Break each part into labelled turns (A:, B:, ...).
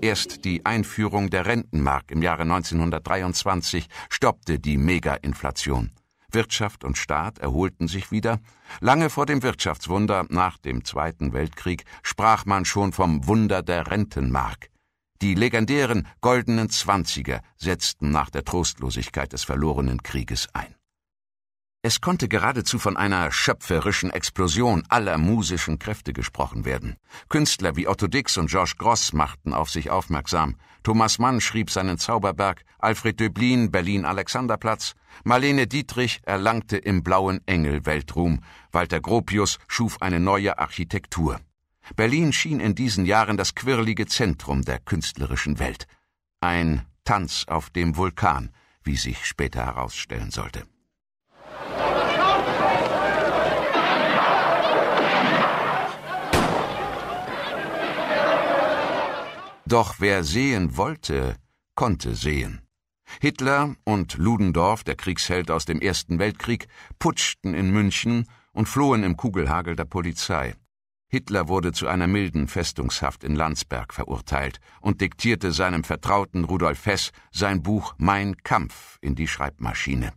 A: Erst die Einführung der Rentenmark im Jahre 1923 stoppte die Megainflation. Wirtschaft und Staat erholten sich wieder. Lange vor dem Wirtschaftswunder nach dem Zweiten Weltkrieg sprach man schon vom Wunder der Rentenmark. Die legendären goldenen Zwanziger setzten nach der Trostlosigkeit des verlorenen Krieges ein. Es konnte geradezu von einer schöpferischen Explosion aller musischen Kräfte gesprochen werden. Künstler wie Otto Dix und George Gross machten auf sich aufmerksam. Thomas Mann schrieb seinen Zauberberg, Alfred Döblin Berlin-Alexanderplatz, Marlene Dietrich erlangte im blauen Engel Weltruhm, Walter Gropius schuf eine neue Architektur. Berlin schien in diesen Jahren das quirlige Zentrum der künstlerischen Welt. Ein Tanz auf dem Vulkan, wie sich später herausstellen sollte. Doch wer sehen wollte, konnte sehen. Hitler und Ludendorff, der Kriegsheld aus dem Ersten Weltkrieg, putschten in München und flohen im Kugelhagel der Polizei. Hitler wurde zu einer milden Festungshaft in Landsberg verurteilt und diktierte seinem Vertrauten Rudolf Hess sein Buch Mein Kampf in die Schreibmaschine.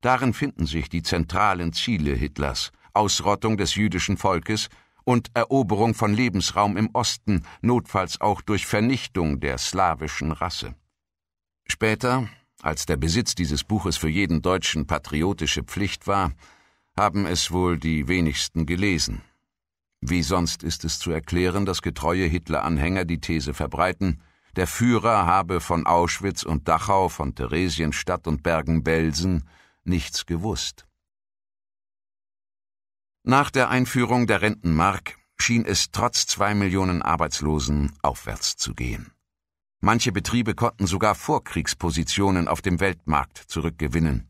A: Darin finden sich die zentralen Ziele Hitlers Ausrottung des jüdischen Volkes, und Eroberung von Lebensraum im Osten, notfalls auch durch Vernichtung der slawischen Rasse. Später, als der Besitz dieses Buches für jeden Deutschen patriotische Pflicht war, haben es wohl die wenigsten gelesen. Wie sonst ist es zu erklären, dass getreue Hitler-Anhänger die These verbreiten, der Führer habe von Auschwitz und Dachau, von Theresienstadt und Bergen-Belsen nichts gewusst. Nach der Einführung der Rentenmark schien es trotz zwei Millionen Arbeitslosen aufwärts zu gehen. Manche Betriebe konnten sogar Vorkriegspositionen auf dem Weltmarkt zurückgewinnen.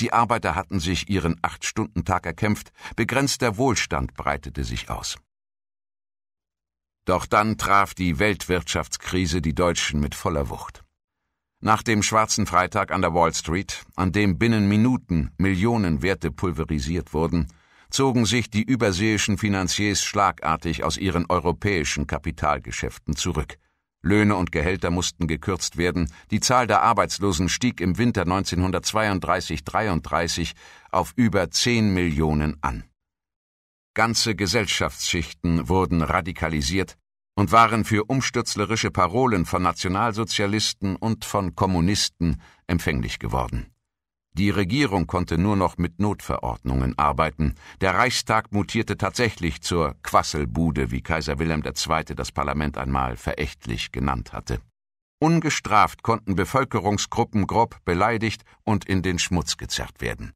A: Die Arbeiter hatten sich ihren Acht-Stunden-Tag erkämpft, begrenzter Wohlstand breitete sich aus. Doch dann traf die Weltwirtschaftskrise die Deutschen mit voller Wucht. Nach dem schwarzen Freitag an der Wall Street, an dem binnen Minuten Millionen Werte pulverisiert wurden, zogen sich die überseeischen Finanziers schlagartig aus ihren europäischen Kapitalgeschäften zurück. Löhne und Gehälter mussten gekürzt werden, die Zahl der Arbeitslosen stieg im Winter 1932-33 auf über 10 Millionen an. Ganze Gesellschaftsschichten wurden radikalisiert und waren für umstürzlerische Parolen von Nationalsozialisten und von Kommunisten empfänglich geworden. Die Regierung konnte nur noch mit Notverordnungen arbeiten. Der Reichstag mutierte tatsächlich zur Quasselbude, wie Kaiser Wilhelm II. das Parlament einmal verächtlich genannt hatte. Ungestraft konnten Bevölkerungsgruppen grob beleidigt und in den Schmutz gezerrt werden.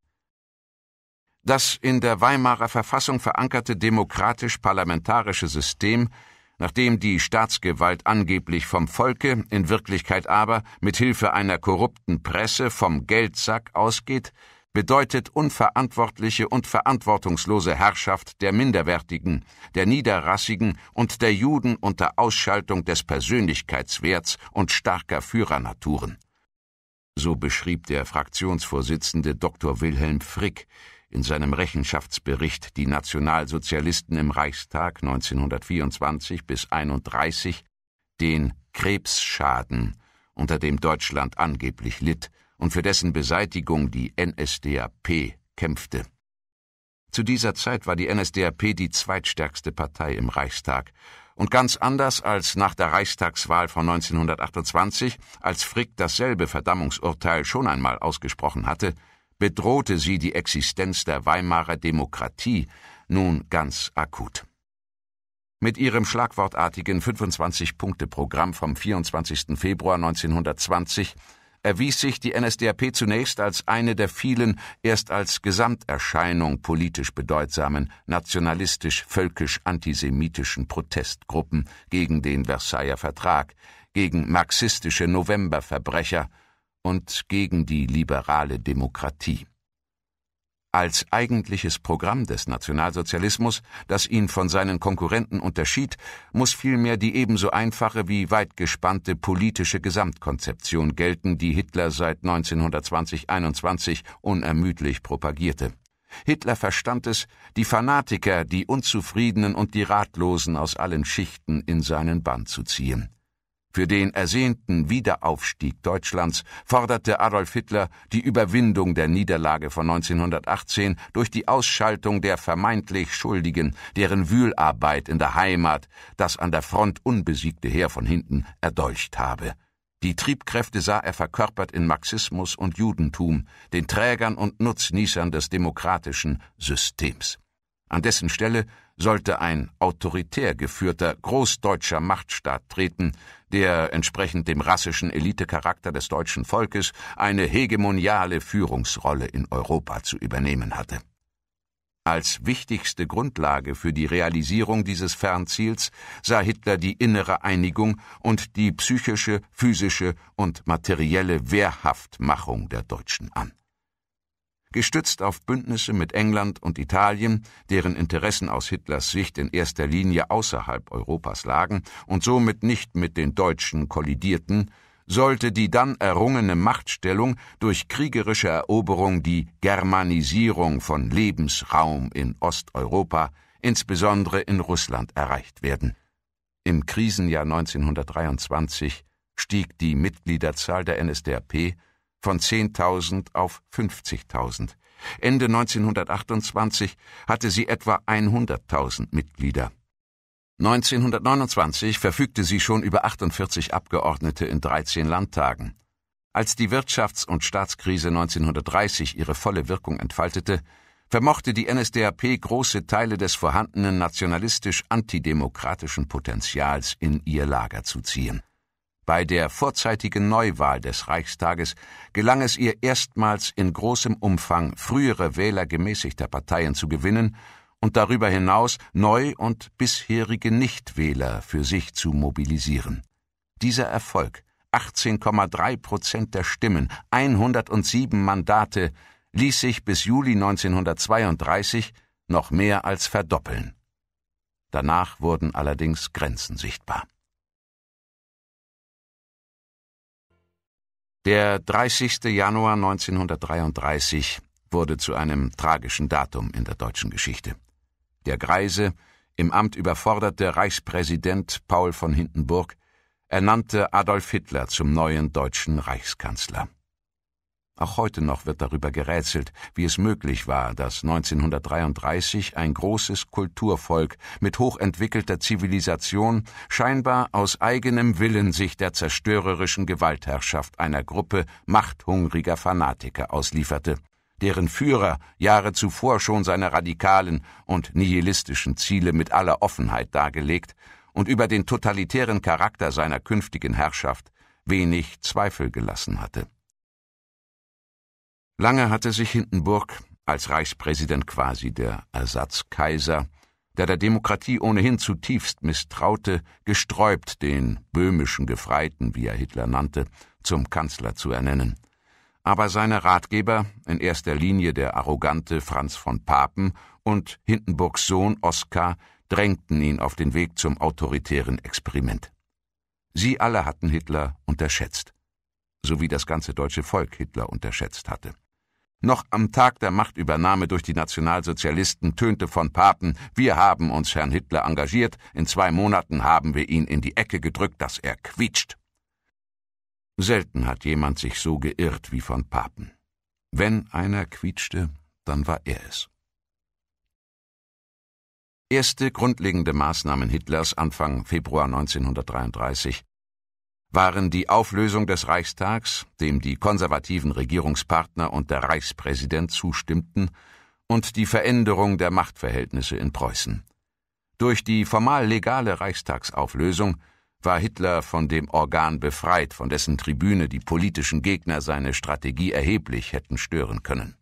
A: Das in der Weimarer Verfassung verankerte demokratisch-parlamentarische System nachdem die Staatsgewalt angeblich vom Volke, in Wirklichkeit aber mit Hilfe einer korrupten Presse vom Geldsack ausgeht, bedeutet unverantwortliche und verantwortungslose Herrschaft der Minderwertigen, der Niederrassigen und der Juden unter Ausschaltung des Persönlichkeitswerts und starker Führernaturen. So beschrieb der Fraktionsvorsitzende Dr. Wilhelm Frick in seinem Rechenschaftsbericht die Nationalsozialisten im Reichstag 1924 bis 1931 den Krebsschaden, unter dem Deutschland angeblich litt und für dessen Beseitigung die NSDAP kämpfte. Zu dieser Zeit war die NSDAP die zweitstärkste Partei im Reichstag. Und ganz anders als nach der Reichstagswahl von 1928, als Frick dasselbe Verdammungsurteil schon einmal ausgesprochen hatte, bedrohte sie die Existenz der Weimarer Demokratie nun ganz akut. Mit ihrem schlagwortartigen 25-Punkte-Programm vom 24. Februar 1920 erwies sich die NSDAP zunächst als eine der vielen, erst als Gesamterscheinung politisch bedeutsamen, nationalistisch, völkisch, antisemitischen Protestgruppen gegen den Versailler Vertrag, gegen marxistische Novemberverbrecher und gegen die liberale Demokratie. Als eigentliches Programm des Nationalsozialismus, das ihn von seinen Konkurrenten unterschied, muss vielmehr die ebenso einfache wie weitgespannte politische Gesamtkonzeption gelten, die Hitler seit 1920-21 unermüdlich propagierte. Hitler verstand es, die Fanatiker, die Unzufriedenen und die Ratlosen aus allen Schichten in seinen Bann zu ziehen. Für den ersehnten Wiederaufstieg Deutschlands forderte Adolf Hitler die Überwindung der Niederlage von 1918 durch die Ausschaltung der vermeintlich Schuldigen, deren Wühlarbeit in der Heimat das an der Front unbesiegte Heer von hinten erdolcht habe. Die Triebkräfte sah er verkörpert in Marxismus und Judentum, den Trägern und Nutznießern des demokratischen Systems. An dessen Stelle sollte ein autoritär geführter großdeutscher Machtstaat treten, der entsprechend dem rassischen Elitecharakter des deutschen Volkes eine hegemoniale Führungsrolle in Europa zu übernehmen hatte. Als wichtigste Grundlage für die Realisierung dieses Fernziels sah Hitler die innere Einigung und die psychische, physische und materielle Wehrhaftmachung der Deutschen an gestützt auf Bündnisse mit England und Italien, deren Interessen aus Hitlers Sicht in erster Linie außerhalb Europas lagen und somit nicht mit den Deutschen kollidierten, sollte die dann errungene Machtstellung durch kriegerische Eroberung die Germanisierung von Lebensraum in Osteuropa, insbesondere in Russland, erreicht werden. Im Krisenjahr 1923 stieg die Mitgliederzahl der NSDAP von 10.000 auf 50.000. Ende 1928 hatte sie etwa 100.000 Mitglieder. 1929 verfügte sie schon über 48 Abgeordnete in 13 Landtagen. Als die Wirtschafts- und Staatskrise 1930 ihre volle Wirkung entfaltete, vermochte die NSDAP große Teile des vorhandenen nationalistisch-antidemokratischen Potenzials in ihr Lager zu ziehen. Bei der vorzeitigen Neuwahl des Reichstages gelang es ihr erstmals in großem Umfang, frühere Wähler gemäßigter Parteien zu gewinnen und darüber hinaus neu und bisherige Nichtwähler für sich zu mobilisieren. Dieser Erfolg, 18,3 Prozent der Stimmen, 107 Mandate, ließ sich bis Juli 1932 noch mehr als verdoppeln. Danach wurden allerdings Grenzen sichtbar. Der 30. Januar 1933 wurde zu einem tragischen Datum in der deutschen Geschichte. Der greise, im Amt überforderte Reichspräsident Paul von Hindenburg ernannte Adolf Hitler zum neuen deutschen Reichskanzler. Auch heute noch wird darüber gerätselt, wie es möglich war, dass 1933 ein großes Kulturvolk mit hochentwickelter Zivilisation scheinbar aus eigenem Willen sich der zerstörerischen Gewaltherrschaft einer Gruppe machthungriger Fanatiker auslieferte, deren Führer Jahre zuvor schon seine radikalen und nihilistischen Ziele mit aller Offenheit dargelegt und über den totalitären Charakter seiner künftigen Herrschaft wenig Zweifel gelassen hatte. Lange hatte sich Hindenburg als Reichspräsident quasi der Ersatzkaiser, der der Demokratie ohnehin zutiefst misstraute, gesträubt, den böhmischen Gefreiten, wie er Hitler nannte, zum Kanzler zu ernennen. Aber seine Ratgeber, in erster Linie der arrogante Franz von Papen und Hindenburgs Sohn Oskar, drängten ihn auf den Weg zum autoritären Experiment. Sie alle hatten Hitler unterschätzt, so wie das ganze deutsche Volk Hitler unterschätzt hatte. Noch am Tag der Machtübernahme durch die Nationalsozialisten tönte von Papen, wir haben uns Herrn Hitler engagiert, in zwei Monaten haben wir ihn in die Ecke gedrückt, dass er quietscht. Selten hat jemand sich so geirrt wie von Papen. Wenn einer quietschte, dann war er es. Erste grundlegende Maßnahmen Hitlers Anfang Februar 1933 waren die Auflösung des Reichstags, dem die konservativen Regierungspartner und der Reichspräsident zustimmten, und die Veränderung der Machtverhältnisse in Preußen. Durch die formal legale Reichstagsauflösung war Hitler von dem Organ befreit, von dessen Tribüne die politischen Gegner seine Strategie erheblich hätten stören können.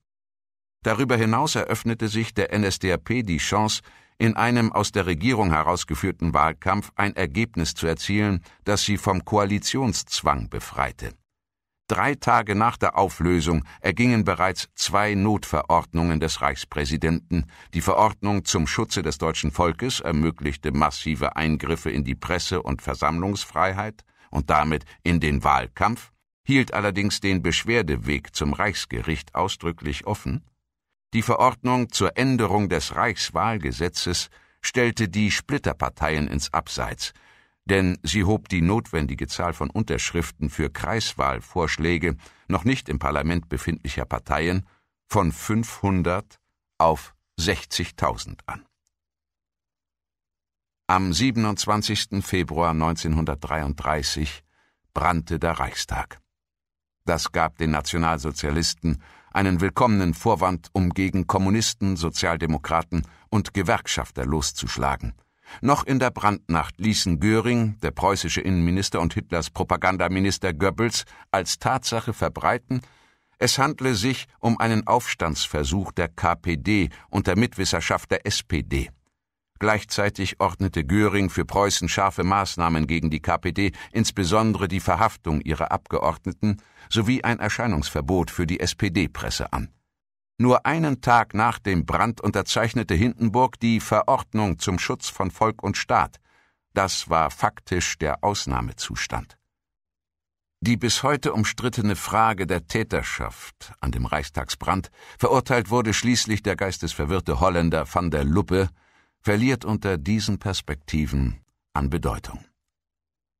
A: Darüber hinaus eröffnete sich der NSDAP die Chance, in einem aus der Regierung herausgeführten Wahlkampf ein Ergebnis zu erzielen, das sie vom Koalitionszwang befreite. Drei Tage nach der Auflösung ergingen bereits zwei Notverordnungen des Reichspräsidenten. Die Verordnung zum Schutze des deutschen Volkes ermöglichte massive Eingriffe in die Presse- und Versammlungsfreiheit und damit in den Wahlkampf, hielt allerdings den Beschwerdeweg zum Reichsgericht ausdrücklich offen die Verordnung zur Änderung des Reichswahlgesetzes stellte die Splitterparteien ins Abseits, denn sie hob die notwendige Zahl von Unterschriften für Kreiswahlvorschläge noch nicht im Parlament befindlicher Parteien von 500 auf 60.000 an. Am 27. Februar 1933 brannte der Reichstag. Das gab den Nationalsozialisten einen willkommenen Vorwand, um gegen Kommunisten, Sozialdemokraten und Gewerkschafter loszuschlagen. Noch in der Brandnacht ließen Göring, der preußische Innenminister und Hitlers Propagandaminister Goebbels als Tatsache verbreiten, es handle sich um einen Aufstandsversuch der KPD unter Mitwisserschaft der SPD. Gleichzeitig ordnete Göring für Preußen scharfe Maßnahmen gegen die KPD, insbesondere die Verhaftung ihrer Abgeordneten sowie ein Erscheinungsverbot für die SPD-Presse an. Nur einen Tag nach dem Brand unterzeichnete Hindenburg die Verordnung zum Schutz von Volk und Staat. Das war faktisch der Ausnahmezustand. Die bis heute umstrittene Frage der Täterschaft an dem Reichstagsbrand verurteilt wurde schließlich der geistesverwirrte Holländer van der Luppe verliert unter diesen Perspektiven an Bedeutung.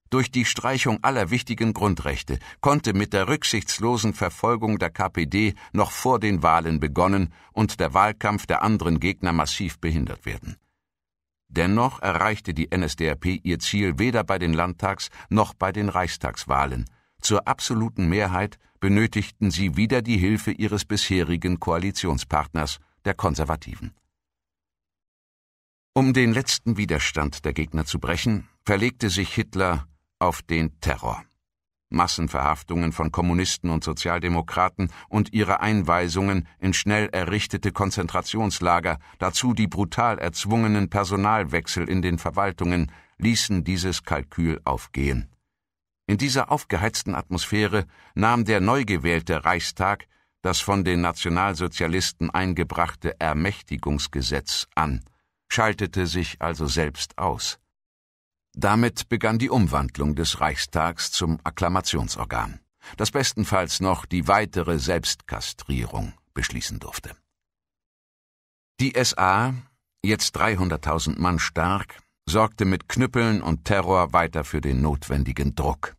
A: Durch die Streichung aller wichtigen Grundrechte konnte mit der rücksichtslosen Verfolgung der KPD noch vor den Wahlen begonnen und der Wahlkampf der anderen Gegner massiv behindert werden. Dennoch erreichte die NSDAP ihr Ziel weder bei den Landtags- noch bei den Reichstagswahlen. Zur absoluten Mehrheit benötigten sie wieder die Hilfe ihres bisherigen Koalitionspartners, der Konservativen. Um den letzten Widerstand der Gegner zu brechen, verlegte sich Hitler auf den Terror. Massenverhaftungen von Kommunisten und Sozialdemokraten und ihre Einweisungen in schnell errichtete Konzentrationslager, dazu die brutal erzwungenen Personalwechsel in den Verwaltungen, ließen dieses Kalkül aufgehen. In dieser aufgeheizten Atmosphäre nahm der neu gewählte Reichstag das von den Nationalsozialisten eingebrachte Ermächtigungsgesetz an – schaltete sich also selbst aus. Damit begann die Umwandlung des Reichstags zum Akklamationsorgan, das bestenfalls noch die weitere Selbstkastrierung beschließen durfte. Die SA, jetzt 300.000 Mann stark, sorgte mit Knüppeln und Terror weiter für den notwendigen Druck.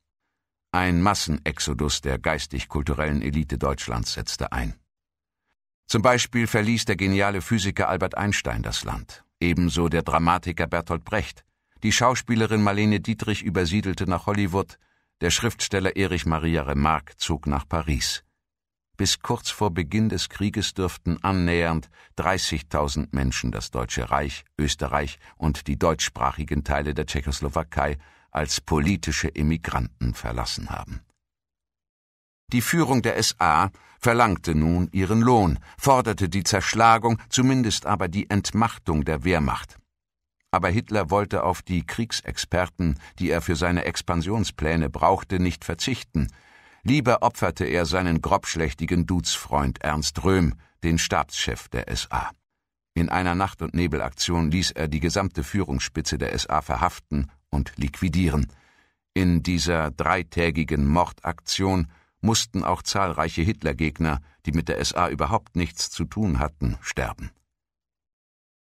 A: Ein Massenexodus der geistig-kulturellen Elite Deutschlands setzte ein. Zum Beispiel verließ der geniale Physiker Albert Einstein das Land ebenso der Dramatiker Bertolt Brecht, die Schauspielerin Marlene Dietrich übersiedelte nach Hollywood, der Schriftsteller Erich Maria Remarque zog nach Paris. Bis kurz vor Beginn des Krieges dürften annähernd 30.000 Menschen das Deutsche Reich, Österreich und die deutschsprachigen Teile der Tschechoslowakei als politische Emigranten verlassen haben. Die Führung der SA verlangte nun ihren Lohn, forderte die Zerschlagung, zumindest aber die Entmachtung der Wehrmacht. Aber Hitler wollte auf die Kriegsexperten, die er für seine Expansionspläne brauchte, nicht verzichten. Lieber opferte er seinen grobschlächtigen Duzfreund Ernst Röhm, den Stabschef der SA. In einer Nacht- und Nebelaktion ließ er die gesamte Führungsspitze der SA verhaften und liquidieren. In dieser dreitägigen Mordaktion mussten auch zahlreiche Hitlergegner, die mit der SA überhaupt nichts zu tun hatten, sterben.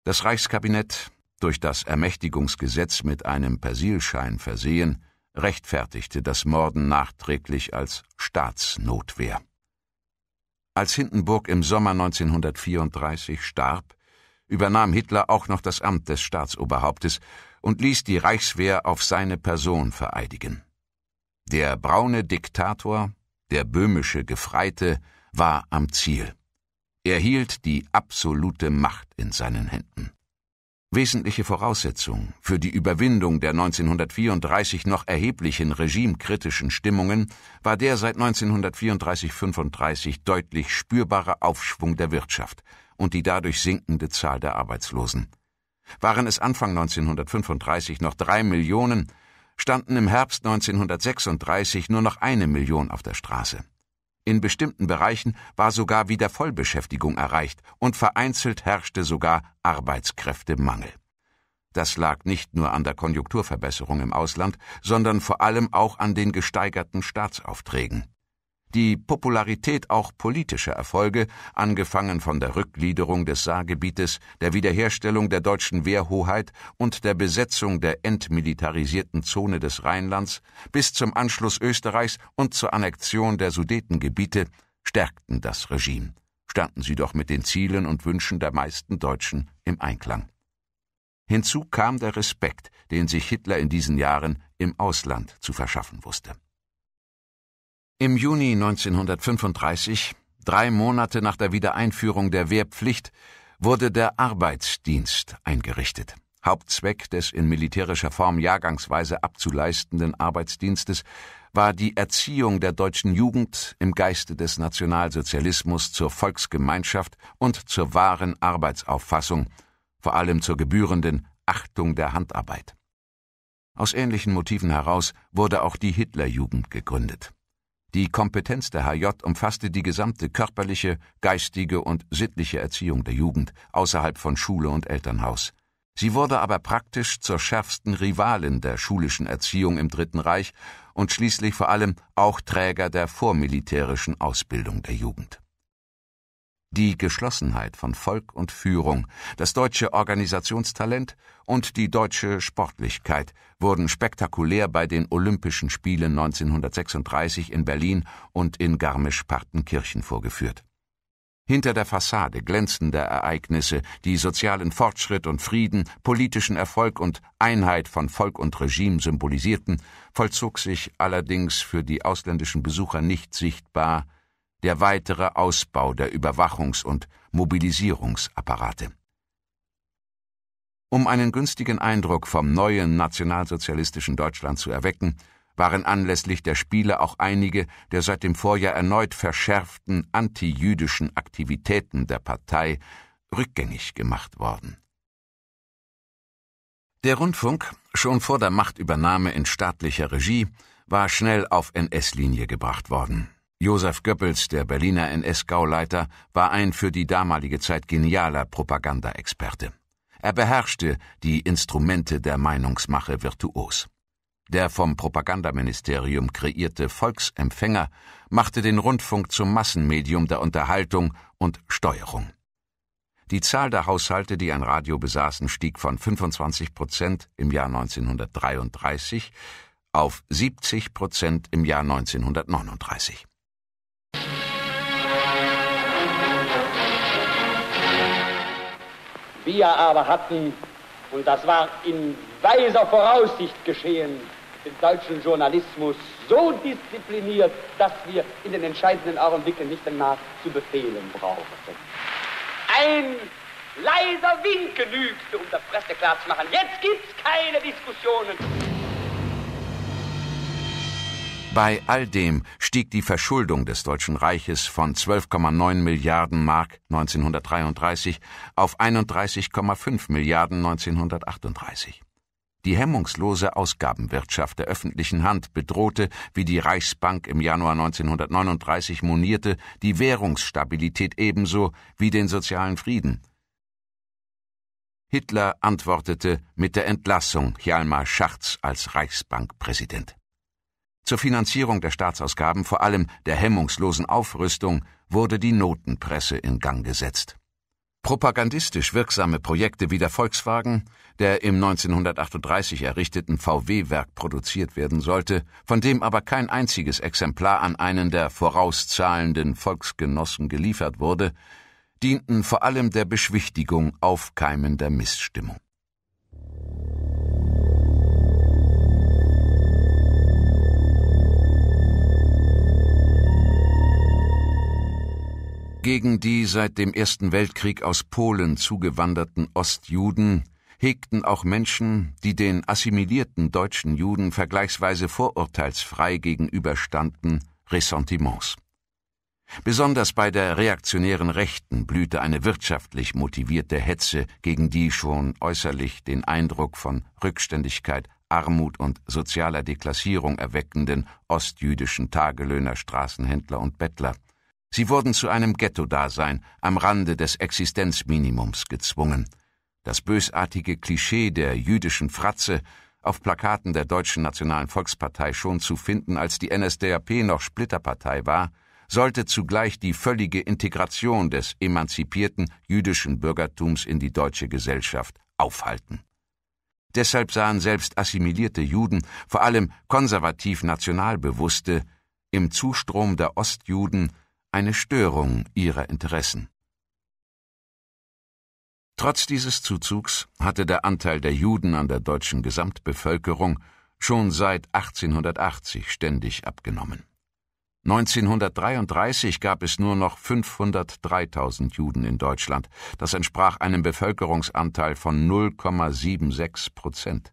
A: Das Reichskabinett, durch das Ermächtigungsgesetz mit einem Persilschein versehen, rechtfertigte das Morden nachträglich als Staatsnotwehr. Als Hindenburg im Sommer 1934 starb, übernahm Hitler auch noch das Amt des Staatsoberhauptes und ließ die Reichswehr auf seine Person vereidigen. Der braune Diktator der böhmische Gefreite, war am Ziel. Er hielt die absolute Macht in seinen Händen. Wesentliche Voraussetzung für die Überwindung der 1934 noch erheblichen regimekritischen Stimmungen war der seit 1934-35 deutlich spürbare Aufschwung der Wirtschaft und die dadurch sinkende Zahl der Arbeitslosen. Waren es Anfang 1935 noch drei Millionen, standen im Herbst 1936 nur noch eine Million auf der Straße. In bestimmten Bereichen war sogar wieder Vollbeschäftigung erreicht und vereinzelt herrschte sogar Arbeitskräftemangel. Das lag nicht nur an der Konjunkturverbesserung im Ausland, sondern vor allem auch an den gesteigerten Staatsaufträgen die Popularität auch politischer Erfolge, angefangen von der Rückgliederung des Saargebietes, der Wiederherstellung der deutschen Wehrhoheit und der Besetzung der entmilitarisierten Zone des Rheinlands bis zum Anschluss Österreichs und zur Annexion der Sudetengebiete, stärkten das Regime, standen sie doch mit den Zielen und Wünschen der meisten Deutschen im Einklang. Hinzu kam der Respekt, den sich Hitler in diesen Jahren im Ausland zu verschaffen wusste. Im Juni 1935, drei Monate nach der Wiedereinführung der Wehrpflicht, wurde der Arbeitsdienst eingerichtet. Hauptzweck des in militärischer Form jahrgangsweise abzuleistenden Arbeitsdienstes war die Erziehung der deutschen Jugend im Geiste des Nationalsozialismus zur Volksgemeinschaft und zur wahren Arbeitsauffassung, vor allem zur gebührenden Achtung der Handarbeit. Aus ähnlichen Motiven heraus wurde auch die Hitlerjugend gegründet. Die Kompetenz der HJ umfasste die gesamte körperliche, geistige und sittliche Erziehung der Jugend außerhalb von Schule und Elternhaus. Sie wurde aber praktisch zur schärfsten Rivalin der schulischen Erziehung im Dritten Reich und schließlich vor allem auch Träger der vormilitärischen Ausbildung der Jugend die Geschlossenheit von Volk und Führung, das deutsche Organisationstalent und die deutsche Sportlichkeit wurden spektakulär bei den Olympischen Spielen 1936 in Berlin und in Garmisch-Partenkirchen vorgeführt. Hinter der Fassade glänzender Ereignisse, die sozialen Fortschritt und Frieden, politischen Erfolg und Einheit von Volk und Regime symbolisierten, vollzog sich allerdings für die ausländischen Besucher nicht sichtbar der weitere Ausbau der Überwachungs- und Mobilisierungsapparate. Um einen günstigen Eindruck vom neuen nationalsozialistischen Deutschland zu erwecken, waren anlässlich der Spiele auch einige der seit dem Vorjahr erneut verschärften antijüdischen Aktivitäten der Partei rückgängig gemacht worden. Der Rundfunk, schon vor der Machtübernahme in staatlicher Regie, war schnell auf NS-Linie gebracht worden. Josef Goebbels, der Berliner NS-Gauleiter, war ein für die damalige Zeit genialer Propagandaexperte. Er beherrschte die Instrumente der Meinungsmache virtuos. Der vom Propagandaministerium kreierte Volksempfänger machte den Rundfunk zum Massenmedium der Unterhaltung und Steuerung. Die Zahl der Haushalte, die ein Radio besaßen, stieg von 25 Prozent im Jahr 1933 auf 70 Prozent im Jahr 1939.
B: wir aber hatten, und das war in weiser Voraussicht geschehen, den deutschen Journalismus so diszipliniert, dass wir in den entscheidenden Augenblicken nicht einmal zu befehlen brauchten. Ein leiser Wink genügte, um der Presse klarzumachen, jetzt gibt's keine Diskussionen.
A: Bei all dem stieg die Verschuldung des Deutschen Reiches von 12,9 Milliarden Mark 1933 auf 31,5 Milliarden 1938. Die hemmungslose Ausgabenwirtschaft der öffentlichen Hand bedrohte, wie die Reichsbank im Januar 1939 monierte, die Währungsstabilität ebenso wie den sozialen Frieden. Hitler antwortete mit der Entlassung Hjalmar Schachts als Reichsbankpräsident. Zur Finanzierung der Staatsausgaben, vor allem der hemmungslosen Aufrüstung, wurde die Notenpresse in Gang gesetzt. Propagandistisch wirksame Projekte wie der Volkswagen, der im 1938 errichteten VW-Werk produziert werden sollte, von dem aber kein einziges Exemplar an einen der vorauszahlenden Volksgenossen geliefert wurde, dienten vor allem der Beschwichtigung aufkeimender Missstimmung. Gegen die seit dem Ersten Weltkrieg aus Polen zugewanderten Ostjuden hegten auch Menschen, die den assimilierten deutschen Juden vergleichsweise vorurteilsfrei gegenüberstanden, Ressentiments. Besonders bei der reaktionären Rechten blühte eine wirtschaftlich motivierte Hetze gegen die schon äußerlich den Eindruck von Rückständigkeit, Armut und sozialer Deklassierung erweckenden ostjüdischen Tagelöhner, Straßenhändler und Bettler – Sie wurden zu einem Ghetto-Dasein am Rande des Existenzminimums gezwungen. Das bösartige Klischee der jüdischen Fratze, auf Plakaten der Deutschen Nationalen Volkspartei schon zu finden, als die NSDAP noch Splitterpartei war, sollte zugleich die völlige Integration des emanzipierten jüdischen Bürgertums in die deutsche Gesellschaft aufhalten. Deshalb sahen selbst assimilierte Juden, vor allem konservativ nationalbewusste, im Zustrom der Ostjuden eine Störung ihrer Interessen. Trotz dieses Zuzugs hatte der Anteil der Juden an der deutschen Gesamtbevölkerung schon seit 1880 ständig abgenommen. 1933 gab es nur noch 503.000 Juden in Deutschland. Das entsprach einem Bevölkerungsanteil von 0,76 Prozent.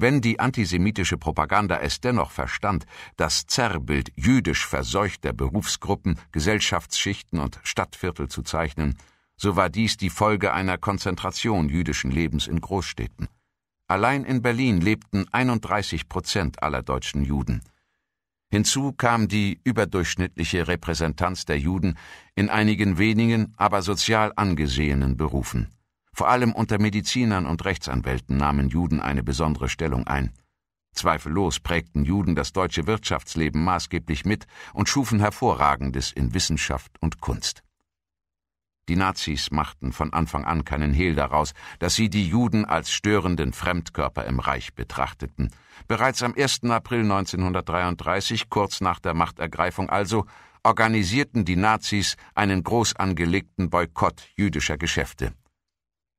A: Wenn die antisemitische Propaganda es dennoch verstand, das Zerrbild jüdisch verseuchter Berufsgruppen, Gesellschaftsschichten und Stadtviertel zu zeichnen, so war dies die Folge einer Konzentration jüdischen Lebens in Großstädten. Allein in Berlin lebten 31 Prozent aller deutschen Juden. Hinzu kam die überdurchschnittliche Repräsentanz der Juden in einigen wenigen, aber sozial angesehenen Berufen. Vor allem unter Medizinern und Rechtsanwälten nahmen Juden eine besondere Stellung ein. Zweifellos prägten Juden das deutsche Wirtschaftsleben maßgeblich mit und schufen Hervorragendes in Wissenschaft und Kunst. Die Nazis machten von Anfang an keinen Hehl daraus, dass sie die Juden als störenden Fremdkörper im Reich betrachteten. Bereits am 1. April 1933, kurz nach der Machtergreifung also, organisierten die Nazis einen groß angelegten Boykott jüdischer Geschäfte.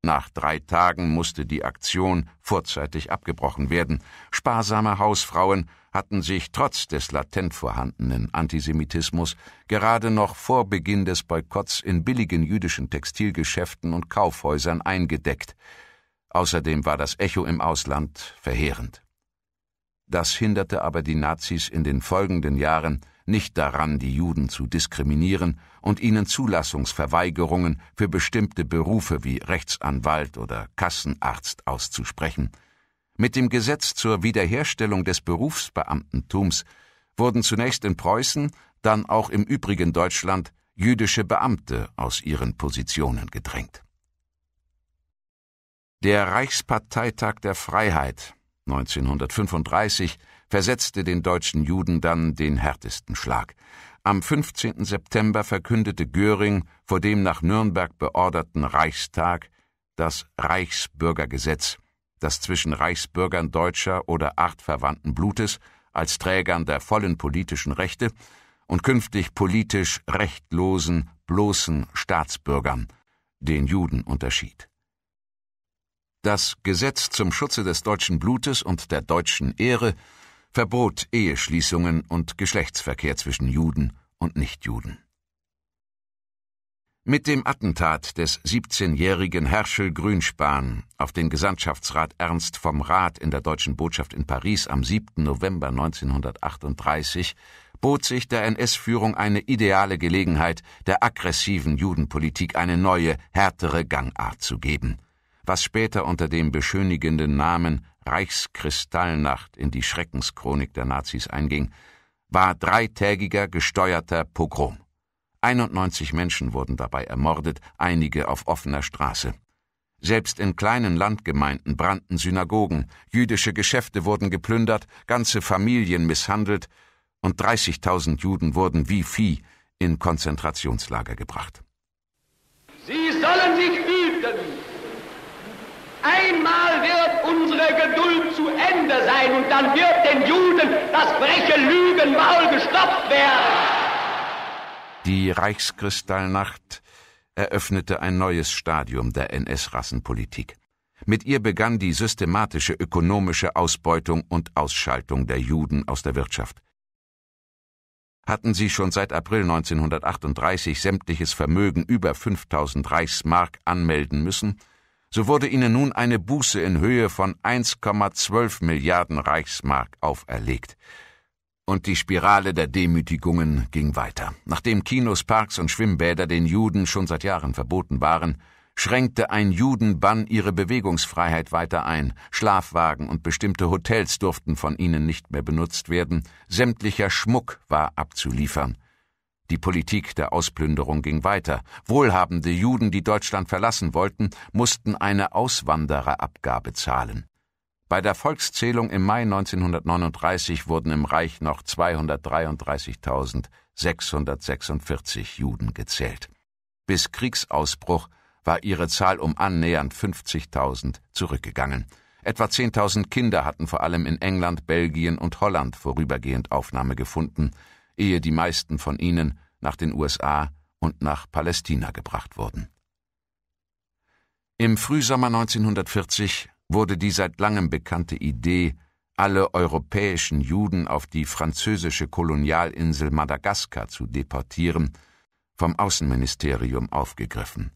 A: Nach drei Tagen musste die Aktion vorzeitig abgebrochen werden. Sparsame Hausfrauen hatten sich trotz des latent vorhandenen Antisemitismus gerade noch vor Beginn des Boykotts in billigen jüdischen Textilgeschäften und Kaufhäusern eingedeckt. Außerdem war das Echo im Ausland verheerend. Das hinderte aber die Nazis in den folgenden Jahren nicht daran, die Juden zu diskriminieren und ihnen Zulassungsverweigerungen für bestimmte Berufe wie Rechtsanwalt oder Kassenarzt auszusprechen. Mit dem Gesetz zur Wiederherstellung des Berufsbeamtentums wurden zunächst in Preußen, dann auch im übrigen Deutschland jüdische Beamte aus ihren Positionen gedrängt. Der Reichsparteitag der Freiheit 1935 versetzte den deutschen Juden dann den härtesten Schlag. Am 15. September verkündete Göring vor dem nach Nürnberg beorderten Reichstag das Reichsbürgergesetz, das zwischen Reichsbürgern deutscher oder artverwandten Blutes als Trägern der vollen politischen Rechte und künftig politisch rechtlosen, bloßen Staatsbürgern, den Juden unterschied. Das Gesetz zum Schutze des deutschen Blutes und der deutschen Ehre verbot Eheschließungen und Geschlechtsverkehr zwischen Juden und Nichtjuden. Mit dem Attentat des 17-jährigen Herschel Grünspan auf den Gesandtschaftsrat Ernst vom Rat in der deutschen Botschaft in Paris am 7. November 1938 bot sich der NS-Führung eine ideale Gelegenheit, der aggressiven Judenpolitik eine neue, härtere Gangart zu geben, was später unter dem beschönigenden Namen Reichskristallnacht in die Schreckenschronik der Nazis einging war dreitägiger gesteuerter Pogrom. 91 Menschen wurden dabei ermordet, einige auf offener Straße. Selbst in kleinen Landgemeinden brannten Synagogen, jüdische Geschäfte wurden geplündert, ganze Familien misshandelt und 30.000 Juden wurden wie Vieh in Konzentrationslager gebracht.
B: Sie sollen sich hüten! Einmal wird unsere Geduld zu Ende sein und dann wird den Juden das freche Lügenmaul gestopft werden.
A: Die Reichskristallnacht eröffnete ein neues Stadium der NS-Rassenpolitik. Mit ihr begann die systematische ökonomische Ausbeutung und Ausschaltung der Juden aus der Wirtschaft. Hatten sie schon seit April 1938 sämtliches Vermögen über 5000 Reichsmark anmelden müssen, so wurde ihnen nun eine Buße in Höhe von 1,12 Milliarden Reichsmark auferlegt. Und die Spirale der Demütigungen ging weiter. Nachdem Kinos, Parks und Schwimmbäder den Juden schon seit Jahren verboten waren, schränkte ein Judenbann ihre Bewegungsfreiheit weiter ein, Schlafwagen und bestimmte Hotels durften von ihnen nicht mehr benutzt werden, sämtlicher Schmuck war abzuliefern, die Politik der Ausplünderung ging weiter. Wohlhabende Juden, die Deutschland verlassen wollten, mussten eine Auswandererabgabe zahlen. Bei der Volkszählung im Mai 1939 wurden im Reich noch 233.646 Juden gezählt. Bis Kriegsausbruch war ihre Zahl um annähernd 50.000 zurückgegangen. Etwa 10.000 Kinder hatten vor allem in England, Belgien und Holland vorübergehend Aufnahme gefunden ehe die meisten von ihnen nach den USA und nach Palästina gebracht wurden. Im Frühsommer 1940 wurde die seit langem bekannte Idee, alle europäischen Juden auf die französische Kolonialinsel Madagaskar zu deportieren, vom Außenministerium aufgegriffen.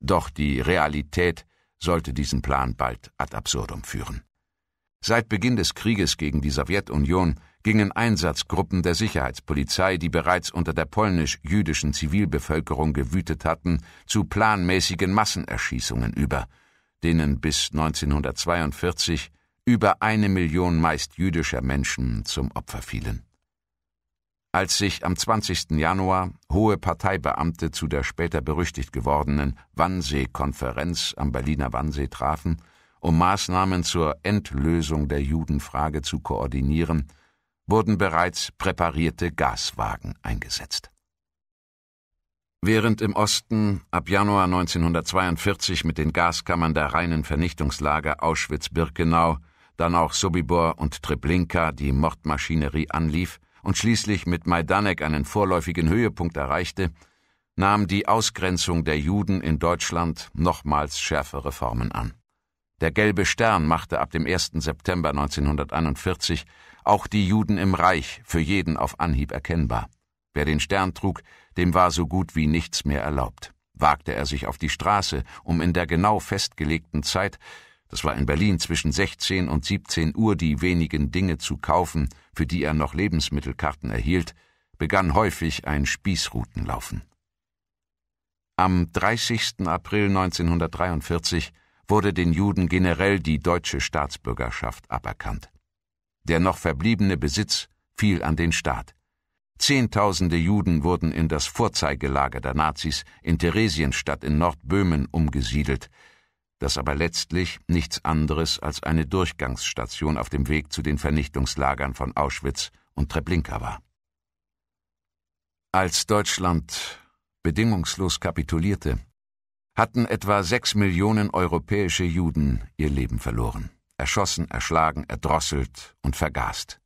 A: Doch die Realität sollte diesen Plan bald ad absurdum führen. Seit Beginn des Krieges gegen die Sowjetunion gingen Einsatzgruppen der Sicherheitspolizei, die bereits unter der polnisch-jüdischen Zivilbevölkerung gewütet hatten, zu planmäßigen Massenerschießungen über, denen bis 1942 über eine Million meist jüdischer Menschen zum Opfer fielen. Als sich am 20. Januar hohe Parteibeamte zu der später berüchtigt gewordenen Wannsee-Konferenz am Berliner Wannsee trafen, um Maßnahmen zur Entlösung der Judenfrage zu koordinieren, wurden bereits präparierte Gaswagen eingesetzt. Während im Osten ab Januar 1942 mit den Gaskammern der reinen Vernichtungslager Auschwitz-Birkenau, dann auch Sobibor und Treblinka die Mordmaschinerie anlief und schließlich mit Majdanek einen vorläufigen Höhepunkt erreichte, nahm die Ausgrenzung der Juden in Deutschland nochmals schärfere Formen an. Der Gelbe Stern machte ab dem 1. September 1941 auch die Juden im Reich, für jeden auf Anhieb erkennbar. Wer den Stern trug, dem war so gut wie nichts mehr erlaubt. Wagte er sich auf die Straße, um in der genau festgelegten Zeit, das war in Berlin zwischen 16 und 17 Uhr, die wenigen Dinge zu kaufen, für die er noch Lebensmittelkarten erhielt, begann häufig ein Spießrutenlaufen. Am 30. April 1943 wurde den Juden generell die deutsche Staatsbürgerschaft aberkannt. Der noch verbliebene Besitz fiel an den Staat. Zehntausende Juden wurden in das Vorzeigelager der Nazis in Theresienstadt in Nordböhmen umgesiedelt, das aber letztlich nichts anderes als eine Durchgangsstation auf dem Weg zu den Vernichtungslagern von Auschwitz und Treblinka war. Als Deutschland bedingungslos kapitulierte, hatten etwa sechs Millionen europäische Juden ihr Leben verloren erschossen, erschlagen, erdrosselt und vergast.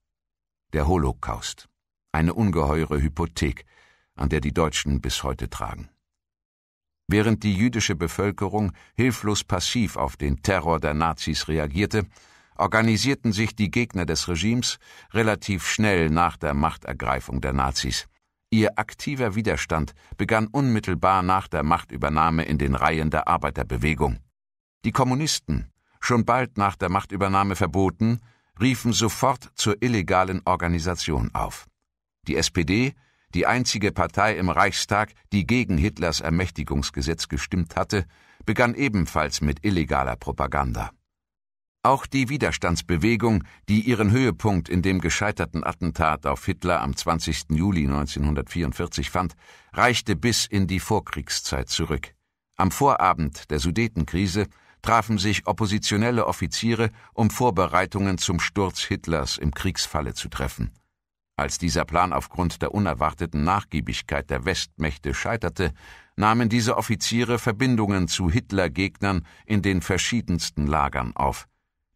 A: Der Holocaust, eine ungeheure Hypothek, an der die Deutschen bis heute tragen. Während die jüdische Bevölkerung hilflos passiv auf den Terror der Nazis reagierte, organisierten sich die Gegner des Regimes relativ schnell nach der Machtergreifung der Nazis. Ihr aktiver Widerstand begann unmittelbar nach der Machtübernahme in den Reihen der Arbeiterbewegung. Die Kommunisten schon bald nach der Machtübernahme verboten, riefen sofort zur illegalen Organisation auf. Die SPD, die einzige Partei im Reichstag, die gegen Hitlers Ermächtigungsgesetz gestimmt hatte, begann ebenfalls mit illegaler Propaganda. Auch die Widerstandsbewegung, die ihren Höhepunkt in dem gescheiterten Attentat auf Hitler am 20. Juli 1944 fand, reichte bis in die Vorkriegszeit zurück. Am Vorabend der Sudetenkrise trafen sich oppositionelle Offiziere, um Vorbereitungen zum Sturz Hitlers im Kriegsfalle zu treffen. Als dieser Plan aufgrund der unerwarteten Nachgiebigkeit der Westmächte scheiterte, nahmen diese Offiziere Verbindungen zu Hitlergegnern in den verschiedensten Lagern auf.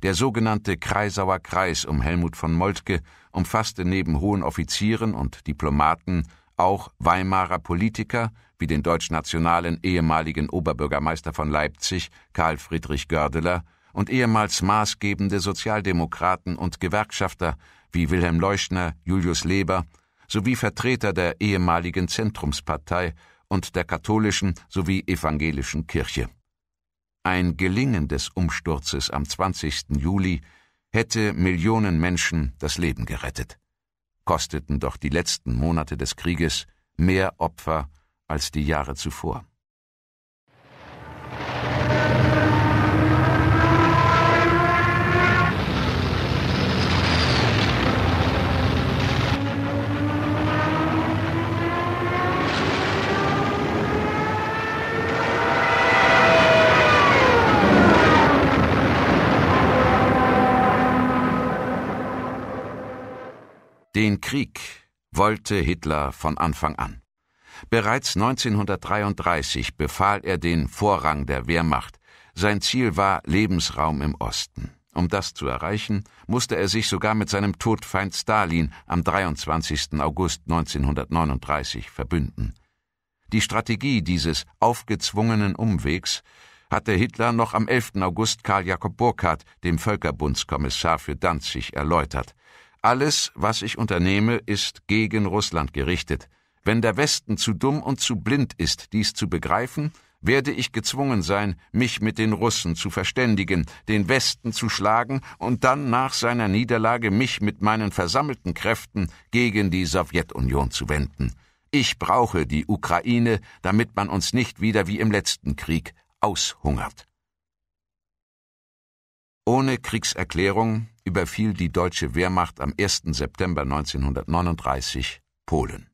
A: Der sogenannte Kreisauer Kreis um Helmut von Moltke umfasste neben hohen Offizieren und Diplomaten auch Weimarer Politiker, wie den deutschnationalen ehemaligen Oberbürgermeister von Leipzig, Karl Friedrich Gördeler, und ehemals maßgebende Sozialdemokraten und Gewerkschafter wie Wilhelm Leuschner, Julius Leber, sowie Vertreter der ehemaligen Zentrumspartei und der katholischen sowie evangelischen Kirche. Ein Gelingen des Umsturzes am 20. Juli hätte Millionen Menschen das Leben gerettet, kosteten doch die letzten Monate des Krieges mehr Opfer als die Jahre zuvor. Den Krieg wollte Hitler von Anfang an. Bereits 1933 befahl er den Vorrang der Wehrmacht. Sein Ziel war Lebensraum im Osten. Um das zu erreichen, musste er sich sogar mit seinem Todfeind Stalin am 23. August 1939 verbünden. Die Strategie dieses aufgezwungenen Umwegs hatte Hitler noch am 11. August Karl Jakob Burckhardt, dem Völkerbundskommissar für Danzig, erläutert. Alles, was ich unternehme, ist gegen Russland gerichtet. Wenn der Westen zu dumm und zu blind ist, dies zu begreifen, werde ich gezwungen sein, mich mit den Russen zu verständigen, den Westen zu schlagen und dann nach seiner Niederlage mich mit meinen versammelten Kräften gegen die Sowjetunion zu wenden. Ich brauche die Ukraine, damit man uns nicht wieder wie im letzten Krieg aushungert. Ohne Kriegserklärung überfiel die deutsche Wehrmacht am 1. September 1939 Polen.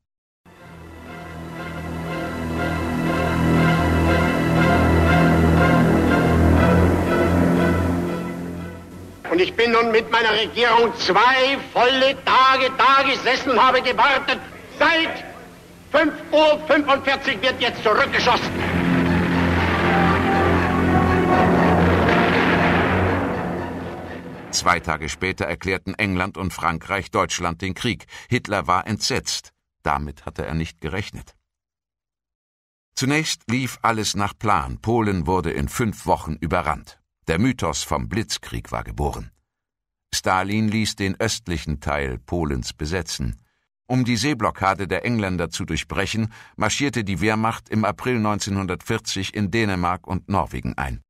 B: Und ich bin nun mit meiner Regierung zwei volle Tage da gesessen und habe gewartet. Seit 5.45 Uhr wird jetzt zurückgeschossen.
A: Zwei Tage später erklärten England und Frankreich Deutschland den Krieg. Hitler war entsetzt. Damit hatte er nicht gerechnet. Zunächst lief alles nach Plan. Polen wurde in fünf Wochen überrannt. Der Mythos vom Blitzkrieg war geboren. Stalin ließ den östlichen Teil Polens besetzen. Um die Seeblockade der Engländer zu durchbrechen, marschierte die Wehrmacht im April 1940 in Dänemark und Norwegen ein.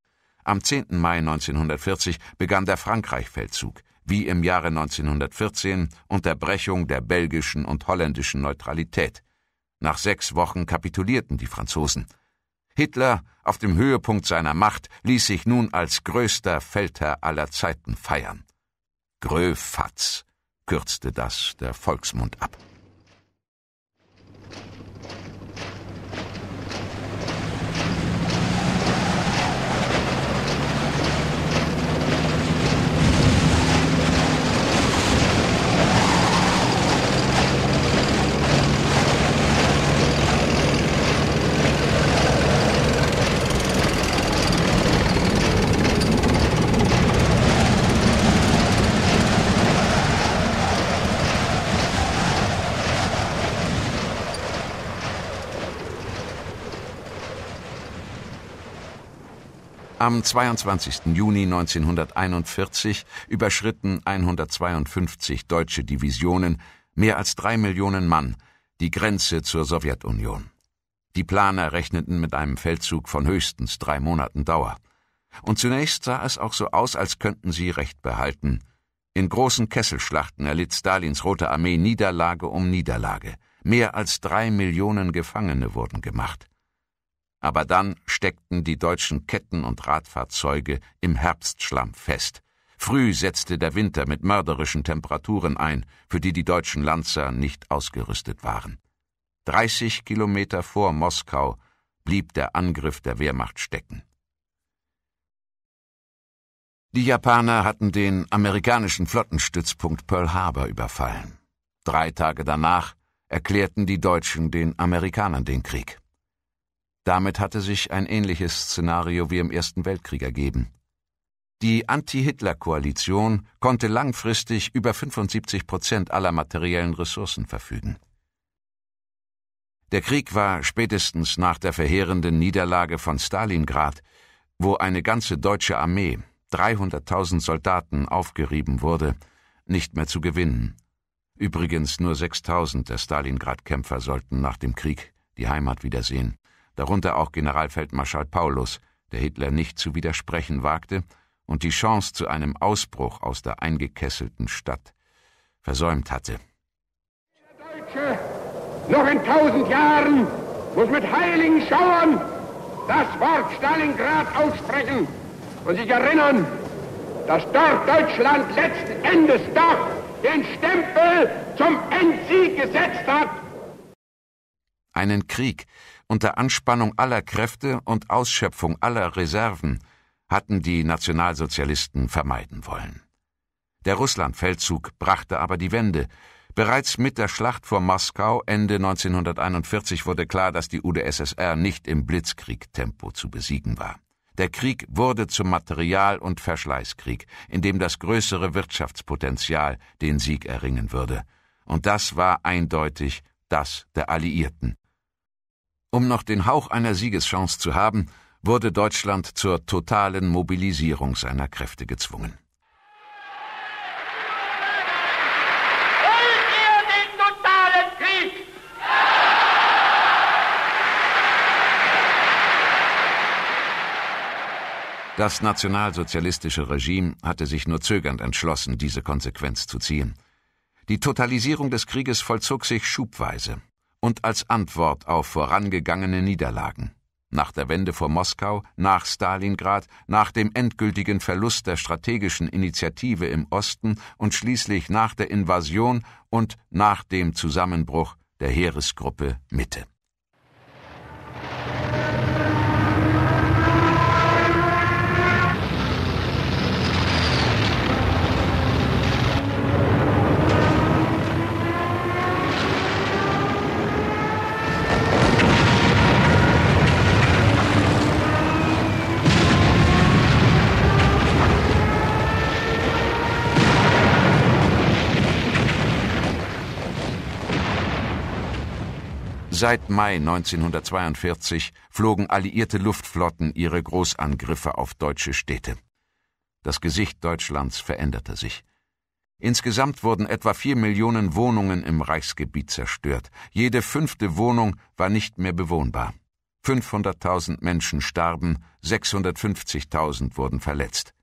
A: Am 10. Mai 1940 begann der Frankreichfeldzug, wie im Jahre 1914 unter Brechung der belgischen und holländischen Neutralität. Nach sechs Wochen kapitulierten die Franzosen. Hitler, auf dem Höhepunkt seiner Macht, ließ sich nun als größter Feldherr aller Zeiten feiern. Gröfatz, kürzte das der Volksmund ab. Am 22. Juni 1941 überschritten 152 deutsche Divisionen, mehr als drei Millionen Mann, die Grenze zur Sowjetunion. Die Planer rechneten mit einem Feldzug von höchstens drei Monaten Dauer. Und zunächst sah es auch so aus, als könnten sie Recht behalten. In großen Kesselschlachten erlitt Stalins Rote Armee Niederlage um Niederlage. Mehr als drei Millionen Gefangene wurden gemacht. Aber dann steckten die deutschen Ketten und Radfahrzeuge im Herbstschlamm fest. Früh setzte der Winter mit mörderischen Temperaturen ein, für die die deutschen Lanzer nicht ausgerüstet waren. 30 Kilometer vor Moskau blieb der Angriff der Wehrmacht stecken. Die Japaner hatten den amerikanischen Flottenstützpunkt Pearl Harbor überfallen. Drei Tage danach erklärten die Deutschen den Amerikanern den Krieg. Damit hatte sich ein ähnliches Szenario wie im Ersten Weltkrieg ergeben. Die Anti-Hitler-Koalition konnte langfristig über 75 Prozent aller materiellen Ressourcen verfügen. Der Krieg war spätestens nach der verheerenden Niederlage von Stalingrad, wo eine ganze deutsche Armee, 300.000 Soldaten, aufgerieben wurde, nicht mehr zu gewinnen. Übrigens nur 6.000 der Stalingrad-Kämpfer sollten nach dem Krieg die Heimat wiedersehen darunter auch Generalfeldmarschall Paulus, der Hitler nicht zu widersprechen wagte und die Chance zu einem Ausbruch aus der eingekesselten Stadt versäumt hatte. Der
B: Deutsche, noch in tausend Jahren, muss mit heiligen Schauern das Wort Stalingrad aussprechen und sich erinnern, dass dort Deutschland letzten Endes doch den Stempel zum Endsieg gesetzt hat.
A: Einen Krieg, unter Anspannung aller Kräfte und Ausschöpfung aller Reserven hatten die Nationalsozialisten vermeiden wollen. Der Russlandfeldzug brachte aber die Wende. Bereits mit der Schlacht vor Moskau Ende 1941 wurde klar, dass die UdSSR nicht im Blitzkriegtempo zu besiegen war. Der Krieg wurde zum Material- und Verschleißkrieg, in dem das größere Wirtschaftspotenzial den Sieg erringen würde. Und das war eindeutig das der Alliierten. Um noch den Hauch einer Siegeschance zu haben, wurde Deutschland zur totalen Mobilisierung seiner Kräfte gezwungen. Das nationalsozialistische Regime hatte sich nur zögernd entschlossen, diese Konsequenz zu ziehen. Die Totalisierung des Krieges vollzog sich schubweise und als Antwort auf vorangegangene Niederlagen. Nach der Wende vor Moskau, nach Stalingrad, nach dem endgültigen Verlust der strategischen Initiative im Osten und schließlich nach der Invasion und nach dem Zusammenbruch der Heeresgruppe Mitte. Seit Mai 1942 flogen alliierte Luftflotten ihre Großangriffe auf deutsche Städte. Das Gesicht Deutschlands veränderte sich. Insgesamt wurden etwa vier Millionen Wohnungen im Reichsgebiet zerstört. Jede fünfte Wohnung war nicht mehr bewohnbar. 500.000 Menschen starben, 650.000 wurden verletzt.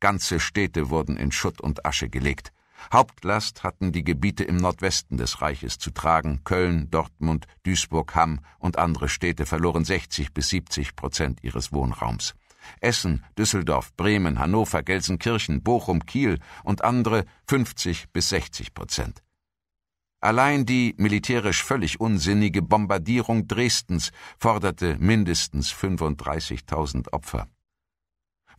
A: Ganze Städte wurden in Schutt und Asche gelegt. Hauptlast hatten die Gebiete im Nordwesten des Reiches zu tragen. Köln, Dortmund, Duisburg, Hamm und andere Städte verloren 60 bis 70 Prozent ihres Wohnraums. Essen, Düsseldorf, Bremen, Hannover, Gelsenkirchen, Bochum, Kiel und andere 50 bis 60 Prozent. Allein die militärisch völlig unsinnige Bombardierung Dresdens forderte mindestens 35.000 Opfer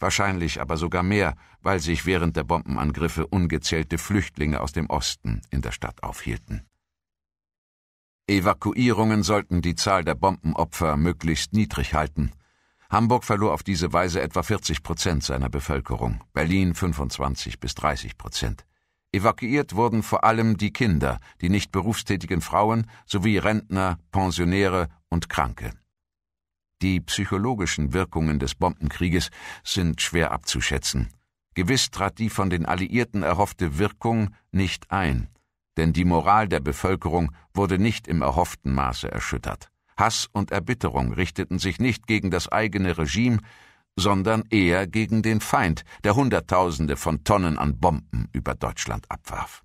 A: wahrscheinlich aber sogar mehr, weil sich während der Bombenangriffe ungezählte Flüchtlinge aus dem Osten in der Stadt aufhielten. Evakuierungen sollten die Zahl der Bombenopfer möglichst niedrig halten. Hamburg verlor auf diese Weise etwa 40 Prozent seiner Bevölkerung, Berlin 25 bis 30 Prozent. Evakuiert wurden vor allem die Kinder, die nicht berufstätigen Frauen sowie Rentner, Pensionäre und Kranke. Die psychologischen Wirkungen des Bombenkrieges sind schwer abzuschätzen. Gewiss trat die von den Alliierten erhoffte Wirkung nicht ein, denn die Moral der Bevölkerung wurde nicht im erhofften Maße erschüttert. Hass und Erbitterung richteten sich nicht gegen das eigene Regime, sondern eher gegen den Feind, der Hunderttausende von Tonnen an Bomben über Deutschland abwarf.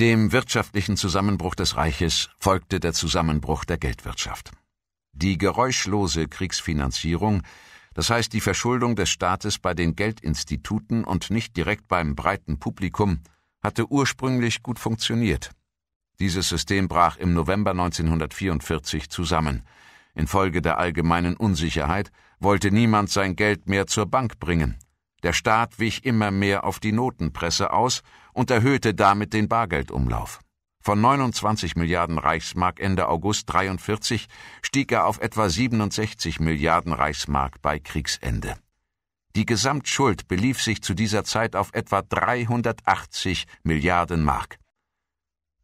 A: Dem wirtschaftlichen Zusammenbruch des Reiches folgte der Zusammenbruch der Geldwirtschaft. Die geräuschlose Kriegsfinanzierung, das heißt die Verschuldung des Staates bei den Geldinstituten und nicht direkt beim breiten Publikum, hatte ursprünglich gut funktioniert. Dieses System brach im November 1944 zusammen. Infolge der allgemeinen Unsicherheit wollte niemand sein Geld mehr zur Bank bringen. Der Staat wich immer mehr auf die Notenpresse aus und erhöhte damit den Bargeldumlauf. Von 29 Milliarden Reichsmark Ende August 43 stieg er auf etwa 67 Milliarden Reichsmark bei Kriegsende. Die Gesamtschuld belief sich zu dieser Zeit auf etwa 380 Milliarden Mark.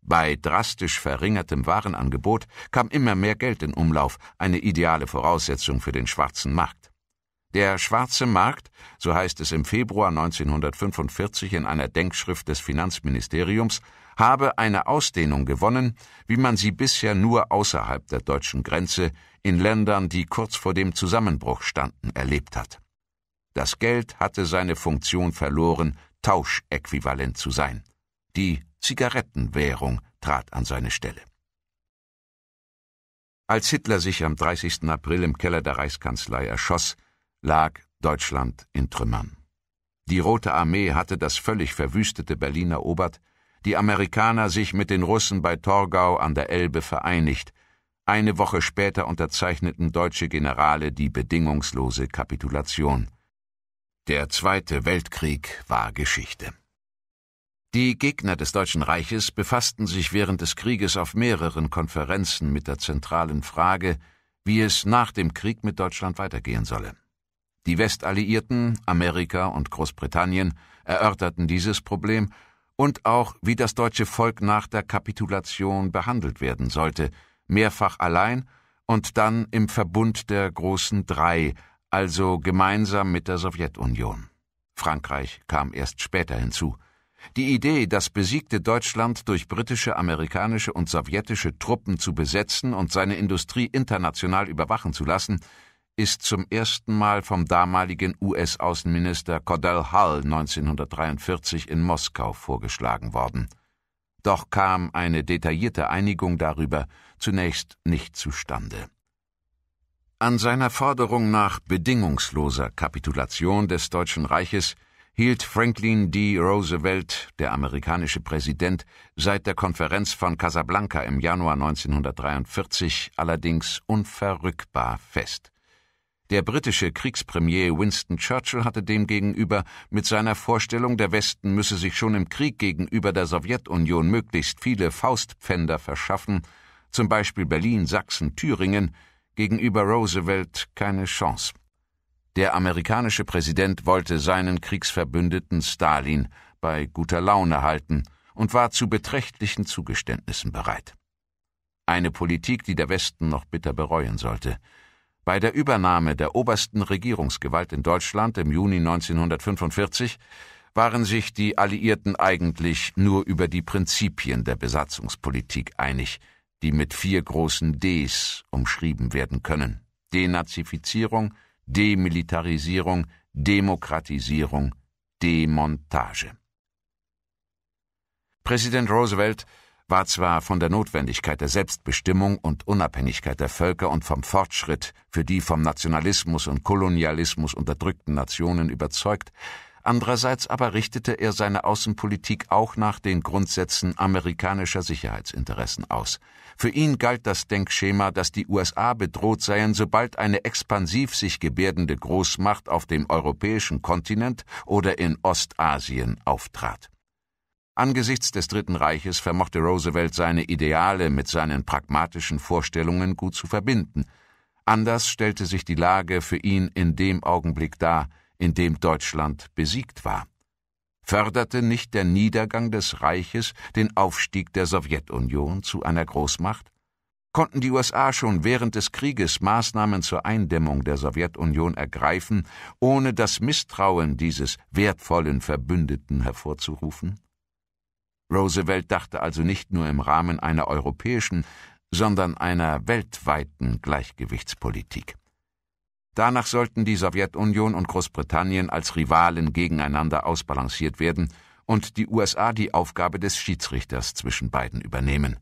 A: Bei drastisch verringertem Warenangebot kam immer mehr Geld in Umlauf, eine ideale Voraussetzung für den schwarzen Markt. Der schwarze Markt, so heißt es im Februar 1945 in einer Denkschrift des Finanzministeriums, habe eine Ausdehnung gewonnen, wie man sie bisher nur außerhalb der deutschen Grenze in Ländern, die kurz vor dem Zusammenbruch standen, erlebt hat. Das Geld hatte seine Funktion verloren, tauschäquivalent zu sein. Die Zigarettenwährung trat an seine Stelle. Als Hitler sich am 30. April im Keller der Reichskanzlei erschoss, lag Deutschland in Trümmern. Die Rote Armee hatte das völlig verwüstete Berlin erobert die Amerikaner sich mit den Russen bei Torgau an der Elbe vereinigt. Eine Woche später unterzeichneten deutsche Generale die bedingungslose Kapitulation. Der Zweite Weltkrieg war Geschichte. Die Gegner des Deutschen Reiches befassten sich während des Krieges auf mehreren Konferenzen mit der zentralen Frage, wie es nach dem Krieg mit Deutschland weitergehen solle. Die Westalliierten, Amerika und Großbritannien, erörterten dieses Problem und auch, wie das deutsche Volk nach der Kapitulation behandelt werden sollte, mehrfach allein und dann im Verbund der großen Drei, also gemeinsam mit der Sowjetunion. Frankreich kam erst später hinzu. Die Idee, das besiegte Deutschland durch britische, amerikanische und sowjetische Truppen zu besetzen und seine Industrie international überwachen zu lassen, ist zum ersten Mal vom damaligen US-Außenminister Cordell Hull 1943 in Moskau vorgeschlagen worden. Doch kam eine detaillierte Einigung darüber zunächst nicht zustande. An seiner Forderung nach bedingungsloser Kapitulation des Deutschen Reiches hielt Franklin D. Roosevelt, der amerikanische Präsident, seit der Konferenz von Casablanca im Januar 1943 allerdings unverrückbar fest. Der britische Kriegspremier Winston Churchill hatte demgegenüber mit seiner Vorstellung, der Westen müsse sich schon im Krieg gegenüber der Sowjetunion möglichst viele Faustpfänder verschaffen, zum Beispiel Berlin, Sachsen, Thüringen, gegenüber Roosevelt keine Chance. Der amerikanische Präsident wollte seinen Kriegsverbündeten Stalin bei guter Laune halten und war zu beträchtlichen Zugeständnissen bereit. Eine Politik, die der Westen noch bitter bereuen sollte. Bei der Übernahme der obersten Regierungsgewalt in Deutschland im Juni 1945 waren sich die Alliierten eigentlich nur über die Prinzipien der Besatzungspolitik einig, die mit vier großen Ds umschrieben werden können Denazifizierung, Demilitarisierung, Demokratisierung, Demontage. Präsident Roosevelt war zwar von der Notwendigkeit der Selbstbestimmung und Unabhängigkeit der Völker und vom Fortschritt für die vom Nationalismus und Kolonialismus unterdrückten Nationen überzeugt, andererseits aber richtete er seine Außenpolitik auch nach den Grundsätzen amerikanischer Sicherheitsinteressen aus. Für ihn galt das Denkschema, dass die USA bedroht seien, sobald eine expansiv sich gebärdende Großmacht auf dem europäischen Kontinent oder in Ostasien auftrat. Angesichts des Dritten Reiches vermochte Roosevelt seine Ideale mit seinen pragmatischen Vorstellungen gut zu verbinden. Anders stellte sich die Lage für ihn in dem Augenblick dar, in dem Deutschland besiegt war. Förderte nicht der Niedergang des Reiches den Aufstieg der Sowjetunion zu einer Großmacht? Konnten die USA schon während des Krieges Maßnahmen zur Eindämmung der Sowjetunion ergreifen, ohne das Misstrauen dieses wertvollen Verbündeten hervorzurufen? Roosevelt dachte also nicht nur im Rahmen einer europäischen, sondern einer weltweiten Gleichgewichtspolitik. Danach sollten die Sowjetunion und Großbritannien als Rivalen gegeneinander ausbalanciert werden und die USA die Aufgabe des Schiedsrichters zwischen beiden übernehmen.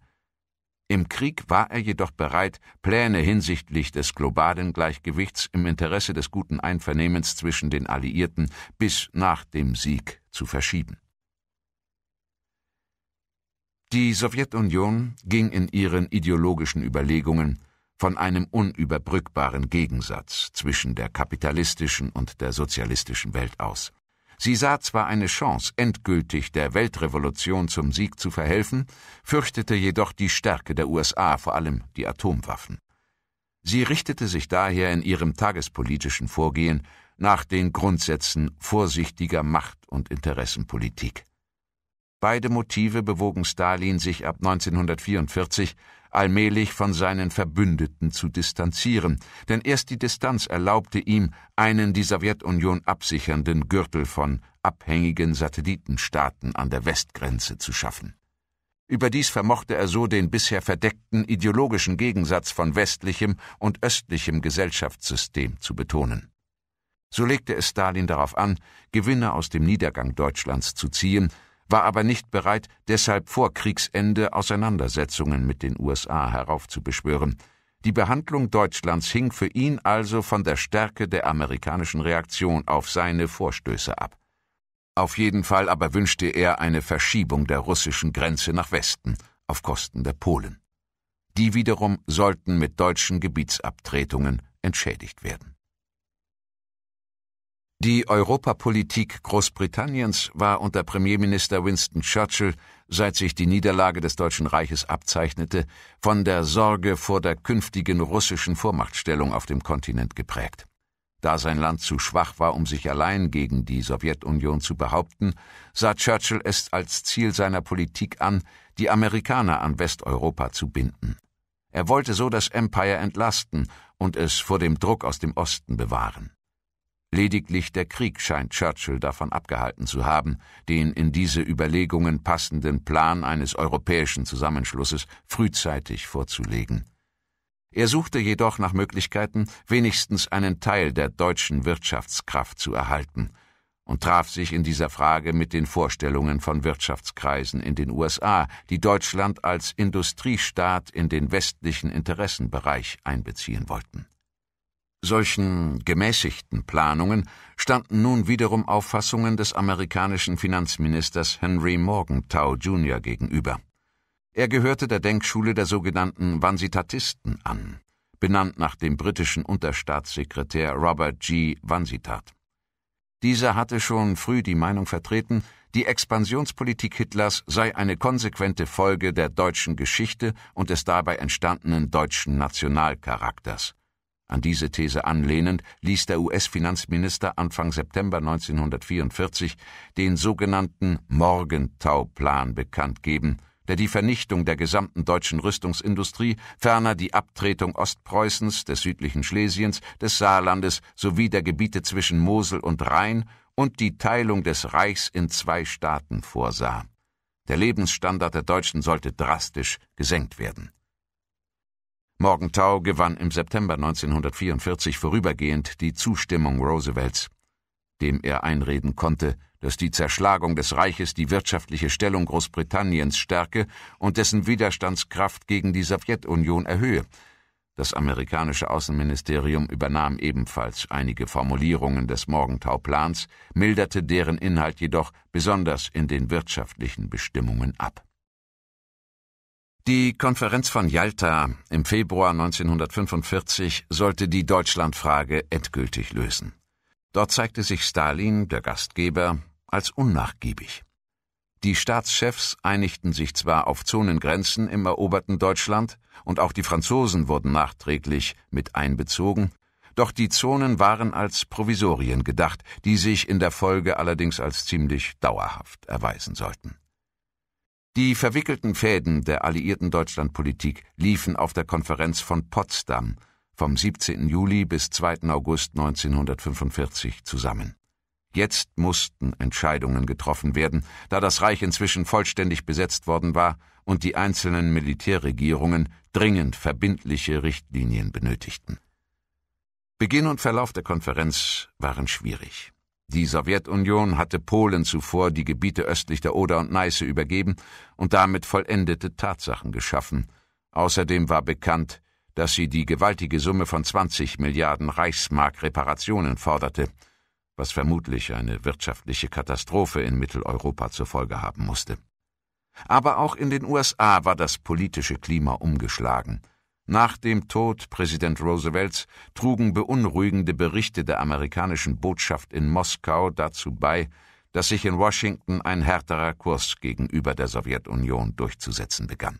A: Im Krieg war er jedoch bereit, Pläne hinsichtlich des globalen Gleichgewichts im Interesse des guten Einvernehmens zwischen den Alliierten bis nach dem Sieg zu verschieben. Die Sowjetunion ging in ihren ideologischen Überlegungen von einem unüberbrückbaren Gegensatz zwischen der kapitalistischen und der sozialistischen Welt aus. Sie sah zwar eine Chance, endgültig der Weltrevolution zum Sieg zu verhelfen, fürchtete jedoch die Stärke der USA, vor allem die Atomwaffen. Sie richtete sich daher in ihrem tagespolitischen Vorgehen nach den Grundsätzen vorsichtiger Macht und Interessenpolitik. Beide Motive bewogen Stalin, sich ab 1944 allmählich von seinen Verbündeten zu distanzieren, denn erst die Distanz erlaubte ihm, einen die Sowjetunion absichernden Gürtel von abhängigen Satellitenstaaten an der Westgrenze zu schaffen. Überdies vermochte er so den bisher verdeckten ideologischen Gegensatz von westlichem und östlichem Gesellschaftssystem zu betonen. So legte es Stalin darauf an, Gewinne aus dem Niedergang Deutschlands zu ziehen war aber nicht bereit, deshalb vor Kriegsende Auseinandersetzungen mit den USA heraufzubeschwören. Die Behandlung Deutschlands hing für ihn also von der Stärke der amerikanischen Reaktion auf seine Vorstöße ab. Auf jeden Fall aber wünschte er eine Verschiebung der russischen Grenze nach Westen auf Kosten der Polen. Die wiederum sollten mit deutschen Gebietsabtretungen entschädigt werden. Die Europapolitik Großbritanniens war unter Premierminister Winston Churchill, seit sich die Niederlage des Deutschen Reiches abzeichnete, von der Sorge vor der künftigen russischen Vormachtstellung auf dem Kontinent geprägt. Da sein Land zu schwach war, um sich allein gegen die Sowjetunion zu behaupten, sah Churchill es als Ziel seiner Politik an, die Amerikaner an Westeuropa zu binden. Er wollte so das Empire entlasten und es vor dem Druck aus dem Osten bewahren. Lediglich der Krieg scheint Churchill davon abgehalten zu haben, den in diese Überlegungen passenden Plan eines europäischen Zusammenschlusses frühzeitig vorzulegen. Er suchte jedoch nach Möglichkeiten, wenigstens einen Teil der deutschen Wirtschaftskraft zu erhalten und traf sich in dieser Frage mit den Vorstellungen von Wirtschaftskreisen in den USA, die Deutschland als Industriestaat in den westlichen Interessenbereich einbeziehen wollten. Solchen gemäßigten Planungen standen nun wiederum Auffassungen des amerikanischen Finanzministers Henry Morgenthau Jr. gegenüber. Er gehörte der Denkschule der sogenannten Vansitatisten an, benannt nach dem britischen Unterstaatssekretär Robert G. Vansitat. Dieser hatte schon früh die Meinung vertreten, die Expansionspolitik Hitlers sei eine konsequente Folge der deutschen Geschichte und des dabei entstandenen deutschen Nationalcharakters. An diese These anlehnend ließ der US-Finanzminister Anfang September 1944 den sogenannten Morgenthau-Plan bekannt geben, der die Vernichtung der gesamten deutschen Rüstungsindustrie, ferner die Abtretung Ostpreußens, des südlichen Schlesiens, des Saarlandes sowie der Gebiete zwischen Mosel und Rhein und die Teilung des Reichs in zwei Staaten vorsah. Der Lebensstandard der Deutschen sollte drastisch gesenkt werden. Morgenthau gewann im September 1944 vorübergehend die Zustimmung Roosevelts, dem er einreden konnte, dass die Zerschlagung des Reiches die wirtschaftliche Stellung Großbritanniens stärke und dessen Widerstandskraft gegen die Sowjetunion erhöhe. Das amerikanische Außenministerium übernahm ebenfalls einige Formulierungen des Morgenthau-Plans, milderte deren Inhalt jedoch besonders in den wirtschaftlichen Bestimmungen ab die Konferenz von Yalta im Februar 1945 sollte die Deutschlandfrage endgültig lösen. Dort zeigte sich Stalin, der Gastgeber, als unnachgiebig. Die Staatschefs einigten sich zwar auf Zonengrenzen im eroberten Deutschland und auch die Franzosen wurden nachträglich mit einbezogen, doch die Zonen waren als Provisorien gedacht, die sich in der Folge allerdings als ziemlich dauerhaft erweisen sollten. Die verwickelten Fäden der alliierten Deutschlandpolitik liefen auf der Konferenz von Potsdam vom 17. Juli bis 2. August 1945 zusammen. Jetzt mussten Entscheidungen getroffen werden, da das Reich inzwischen vollständig besetzt worden war und die einzelnen Militärregierungen dringend verbindliche Richtlinien benötigten. Beginn und Verlauf der Konferenz waren schwierig. Die Sowjetunion hatte Polen zuvor die Gebiete östlich der Oder und Neiße übergeben und damit vollendete Tatsachen geschaffen. Außerdem war bekannt, dass sie die gewaltige Summe von 20 Milliarden Reichsmark Reparationen forderte, was vermutlich eine wirtschaftliche Katastrophe in Mitteleuropa zur Folge haben musste. Aber auch in den USA war das politische Klima umgeschlagen. Nach dem Tod Präsident Roosevelts trugen beunruhigende Berichte der amerikanischen Botschaft in Moskau dazu bei, dass sich in Washington ein härterer Kurs gegenüber der Sowjetunion durchzusetzen begann.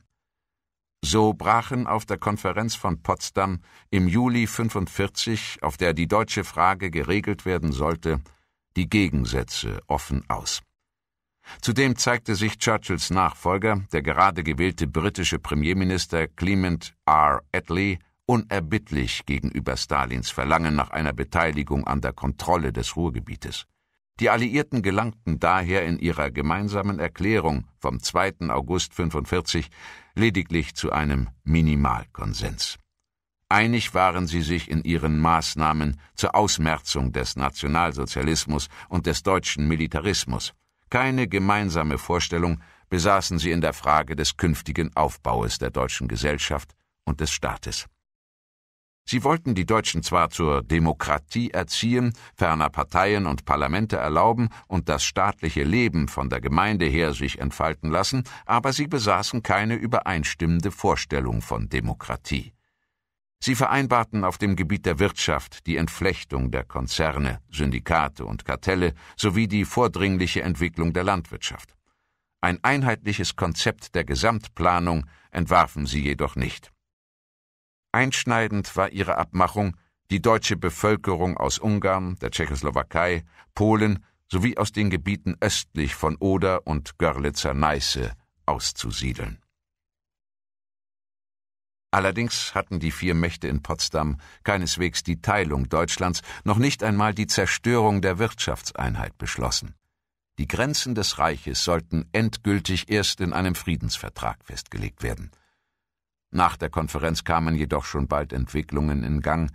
A: So brachen auf der Konferenz von Potsdam im Juli 45, auf der die deutsche Frage geregelt werden sollte, die Gegensätze offen aus. Zudem zeigte sich Churchills Nachfolger, der gerade gewählte britische Premierminister Clement R. Attlee, unerbittlich gegenüber Stalins Verlangen nach einer Beteiligung an der Kontrolle des Ruhrgebietes. Die Alliierten gelangten daher in ihrer gemeinsamen Erklärung vom 2. August 1945 lediglich zu einem Minimalkonsens. Einig waren sie sich in ihren Maßnahmen zur Ausmerzung des Nationalsozialismus und des deutschen Militarismus, keine gemeinsame Vorstellung besaßen sie in der Frage des künftigen Aufbaues der deutschen Gesellschaft und des Staates. Sie wollten die Deutschen zwar zur Demokratie erziehen, ferner Parteien und Parlamente erlauben und das staatliche Leben von der Gemeinde her sich entfalten lassen, aber sie besaßen keine übereinstimmende Vorstellung von Demokratie. Sie vereinbarten auf dem Gebiet der Wirtschaft die Entflechtung der Konzerne, Syndikate und Kartelle sowie die vordringliche Entwicklung der Landwirtschaft. Ein einheitliches Konzept der Gesamtplanung entwarfen sie jedoch nicht. Einschneidend war ihre Abmachung, die deutsche Bevölkerung aus Ungarn, der Tschechoslowakei, Polen sowie aus den Gebieten östlich von Oder und Görlitzer Neiße auszusiedeln. Allerdings hatten die vier Mächte in Potsdam keineswegs die Teilung Deutschlands, noch nicht einmal die Zerstörung der Wirtschaftseinheit beschlossen. Die Grenzen des Reiches sollten endgültig erst in einem Friedensvertrag festgelegt werden. Nach der Konferenz kamen jedoch schon bald Entwicklungen in Gang,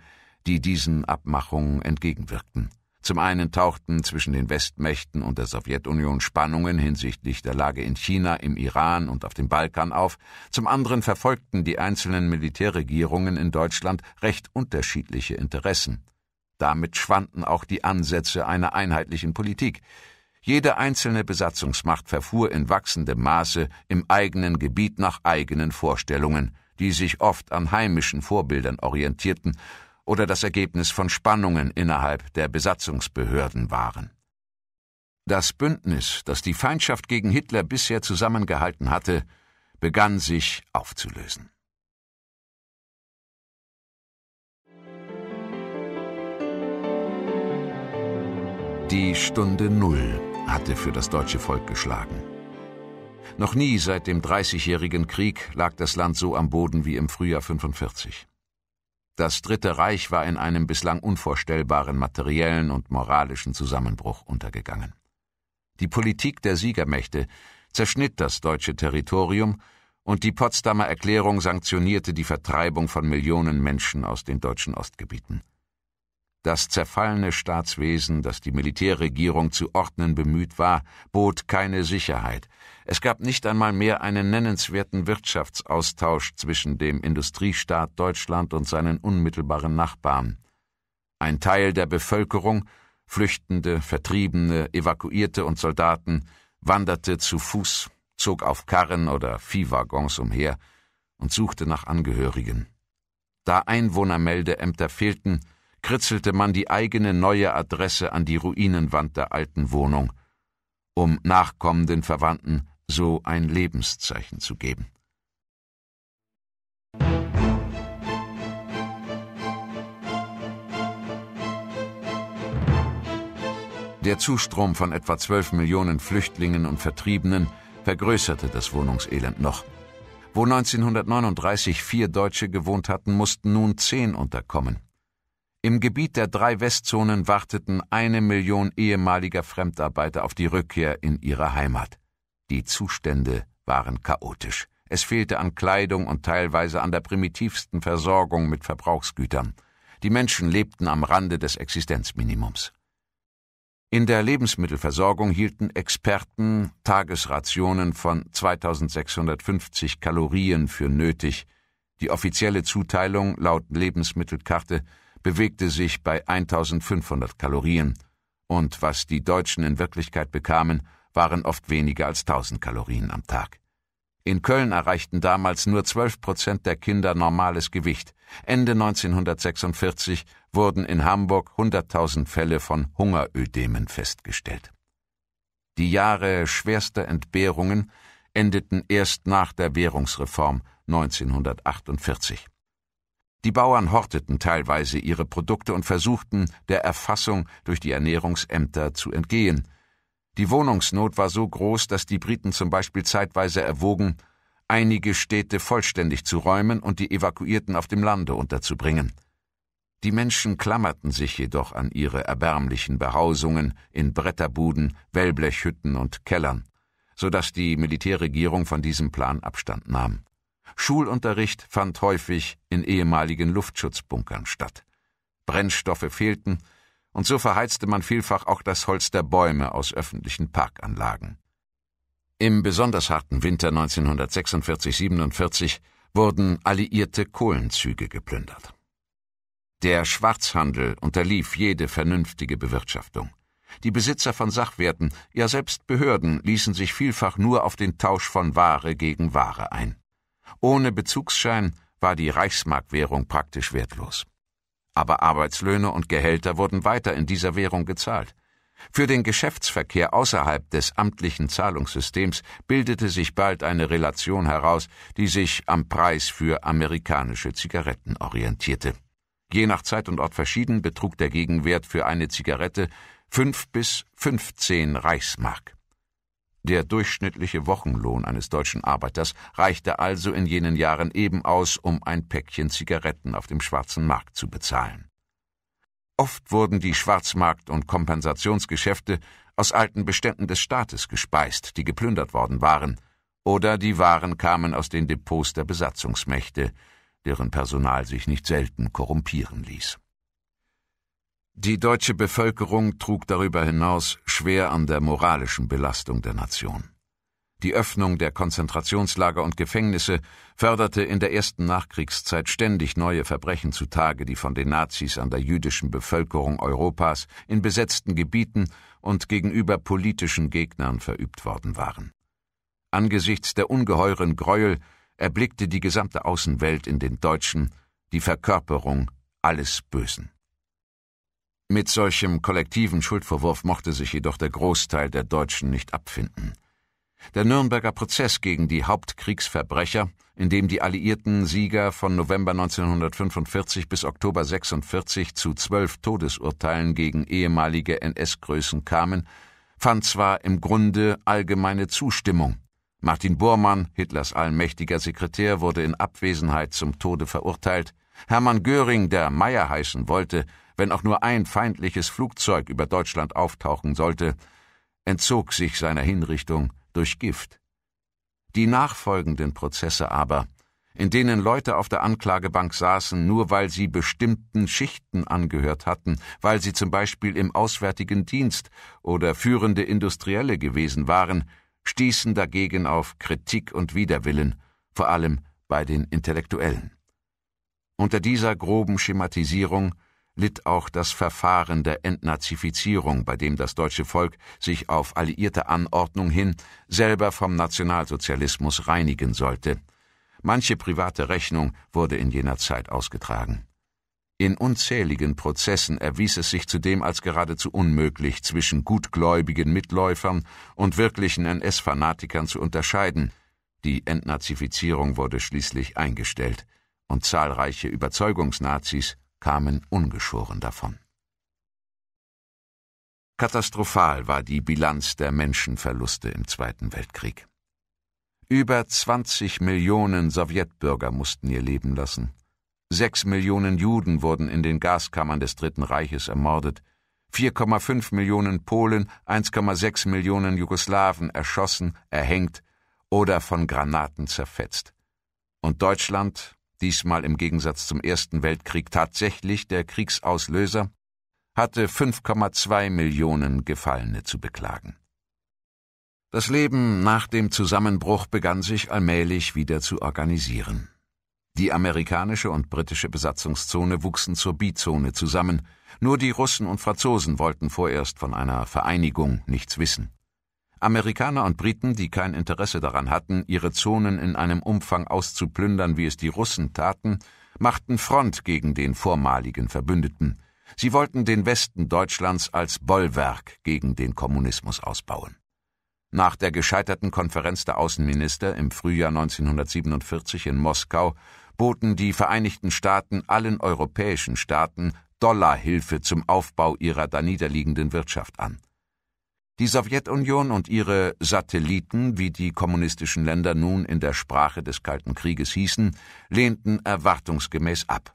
A: die diesen Abmachungen entgegenwirkten. Zum einen tauchten zwischen den Westmächten und der Sowjetunion Spannungen hinsichtlich der Lage in China, im Iran und auf dem Balkan auf, zum anderen verfolgten die einzelnen Militärregierungen in Deutschland recht unterschiedliche Interessen. Damit schwanden auch die Ansätze einer einheitlichen Politik. Jede einzelne Besatzungsmacht verfuhr in wachsendem Maße im eigenen Gebiet nach eigenen Vorstellungen, die sich oft an heimischen Vorbildern orientierten oder das Ergebnis von Spannungen innerhalb der Besatzungsbehörden waren. Das Bündnis, das die Feindschaft gegen Hitler bisher zusammengehalten hatte, begann sich aufzulösen. Die Stunde Null hatte für das deutsche Volk geschlagen. Noch nie seit dem Dreißigjährigen Krieg lag das Land so am Boden wie im Frühjahr 1945. Das Dritte Reich war in einem bislang unvorstellbaren materiellen und moralischen Zusammenbruch untergegangen. Die Politik der Siegermächte zerschnitt das deutsche Territorium und die Potsdamer Erklärung sanktionierte die Vertreibung von Millionen Menschen aus den deutschen Ostgebieten. Das zerfallene Staatswesen, das die Militärregierung zu ordnen bemüht war, bot keine Sicherheit, es gab nicht einmal mehr einen nennenswerten Wirtschaftsaustausch zwischen dem Industriestaat Deutschland und seinen unmittelbaren Nachbarn. Ein Teil der Bevölkerung, Flüchtende, Vertriebene, Evakuierte und Soldaten, wanderte zu Fuß, zog auf Karren oder Viehwaggons umher und suchte nach Angehörigen. Da Einwohnermeldeämter fehlten, kritzelte man die eigene neue Adresse an die Ruinenwand der alten Wohnung, um nachkommenden Verwandten so ein Lebenszeichen zu geben. Der Zustrom von etwa 12 Millionen Flüchtlingen und Vertriebenen vergrößerte das Wohnungselend noch. Wo 1939 vier Deutsche gewohnt hatten, mussten nun zehn unterkommen. Im Gebiet der drei Westzonen warteten eine Million ehemaliger Fremdarbeiter auf die Rückkehr in ihre Heimat. Die Zustände waren chaotisch. Es fehlte an Kleidung und teilweise an der primitivsten Versorgung mit Verbrauchsgütern. Die Menschen lebten am Rande des Existenzminimums. In der Lebensmittelversorgung hielten Experten Tagesrationen von 2650 Kalorien für nötig. Die offizielle Zuteilung laut Lebensmittelkarte bewegte sich bei 1500 Kalorien. Und was die Deutschen in Wirklichkeit bekamen, waren oft weniger als 1000 Kalorien am Tag. In Köln erreichten damals nur 12 Prozent der Kinder normales Gewicht. Ende 1946 wurden in Hamburg 100.000 Fälle von Hungerödemen festgestellt. Die Jahre schwerster Entbehrungen endeten erst nach der Währungsreform 1948. Die Bauern horteten teilweise ihre Produkte und versuchten, der Erfassung durch die Ernährungsämter zu entgehen. Die Wohnungsnot war so groß, dass die Briten zum Beispiel zeitweise erwogen, einige Städte vollständig zu räumen und die Evakuierten auf dem Lande unterzubringen. Die Menschen klammerten sich jedoch an ihre erbärmlichen Behausungen in Bretterbuden, Wellblechhütten und Kellern, so dass die Militärregierung von diesem Plan Abstand nahm. Schulunterricht fand häufig in ehemaligen Luftschutzbunkern statt. Brennstoffe fehlten, und so verheizte man vielfach auch das Holz der Bäume aus öffentlichen Parkanlagen. Im besonders harten Winter 1946-47 wurden alliierte Kohlenzüge geplündert. Der Schwarzhandel unterlief jede vernünftige Bewirtschaftung. Die Besitzer von Sachwerten, ja selbst Behörden, ließen sich vielfach nur auf den Tausch von Ware gegen Ware ein. Ohne Bezugsschein war die Reichsmarkwährung praktisch wertlos aber Arbeitslöhne und Gehälter wurden weiter in dieser Währung gezahlt. Für den Geschäftsverkehr außerhalb des amtlichen Zahlungssystems bildete sich bald eine Relation heraus, die sich am Preis für amerikanische Zigaretten orientierte. Je nach Zeit und Ort verschieden betrug der Gegenwert für eine Zigarette fünf bis fünfzehn Reichsmark. Der durchschnittliche Wochenlohn eines deutschen Arbeiters reichte also in jenen Jahren eben aus, um ein Päckchen Zigaretten auf dem schwarzen Markt zu bezahlen. Oft wurden die Schwarzmarkt- und Kompensationsgeschäfte aus alten Beständen des Staates gespeist, die geplündert worden waren, oder die Waren kamen aus den Depots der Besatzungsmächte, deren Personal sich nicht selten korrumpieren ließ. Die deutsche Bevölkerung trug darüber hinaus schwer an der moralischen Belastung der Nation. Die Öffnung der Konzentrationslager und Gefängnisse förderte in der ersten Nachkriegszeit ständig neue Verbrechen zutage, die von den Nazis an der jüdischen Bevölkerung Europas in besetzten Gebieten und gegenüber politischen Gegnern verübt worden waren. Angesichts der ungeheuren Gräuel erblickte die gesamte Außenwelt in den Deutschen die Verkörperung alles Bösen. Mit solchem kollektiven Schuldvorwurf mochte sich jedoch der Großteil der Deutschen nicht abfinden. Der Nürnberger Prozess gegen die Hauptkriegsverbrecher, in dem die alliierten Sieger von November 1945 bis Oktober 46 zu zwölf Todesurteilen gegen ehemalige NS-Größen kamen, fand zwar im Grunde allgemeine Zustimmung. Martin Bormann, Hitlers allmächtiger Sekretär, wurde in Abwesenheit zum Tode verurteilt. Hermann Göring, der Meier heißen wollte, wenn auch nur ein feindliches Flugzeug über Deutschland auftauchen sollte, entzog sich seiner Hinrichtung durch Gift. Die nachfolgenden Prozesse aber, in denen Leute auf der Anklagebank saßen, nur weil sie bestimmten Schichten angehört hatten, weil sie zum Beispiel im Auswärtigen Dienst oder führende Industrielle gewesen waren, stießen dagegen auf Kritik und Widerwillen, vor allem bei den Intellektuellen. Unter dieser groben Schematisierung litt auch das Verfahren der Entnazifizierung, bei dem das deutsche Volk sich auf alliierte Anordnung hin selber vom Nationalsozialismus reinigen sollte. Manche private Rechnung wurde in jener Zeit ausgetragen. In unzähligen Prozessen erwies es sich zudem als geradezu unmöglich, zwischen gutgläubigen Mitläufern und wirklichen NS-Fanatikern zu unterscheiden. Die Entnazifizierung wurde schließlich eingestellt und zahlreiche Überzeugungsnazis kamen ungeschoren davon. Katastrophal war die Bilanz der Menschenverluste im Zweiten Weltkrieg. Über 20 Millionen Sowjetbürger mussten ihr Leben lassen. Sechs Millionen Juden wurden in den Gaskammern des Dritten Reiches ermordet. 4,5 Millionen Polen, 1,6 Millionen Jugoslawen erschossen, erhängt oder von Granaten zerfetzt. Und Deutschland diesmal im Gegensatz zum Ersten Weltkrieg tatsächlich der Kriegsauslöser, hatte 5,2 Millionen Gefallene zu beklagen. Das Leben nach dem Zusammenbruch begann sich allmählich wieder zu organisieren. Die amerikanische und britische Besatzungszone wuchsen zur Bizone zusammen, nur die Russen und Franzosen wollten vorerst von einer Vereinigung nichts wissen. Amerikaner und Briten, die kein Interesse daran hatten, ihre Zonen in einem Umfang auszuplündern, wie es die Russen taten, machten Front gegen den vormaligen Verbündeten. Sie wollten den Westen Deutschlands als Bollwerk gegen den Kommunismus ausbauen. Nach der gescheiterten Konferenz der Außenminister im Frühjahr 1947 in Moskau boten die Vereinigten Staaten allen europäischen Staaten Dollarhilfe zum Aufbau ihrer daniederliegenden Wirtschaft an. Die Sowjetunion und ihre Satelliten, wie die kommunistischen Länder nun in der Sprache des Kalten Krieges hießen, lehnten erwartungsgemäß ab.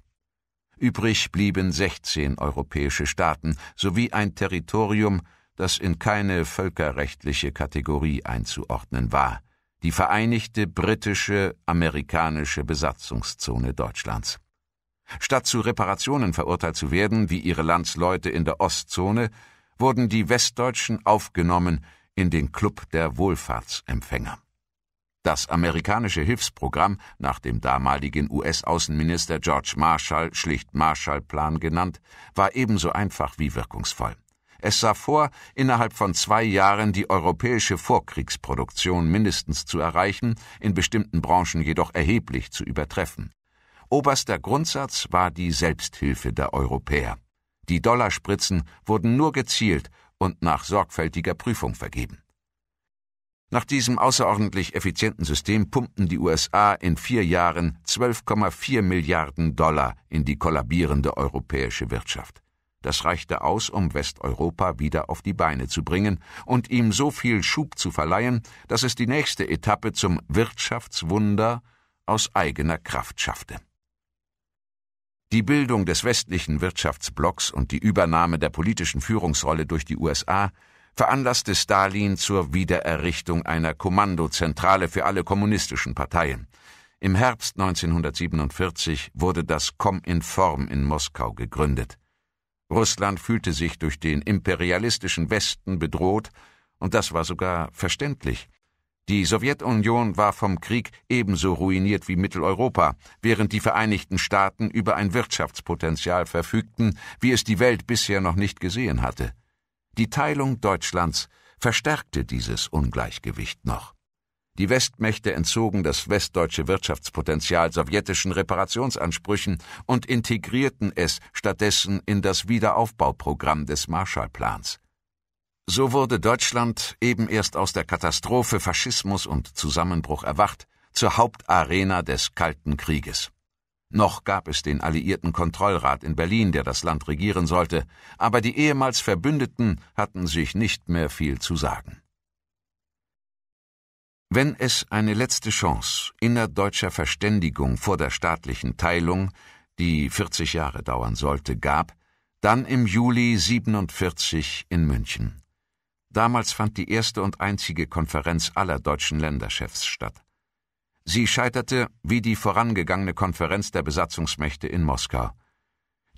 A: Übrig blieben 16 europäische Staaten sowie ein Territorium, das in keine völkerrechtliche Kategorie einzuordnen war, die Vereinigte Britische Amerikanische Besatzungszone Deutschlands. Statt zu Reparationen verurteilt zu werden, wie ihre Landsleute in der Ostzone, wurden die Westdeutschen aufgenommen in den Club der Wohlfahrtsempfänger. Das amerikanische Hilfsprogramm, nach dem damaligen US-Außenminister George Marshall schlicht Marshallplan genannt, war ebenso einfach wie wirkungsvoll. Es sah vor, innerhalb von zwei Jahren die europäische Vorkriegsproduktion mindestens zu erreichen, in bestimmten Branchen jedoch erheblich zu übertreffen. Oberster Grundsatz war die Selbsthilfe der Europäer. Die Dollarspritzen wurden nur gezielt und nach sorgfältiger Prüfung vergeben. Nach diesem außerordentlich effizienten System pumpten die USA in vier Jahren 12,4 Milliarden Dollar in die kollabierende europäische Wirtschaft. Das reichte aus, um Westeuropa wieder auf die Beine zu bringen und ihm so viel Schub zu verleihen, dass es die nächste Etappe zum Wirtschaftswunder aus eigener Kraft schaffte. Die Bildung des westlichen Wirtschaftsblocks und die Übernahme der politischen Führungsrolle durch die USA veranlasste Stalin zur Wiedererrichtung einer Kommandozentrale für alle kommunistischen Parteien. Im Herbst 1947 wurde das Kominform in Moskau gegründet. Russland fühlte sich durch den imperialistischen Westen bedroht, und das war sogar verständlich. Die Sowjetunion war vom Krieg ebenso ruiniert wie Mitteleuropa, während die Vereinigten Staaten über ein Wirtschaftspotenzial verfügten, wie es die Welt bisher noch nicht gesehen hatte. Die Teilung Deutschlands verstärkte dieses Ungleichgewicht noch. Die Westmächte entzogen das westdeutsche Wirtschaftspotenzial sowjetischen Reparationsansprüchen und integrierten es stattdessen in das Wiederaufbauprogramm des Marshallplans. So wurde Deutschland, eben erst aus der Katastrophe Faschismus und Zusammenbruch erwacht, zur Hauptarena des Kalten Krieges. Noch gab es den Alliierten Kontrollrat in Berlin, der das Land regieren sollte, aber die ehemals Verbündeten hatten sich nicht mehr viel zu sagen. Wenn es eine letzte Chance innerdeutscher Verständigung vor der staatlichen Teilung, die 40 Jahre dauern sollte, gab, dann im Juli 47 in München. Damals fand die erste und einzige Konferenz aller deutschen Länderchefs statt. Sie scheiterte wie die vorangegangene Konferenz der Besatzungsmächte in Moskau.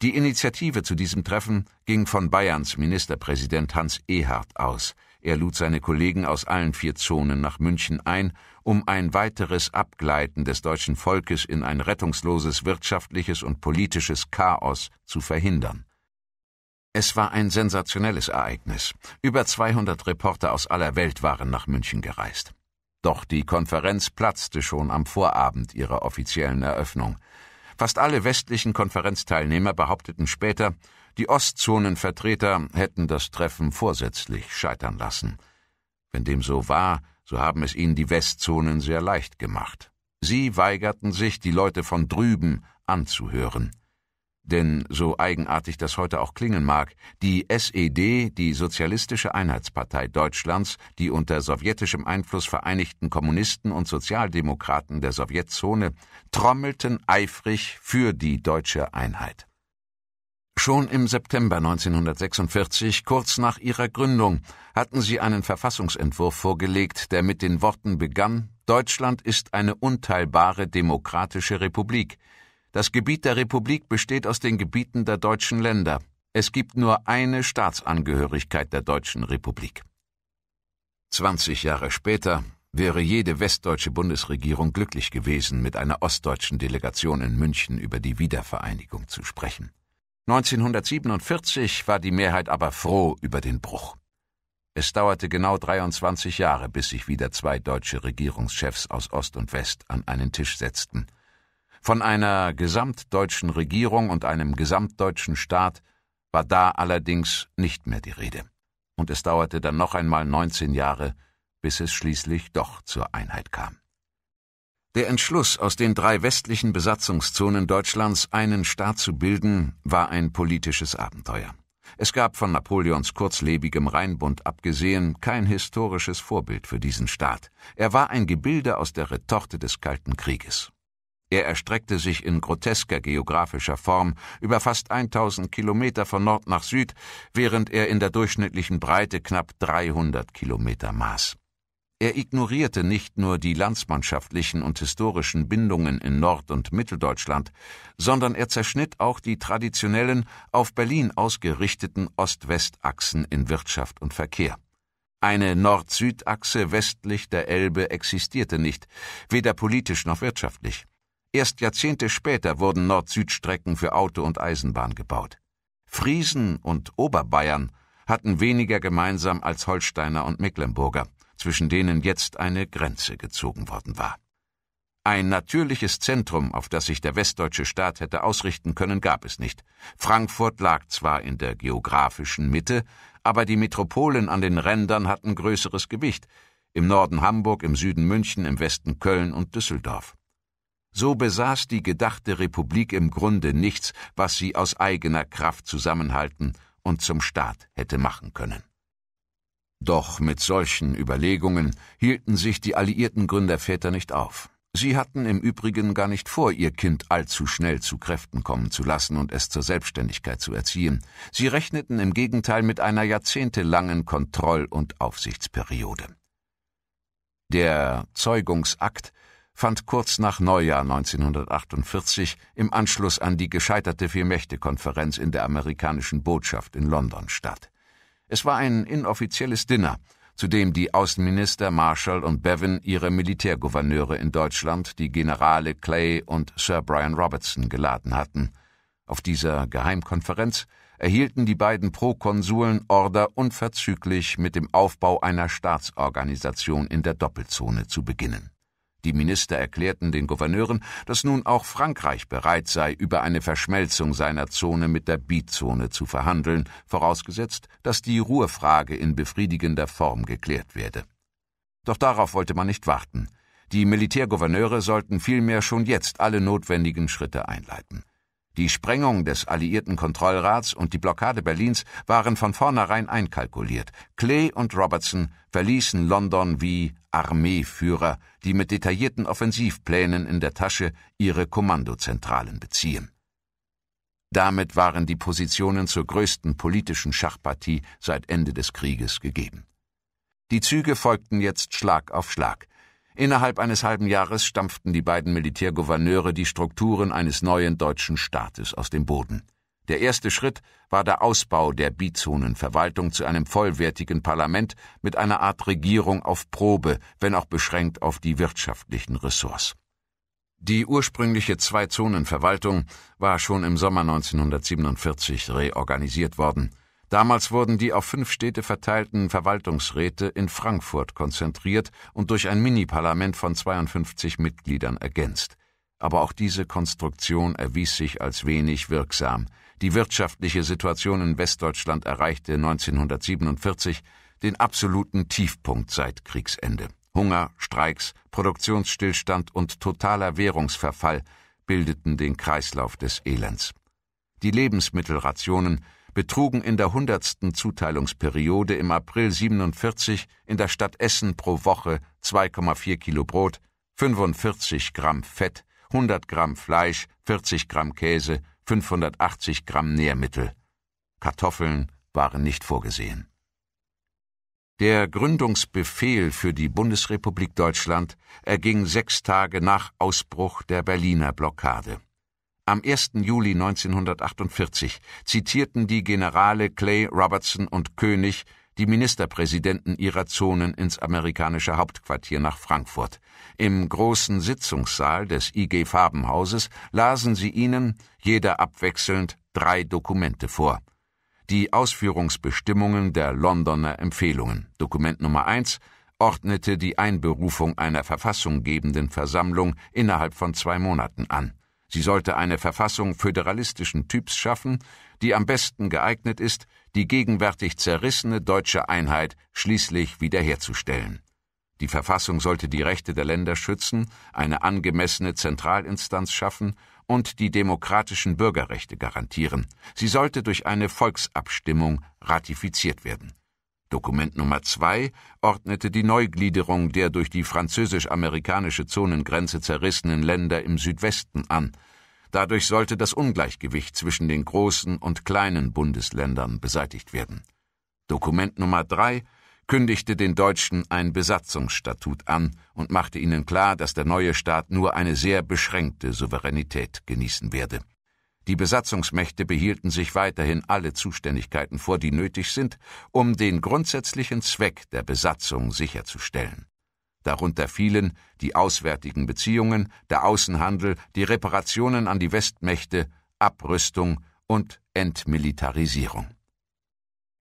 A: Die Initiative zu diesem Treffen ging von Bayerns Ministerpräsident Hans Ehard aus. Er lud seine Kollegen aus allen vier Zonen nach München ein, um ein weiteres Abgleiten des deutschen Volkes in ein rettungsloses wirtschaftliches und politisches Chaos zu verhindern. Es war ein sensationelles Ereignis. Über 200 Reporter aus aller Welt waren nach München gereist. Doch die Konferenz platzte schon am Vorabend ihrer offiziellen Eröffnung. Fast alle westlichen Konferenzteilnehmer behaupteten später, die Ostzonenvertreter hätten das Treffen vorsätzlich scheitern lassen. Wenn dem so war, so haben es ihnen die Westzonen sehr leicht gemacht. Sie weigerten sich, die Leute von drüben anzuhören. Denn, so eigenartig das heute auch klingen mag, die SED, die Sozialistische Einheitspartei Deutschlands, die unter sowjetischem Einfluss vereinigten Kommunisten und Sozialdemokraten der Sowjetzone, trommelten eifrig für die deutsche Einheit. Schon im September 1946, kurz nach ihrer Gründung, hatten sie einen Verfassungsentwurf vorgelegt, der mit den Worten begann Deutschland ist eine unteilbare demokratische Republik, das Gebiet der Republik besteht aus den Gebieten der deutschen Länder. Es gibt nur eine Staatsangehörigkeit der Deutschen Republik. 20 Jahre später wäre jede westdeutsche Bundesregierung glücklich gewesen, mit einer ostdeutschen Delegation in München über die Wiedervereinigung zu sprechen. 1947 war die Mehrheit aber froh über den Bruch. Es dauerte genau 23 Jahre, bis sich wieder zwei deutsche Regierungschefs aus Ost und West an einen Tisch setzten – von einer gesamtdeutschen Regierung und einem gesamtdeutschen Staat war da allerdings nicht mehr die Rede. Und es dauerte dann noch einmal 19 Jahre, bis es schließlich doch zur Einheit kam. Der Entschluss, aus den drei westlichen Besatzungszonen Deutschlands einen Staat zu bilden, war ein politisches Abenteuer. Es gab von Napoleons kurzlebigem Rheinbund abgesehen kein historisches Vorbild für diesen Staat. Er war ein Gebilde aus der Retorte des Kalten Krieges. Er erstreckte sich in grotesker geografischer Form über fast 1000 Kilometer von Nord nach Süd, während er in der durchschnittlichen Breite knapp 300 Kilometer maß. Er ignorierte nicht nur die landsmannschaftlichen und historischen Bindungen in Nord- und Mitteldeutschland, sondern er zerschnitt auch die traditionellen, auf Berlin ausgerichteten Ost-West-Achsen in Wirtschaft und Verkehr. Eine Nord-Süd-Achse westlich der Elbe existierte nicht, weder politisch noch wirtschaftlich. Erst Jahrzehnte später wurden Nord-Süd-Strecken für Auto und Eisenbahn gebaut. Friesen und Oberbayern hatten weniger gemeinsam als Holsteiner und Mecklenburger, zwischen denen jetzt eine Grenze gezogen worden war. Ein natürliches Zentrum, auf das sich der westdeutsche Staat hätte ausrichten können, gab es nicht. Frankfurt lag zwar in der geografischen Mitte, aber die Metropolen an den Rändern hatten größeres Gewicht, im Norden Hamburg, im Süden München, im Westen Köln und Düsseldorf. So besaß die gedachte Republik im Grunde nichts, was sie aus eigener Kraft zusammenhalten und zum Staat hätte machen können. Doch mit solchen Überlegungen hielten sich die alliierten Gründerväter nicht auf. Sie hatten im Übrigen gar nicht vor, ihr Kind allzu schnell zu Kräften kommen zu lassen und es zur Selbstständigkeit zu erziehen. Sie rechneten im Gegenteil mit einer jahrzehntelangen Kontroll- und Aufsichtsperiode. Der Zeugungsakt fand kurz nach Neujahr 1948 im Anschluss an die gescheiterte Vier-Mächte-Konferenz in der amerikanischen Botschaft in London statt. Es war ein inoffizielles Dinner, zu dem die Außenminister Marshall und Bevan ihre Militärgouverneure in Deutschland, die Generale Clay und Sir Brian Robertson, geladen hatten. Auf dieser Geheimkonferenz erhielten die beiden Prokonsuln Order, unverzüglich mit dem Aufbau einer Staatsorganisation in der Doppelzone zu beginnen. Die Minister erklärten den Gouverneuren, dass nun auch Frankreich bereit sei, über eine Verschmelzung seiner Zone mit der Bizone zu verhandeln, vorausgesetzt, dass die Ruhrfrage in befriedigender Form geklärt werde. Doch darauf wollte man nicht warten. Die Militärgouverneure sollten vielmehr schon jetzt alle notwendigen Schritte einleiten. Die Sprengung des alliierten Kontrollrats und die Blockade Berlins waren von vornherein einkalkuliert. Clay und Robertson verließen London wie Armeeführer, die mit detaillierten Offensivplänen in der Tasche ihre Kommandozentralen beziehen. Damit waren die Positionen zur größten politischen Schachpartie seit Ende des Krieges gegeben. Die Züge folgten jetzt Schlag auf Schlag. Innerhalb eines halben Jahres stampften die beiden Militärgouverneure die Strukturen eines neuen deutschen Staates aus dem Boden. Der erste Schritt war der Ausbau der Bizonenverwaltung zu einem vollwertigen Parlament mit einer Art Regierung auf Probe, wenn auch beschränkt auf die wirtschaftlichen Ressorts. Die ursprüngliche Zwei-Zonen-Verwaltung war schon im Sommer 1947 reorganisiert worden – Damals wurden die auf fünf Städte verteilten Verwaltungsräte in Frankfurt konzentriert und durch ein Mini-Parlament von 52 Mitgliedern ergänzt. Aber auch diese Konstruktion erwies sich als wenig wirksam. Die wirtschaftliche Situation in Westdeutschland erreichte 1947 den absoluten Tiefpunkt seit Kriegsende. Hunger, Streiks, Produktionsstillstand und totaler Währungsverfall bildeten den Kreislauf des Elends. Die Lebensmittelrationen betrugen in der hundertsten Zuteilungsperiode im April 47 in der Stadt Essen pro Woche 2,4 Kilo Brot, 45 Gramm Fett, 100 Gramm Fleisch, 40 Gramm Käse, 580 Gramm Nährmittel. Kartoffeln waren nicht vorgesehen. Der Gründungsbefehl für die Bundesrepublik Deutschland erging sechs Tage nach Ausbruch der Berliner Blockade. Am 1. Juli 1948 zitierten die Generale Clay, Robertson und König die Ministerpräsidenten ihrer Zonen ins amerikanische Hauptquartier nach Frankfurt. Im großen Sitzungssaal des IG Farbenhauses lasen sie ihnen, jeder abwechselnd, drei Dokumente vor. Die Ausführungsbestimmungen der Londoner Empfehlungen. Dokument Nummer 1 ordnete die Einberufung einer verfassunggebenden Versammlung innerhalb von zwei Monaten an. Sie sollte eine Verfassung föderalistischen Typs schaffen, die am besten geeignet ist, die gegenwärtig zerrissene deutsche Einheit schließlich wiederherzustellen. Die Verfassung sollte die Rechte der Länder schützen, eine angemessene Zentralinstanz schaffen und die demokratischen Bürgerrechte garantieren. Sie sollte durch eine Volksabstimmung ratifiziert werden. Dokument Nummer zwei ordnete die Neugliederung der durch die französisch-amerikanische Zonengrenze zerrissenen Länder im Südwesten an. Dadurch sollte das Ungleichgewicht zwischen den großen und kleinen Bundesländern beseitigt werden. Dokument Nummer drei kündigte den Deutschen ein Besatzungsstatut an und machte ihnen klar, dass der neue Staat nur eine sehr beschränkte Souveränität genießen werde. Die Besatzungsmächte behielten sich weiterhin alle Zuständigkeiten vor, die nötig sind, um den grundsätzlichen Zweck der Besatzung sicherzustellen. Darunter fielen die auswärtigen Beziehungen, der Außenhandel, die Reparationen an die Westmächte, Abrüstung und Entmilitarisierung.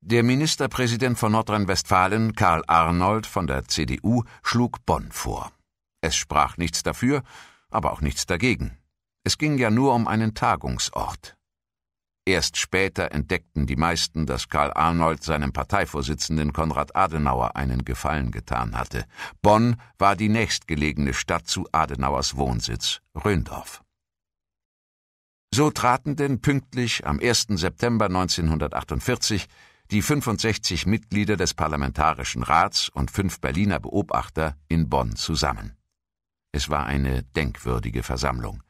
A: Der Ministerpräsident von Nordrhein-Westfalen, Karl Arnold von der CDU, schlug Bonn vor. Es sprach nichts dafür, aber auch nichts dagegen. Es ging ja nur um einen Tagungsort. Erst später entdeckten die meisten, dass Karl Arnold seinem Parteivorsitzenden Konrad Adenauer einen Gefallen getan hatte. Bonn war die nächstgelegene Stadt zu Adenauers Wohnsitz, Röndorf. So traten denn pünktlich am 1. September 1948 die 65 Mitglieder des Parlamentarischen Rats und fünf Berliner Beobachter in Bonn zusammen. Es war eine denkwürdige Versammlung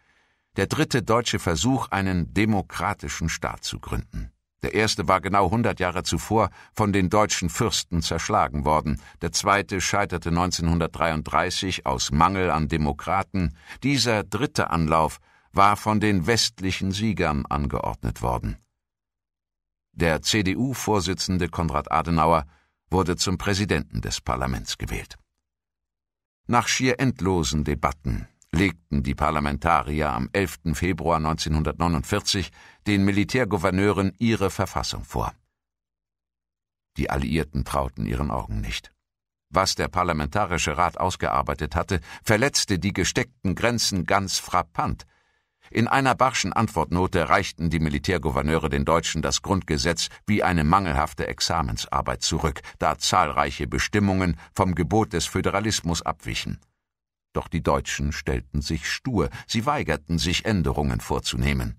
A: der dritte deutsche Versuch, einen demokratischen Staat zu gründen. Der erste war genau 100 Jahre zuvor von den deutschen Fürsten zerschlagen worden. Der zweite scheiterte 1933 aus Mangel an Demokraten. Dieser dritte Anlauf war von den westlichen Siegern angeordnet worden. Der CDU-Vorsitzende Konrad Adenauer wurde zum Präsidenten des Parlaments gewählt. Nach schier endlosen Debatten, legten die Parlamentarier am 11. Februar 1949 den Militärgouverneuren ihre Verfassung vor. Die Alliierten trauten ihren Augen nicht. Was der Parlamentarische Rat ausgearbeitet hatte, verletzte die gesteckten Grenzen ganz frappant. In einer barschen Antwortnote reichten die Militärgouverneure den Deutschen das Grundgesetz wie eine mangelhafte Examensarbeit zurück, da zahlreiche Bestimmungen vom Gebot des Föderalismus abwichen. Doch die Deutschen stellten sich stur, sie weigerten sich Änderungen vorzunehmen.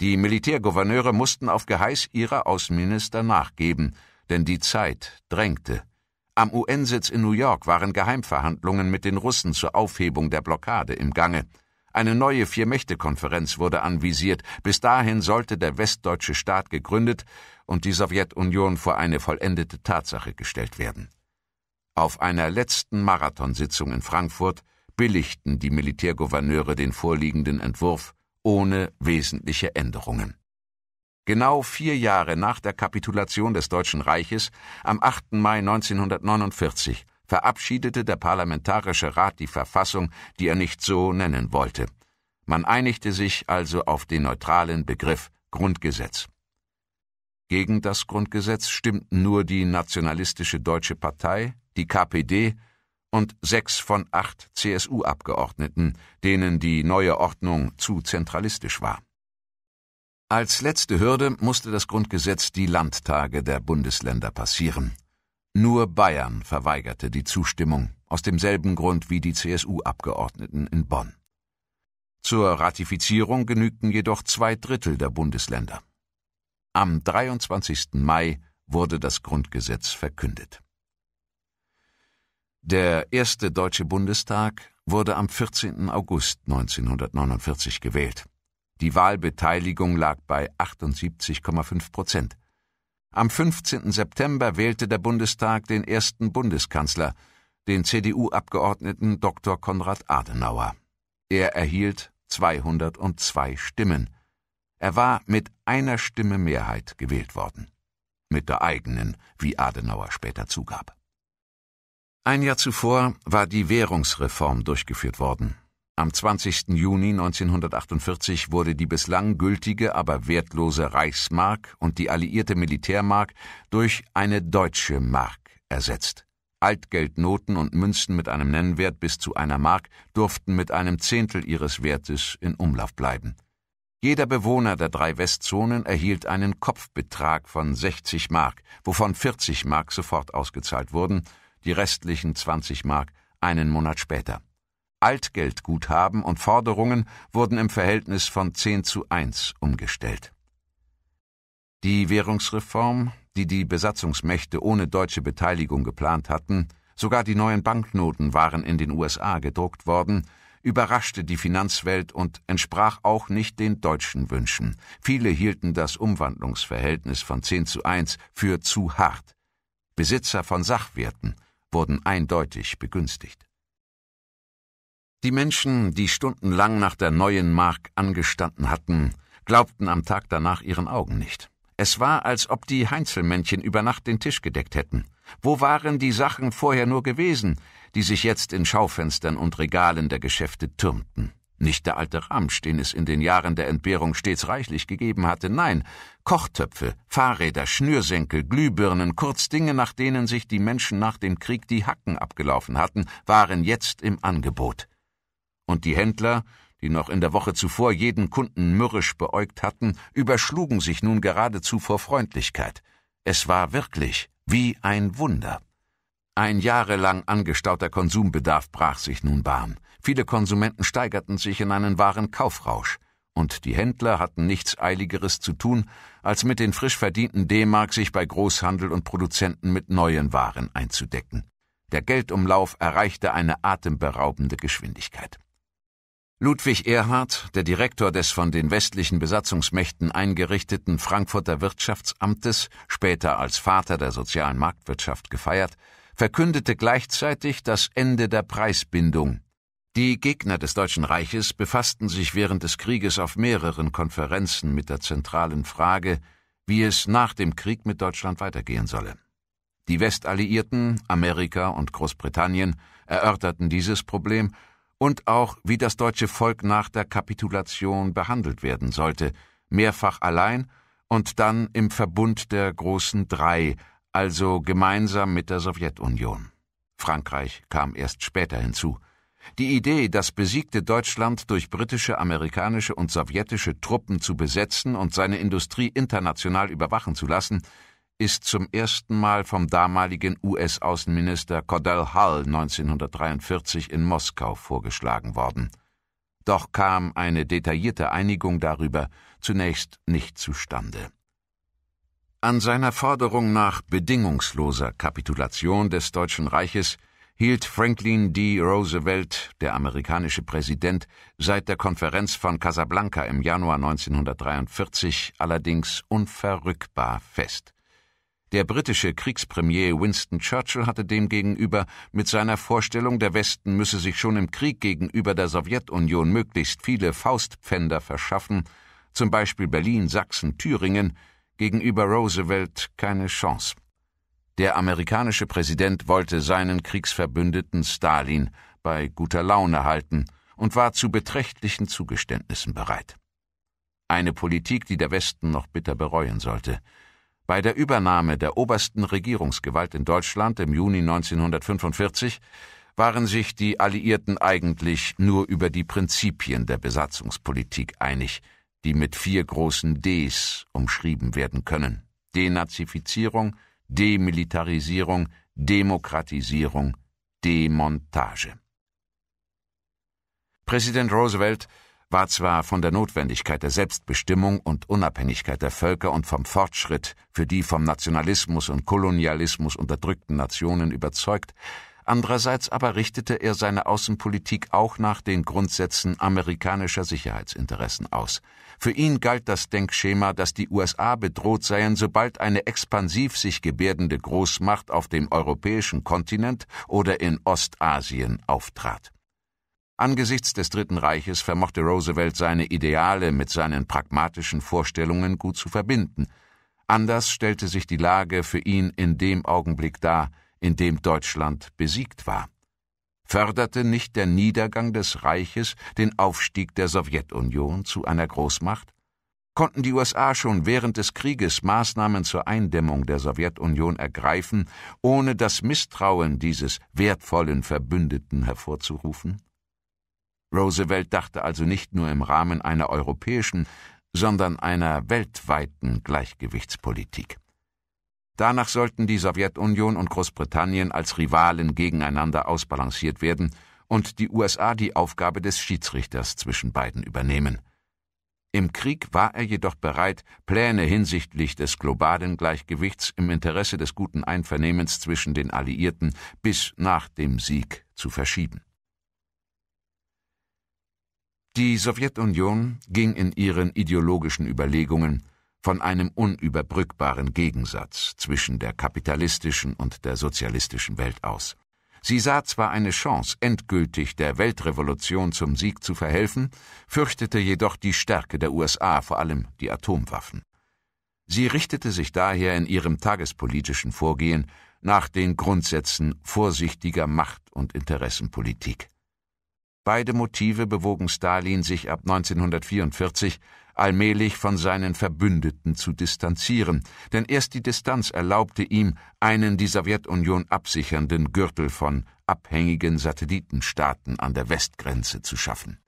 A: Die Militärgouverneure mussten auf Geheiß ihrer Außenminister nachgeben, denn die Zeit drängte. Am UN-Sitz in New York waren Geheimverhandlungen mit den Russen zur Aufhebung der Blockade im Gange. Eine neue Vier-Mächte-Konferenz wurde anvisiert. Bis dahin sollte der westdeutsche Staat gegründet und die Sowjetunion vor eine vollendete Tatsache gestellt werden. Auf einer letzten Marathonsitzung in Frankfurt billigten die Militärgouverneure den vorliegenden Entwurf ohne wesentliche Änderungen. Genau vier Jahre nach der Kapitulation des Deutschen Reiches, am 8. Mai 1949, verabschiedete der Parlamentarische Rat die Verfassung, die er nicht so nennen wollte. Man einigte sich also auf den neutralen Begriff Grundgesetz. Gegen das Grundgesetz stimmten nur die Nationalistische Deutsche Partei, die KPD und sechs von acht CSU-Abgeordneten, denen die neue Ordnung zu zentralistisch war. Als letzte Hürde musste das Grundgesetz die Landtage der Bundesländer passieren. Nur Bayern verweigerte die Zustimmung, aus demselben Grund wie die CSU-Abgeordneten in Bonn. Zur Ratifizierung genügten jedoch zwei Drittel der Bundesländer. Am 23. Mai wurde das Grundgesetz verkündet. Der erste Deutsche Bundestag wurde am 14. August 1949 gewählt. Die Wahlbeteiligung lag bei 78,5 Prozent. Am 15. September wählte der Bundestag den ersten Bundeskanzler, den CDU-Abgeordneten Dr. Konrad Adenauer. Er erhielt 202 Stimmen. Er war mit einer Stimme Mehrheit gewählt worden. Mit der eigenen, wie Adenauer später zugab. Ein Jahr zuvor war die Währungsreform durchgeführt worden. Am 20. Juni 1948 wurde die bislang gültige, aber wertlose Reichsmark und die alliierte Militärmark durch eine deutsche Mark ersetzt. Altgeldnoten und Münzen mit einem Nennwert bis zu einer Mark durften mit einem Zehntel ihres Wertes in Umlauf bleiben. Jeder Bewohner der drei Westzonen erhielt einen Kopfbetrag von 60 Mark, wovon 40 Mark sofort ausgezahlt wurden die restlichen 20 Mark einen Monat später. Altgeldguthaben und Forderungen wurden im Verhältnis von 10 zu 1 umgestellt. Die Währungsreform, die die Besatzungsmächte ohne deutsche Beteiligung geplant hatten, sogar die neuen Banknoten waren in den USA gedruckt worden, überraschte die Finanzwelt und entsprach auch nicht den deutschen Wünschen. Viele hielten das Umwandlungsverhältnis von 10 zu 1 für zu hart. Besitzer von Sachwerten wurden eindeutig begünstigt. Die Menschen, die stundenlang nach der neuen Mark angestanden hatten, glaubten am Tag danach ihren Augen nicht. Es war, als ob die Heinzelmännchen über Nacht den Tisch gedeckt hätten. Wo waren die Sachen vorher nur gewesen, die sich jetzt in Schaufenstern und Regalen der Geschäfte türmten? Nicht der alte Ramsch, den es in den Jahren der Entbehrung stets reichlich gegeben hatte, nein, Kochtöpfe, Fahrräder, Schnürsenkel, Glühbirnen, kurz Dinge, nach denen sich die Menschen nach dem Krieg die Hacken abgelaufen hatten, waren jetzt im Angebot. Und die Händler, die noch in der Woche zuvor jeden Kunden mürrisch beäugt hatten, überschlugen sich nun geradezu vor Freundlichkeit. Es war wirklich wie ein Wunder. Ein jahrelang angestauter Konsumbedarf brach sich nun Bahn. Viele Konsumenten steigerten sich in einen wahren Kaufrausch, und die Händler hatten nichts Eiligeres zu tun, als mit den frisch verdienten D-Mark sich bei Großhandel und Produzenten mit neuen Waren einzudecken. Der Geldumlauf erreichte eine atemberaubende Geschwindigkeit. Ludwig Erhard, der Direktor des von den westlichen Besatzungsmächten eingerichteten Frankfurter Wirtschaftsamtes, später als Vater der sozialen Marktwirtschaft gefeiert, verkündete gleichzeitig das Ende der Preisbindung die Gegner des Deutschen Reiches befassten sich während des Krieges auf mehreren Konferenzen mit der zentralen Frage, wie es nach dem Krieg mit Deutschland weitergehen solle. Die Westalliierten, Amerika und Großbritannien, erörterten dieses Problem und auch, wie das deutsche Volk nach der Kapitulation behandelt werden sollte, mehrfach allein und dann im Verbund der großen Drei, also gemeinsam mit der Sowjetunion. Frankreich kam erst später hinzu. Die Idee, das besiegte Deutschland durch britische, amerikanische und sowjetische Truppen zu besetzen und seine Industrie international überwachen zu lassen, ist zum ersten Mal vom damaligen US-Außenminister Cordell Hull 1943 in Moskau vorgeschlagen worden. Doch kam eine detaillierte Einigung darüber zunächst nicht zustande. An seiner Forderung nach bedingungsloser Kapitulation des Deutschen Reiches hielt Franklin D. Roosevelt, der amerikanische Präsident, seit der Konferenz von Casablanca im Januar 1943 allerdings unverrückbar fest. Der britische Kriegspremier Winston Churchill hatte demgegenüber mit seiner Vorstellung, der Westen müsse sich schon im Krieg gegenüber der Sowjetunion möglichst viele Faustpfänder verschaffen, zum Beispiel Berlin, Sachsen, Thüringen, gegenüber Roosevelt keine Chance. Der amerikanische Präsident wollte seinen Kriegsverbündeten Stalin bei guter Laune halten und war zu beträchtlichen Zugeständnissen bereit. Eine Politik, die der Westen noch bitter bereuen sollte. Bei der Übernahme der obersten Regierungsgewalt in Deutschland im Juni 1945 waren sich die Alliierten eigentlich nur über die Prinzipien der Besatzungspolitik einig, die mit vier großen Ds umschrieben werden können. Denazifizierung, Demilitarisierung, Demokratisierung, Demontage. Präsident Roosevelt war zwar von der Notwendigkeit der Selbstbestimmung und Unabhängigkeit der Völker und vom Fortschritt für die vom Nationalismus und Kolonialismus unterdrückten Nationen überzeugt, andererseits aber richtete er seine Außenpolitik auch nach den Grundsätzen amerikanischer Sicherheitsinteressen aus. Für ihn galt das Denkschema, dass die USA bedroht seien, sobald eine expansiv sich gebärdende Großmacht auf dem europäischen Kontinent oder in Ostasien auftrat. Angesichts des Dritten Reiches vermochte Roosevelt seine Ideale mit seinen pragmatischen Vorstellungen gut zu verbinden. Anders stellte sich die Lage für ihn in dem Augenblick dar, in dem Deutschland besiegt war? Förderte nicht der Niedergang des Reiches den Aufstieg der Sowjetunion zu einer Großmacht? Konnten die USA schon während des Krieges Maßnahmen zur Eindämmung der Sowjetunion ergreifen, ohne das Misstrauen dieses wertvollen Verbündeten hervorzurufen? Roosevelt dachte also nicht nur im Rahmen einer europäischen, sondern einer weltweiten Gleichgewichtspolitik. Danach sollten die Sowjetunion und Großbritannien als Rivalen gegeneinander ausbalanciert werden und die USA die Aufgabe des Schiedsrichters zwischen beiden übernehmen. Im Krieg war er jedoch bereit, Pläne hinsichtlich des globalen Gleichgewichts im Interesse des guten Einvernehmens zwischen den Alliierten bis nach dem Sieg zu verschieben. Die Sowjetunion ging in ihren ideologischen Überlegungen von einem unüberbrückbaren Gegensatz zwischen der kapitalistischen und der sozialistischen Welt aus. Sie sah zwar eine Chance, endgültig der Weltrevolution zum Sieg zu verhelfen, fürchtete jedoch die Stärke der USA, vor allem die Atomwaffen. Sie richtete sich daher in ihrem tagespolitischen Vorgehen nach den Grundsätzen vorsichtiger Macht- und Interessenpolitik. Beide Motive bewogen Stalin, sich ab 1944 allmählich von seinen Verbündeten zu distanzieren, denn erst die Distanz erlaubte ihm, einen die Sowjetunion absichernden Gürtel von abhängigen Satellitenstaaten an der Westgrenze zu schaffen.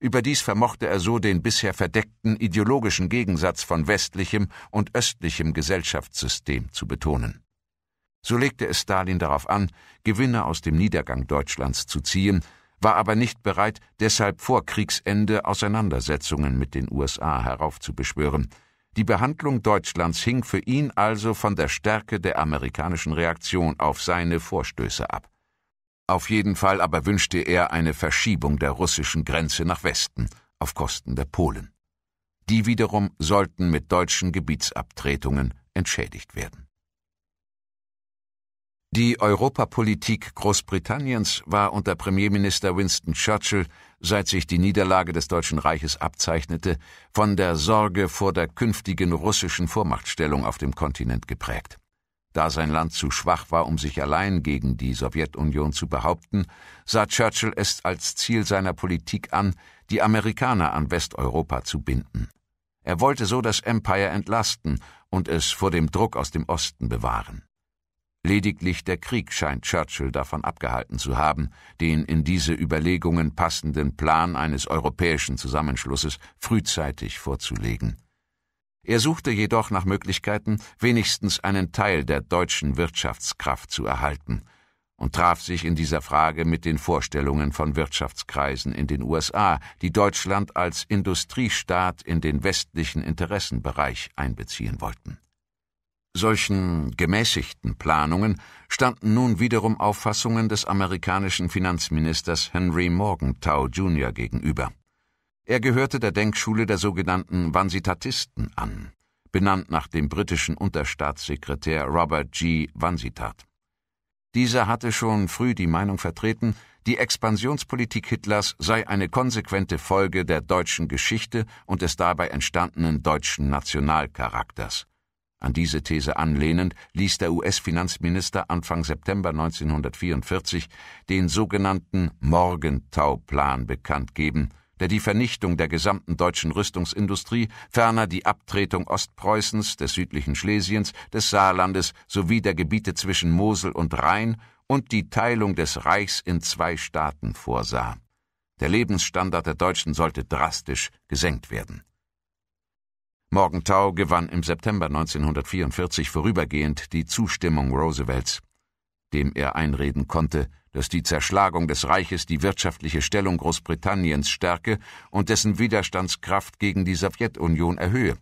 A: Überdies vermochte er so den bisher verdeckten ideologischen Gegensatz von westlichem und östlichem Gesellschaftssystem zu betonen. So legte es Stalin darauf an, Gewinne aus dem Niedergang Deutschlands zu ziehen war aber nicht bereit, deshalb vor Kriegsende Auseinandersetzungen mit den USA heraufzubeschwören. Die Behandlung Deutschlands hing für ihn also von der Stärke der amerikanischen Reaktion auf seine Vorstöße ab. Auf jeden Fall aber wünschte er eine Verschiebung der russischen Grenze nach Westen auf Kosten der Polen. Die wiederum sollten mit deutschen Gebietsabtretungen entschädigt werden. Die Europapolitik Großbritanniens war unter Premierminister Winston Churchill, seit sich die Niederlage des Deutschen Reiches abzeichnete, von der Sorge vor der künftigen russischen Vormachtstellung auf dem Kontinent geprägt. Da sein Land zu schwach war, um sich allein gegen die Sowjetunion zu behaupten, sah Churchill es als Ziel seiner Politik an, die Amerikaner an Westeuropa zu binden. Er wollte so das Empire entlasten und es vor dem Druck aus dem Osten bewahren. Lediglich der Krieg scheint Churchill davon abgehalten zu haben, den in diese Überlegungen passenden Plan eines europäischen Zusammenschlusses frühzeitig vorzulegen. Er suchte jedoch nach Möglichkeiten, wenigstens einen Teil der deutschen Wirtschaftskraft zu erhalten und traf sich in dieser Frage mit den Vorstellungen von Wirtschaftskreisen in den USA, die Deutschland als Industriestaat in den westlichen Interessenbereich einbeziehen wollten. Solchen gemäßigten Planungen standen nun wiederum Auffassungen des amerikanischen Finanzministers Henry Morgenthau Jr. gegenüber. Er gehörte der Denkschule der sogenannten Vansitatisten an, benannt nach dem britischen Unterstaatssekretär Robert G. Vansitat. Dieser hatte schon früh die Meinung vertreten, die Expansionspolitik Hitlers sei eine konsequente Folge der deutschen Geschichte und des dabei entstandenen deutschen Nationalcharakters. An diese These anlehnend ließ der US-Finanzminister Anfang September 1944 den sogenannten Morgentau-Plan bekannt geben, der die Vernichtung der gesamten deutschen Rüstungsindustrie, ferner die Abtretung Ostpreußens, des südlichen Schlesiens, des Saarlandes sowie der Gebiete zwischen Mosel und Rhein und die Teilung des Reichs in zwei Staaten vorsah. Der Lebensstandard der Deutschen sollte drastisch gesenkt werden. Morgenthau gewann im September 1944 vorübergehend die Zustimmung Roosevelts, dem er einreden konnte, dass die Zerschlagung des Reiches die wirtschaftliche Stellung Großbritanniens stärke und dessen Widerstandskraft gegen die Sowjetunion erhöhe.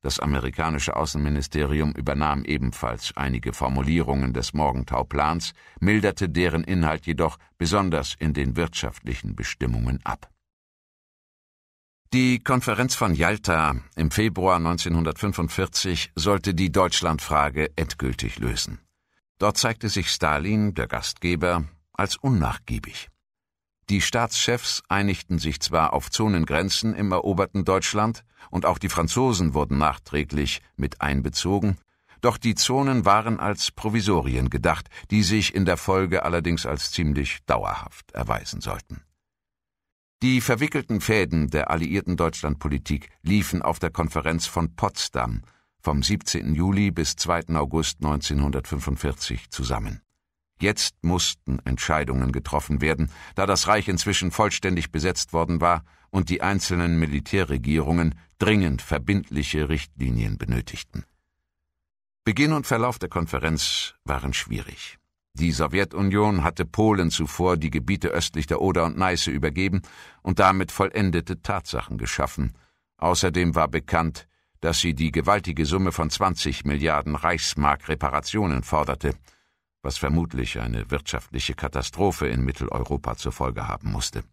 A: Das amerikanische Außenministerium übernahm ebenfalls einige Formulierungen des Morgenthau-Plans, milderte deren Inhalt jedoch besonders in den wirtschaftlichen Bestimmungen ab die Konferenz von Yalta im Februar 1945 sollte die Deutschlandfrage endgültig lösen. Dort zeigte sich Stalin, der Gastgeber, als unnachgiebig. Die Staatschefs einigten sich zwar auf Zonengrenzen im eroberten Deutschland, und auch die Franzosen wurden nachträglich mit einbezogen, doch die Zonen waren als Provisorien gedacht, die sich in der Folge allerdings als ziemlich dauerhaft erweisen sollten. Die verwickelten Fäden der alliierten Deutschlandpolitik liefen auf der Konferenz von Potsdam vom 17. Juli bis 2. August 1945 zusammen. Jetzt mussten Entscheidungen getroffen werden, da das Reich inzwischen vollständig besetzt worden war und die einzelnen Militärregierungen dringend verbindliche Richtlinien benötigten. Beginn und Verlauf der Konferenz waren schwierig. Die Sowjetunion hatte Polen zuvor die Gebiete östlich der Oder und Neiße übergeben und damit vollendete Tatsachen geschaffen. Außerdem war bekannt, dass sie die gewaltige Summe von 20 Milliarden Reichsmark Reparationen forderte, was vermutlich eine wirtschaftliche Katastrophe in Mitteleuropa zur Folge haben musste.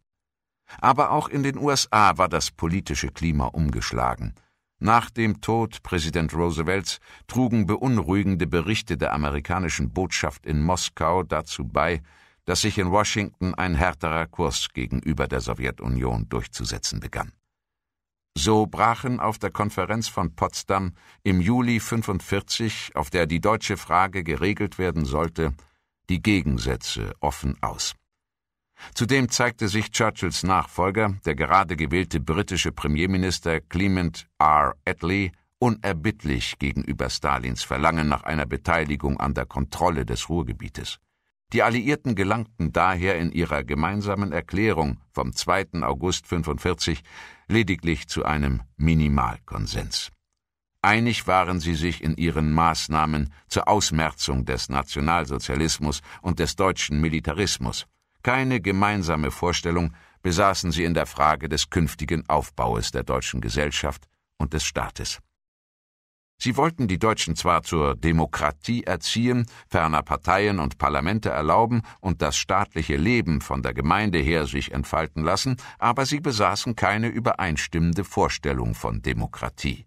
A: Aber auch in den USA war das politische Klima umgeschlagen – nach dem Tod Präsident Roosevelts trugen beunruhigende Berichte der amerikanischen Botschaft in Moskau dazu bei, dass sich in Washington ein härterer Kurs gegenüber der Sowjetunion durchzusetzen begann. So brachen auf der Konferenz von Potsdam im Juli 1945, auf der die deutsche Frage geregelt werden sollte, die Gegensätze offen aus. Zudem zeigte sich Churchills Nachfolger, der gerade gewählte britische Premierminister Clement R. Attlee, unerbittlich gegenüber Stalins Verlangen nach einer Beteiligung an der Kontrolle des Ruhrgebietes. Die Alliierten gelangten daher in ihrer gemeinsamen Erklärung vom 2. August 1945 lediglich zu einem Minimalkonsens. Einig waren sie sich in ihren Maßnahmen zur Ausmerzung des Nationalsozialismus und des deutschen Militarismus, keine gemeinsame Vorstellung besaßen sie in der Frage des künftigen Aufbaues der deutschen Gesellschaft und des Staates. Sie wollten die Deutschen zwar zur Demokratie erziehen, ferner Parteien und Parlamente erlauben und das staatliche Leben von der Gemeinde her sich entfalten lassen, aber sie besaßen keine übereinstimmende Vorstellung von Demokratie.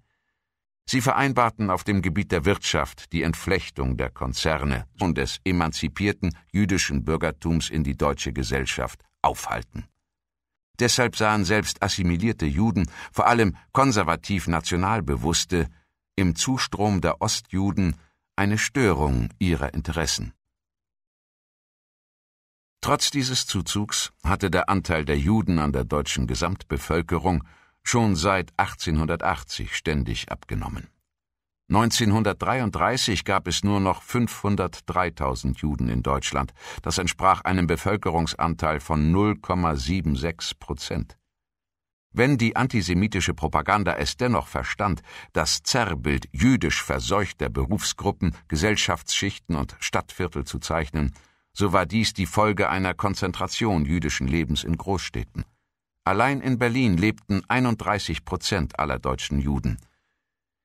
A: Sie vereinbarten auf dem Gebiet der Wirtschaft die Entflechtung der Konzerne und des emanzipierten jüdischen Bürgertums in die deutsche Gesellschaft aufhalten. Deshalb sahen selbst assimilierte Juden, vor allem konservativ nationalbewusste, im Zustrom der Ostjuden eine Störung ihrer Interessen. Trotz dieses Zuzugs hatte der Anteil der Juden an der deutschen Gesamtbevölkerung schon seit 1880 ständig abgenommen. 1933 gab es nur noch 503.000 Juden in Deutschland. Das entsprach einem Bevölkerungsanteil von 0,76 Prozent. Wenn die antisemitische Propaganda es dennoch verstand, das Zerrbild jüdisch verseuchter Berufsgruppen, Gesellschaftsschichten und Stadtviertel zu zeichnen, so war dies die Folge einer Konzentration jüdischen Lebens in Großstädten. Allein in Berlin lebten 31 Prozent aller deutschen Juden.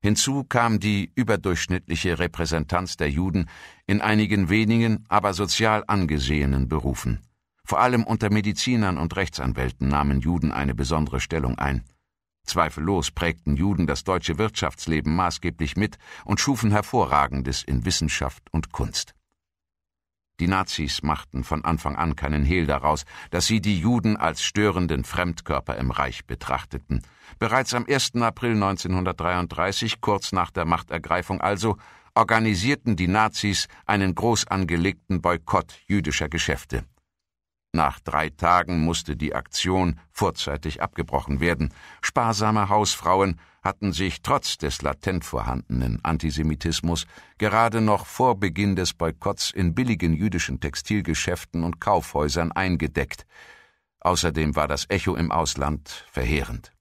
A: Hinzu kam die überdurchschnittliche Repräsentanz der Juden in einigen wenigen, aber sozial angesehenen Berufen. Vor allem unter Medizinern und Rechtsanwälten nahmen Juden eine besondere Stellung ein. Zweifellos prägten Juden das deutsche Wirtschaftsleben maßgeblich mit und schufen Hervorragendes in Wissenschaft und Kunst. Die Nazis machten von Anfang an keinen Hehl daraus, dass sie die Juden als störenden Fremdkörper im Reich betrachteten. Bereits am 1. April 1933, kurz nach der Machtergreifung also, organisierten die Nazis einen groß angelegten Boykott jüdischer Geschäfte. Nach drei Tagen musste die Aktion vorzeitig abgebrochen werden. Sparsame Hausfrauen hatten sich trotz des latent vorhandenen Antisemitismus gerade noch vor Beginn des Boykotts in billigen jüdischen Textilgeschäften und Kaufhäusern eingedeckt. Außerdem war das Echo im Ausland verheerend.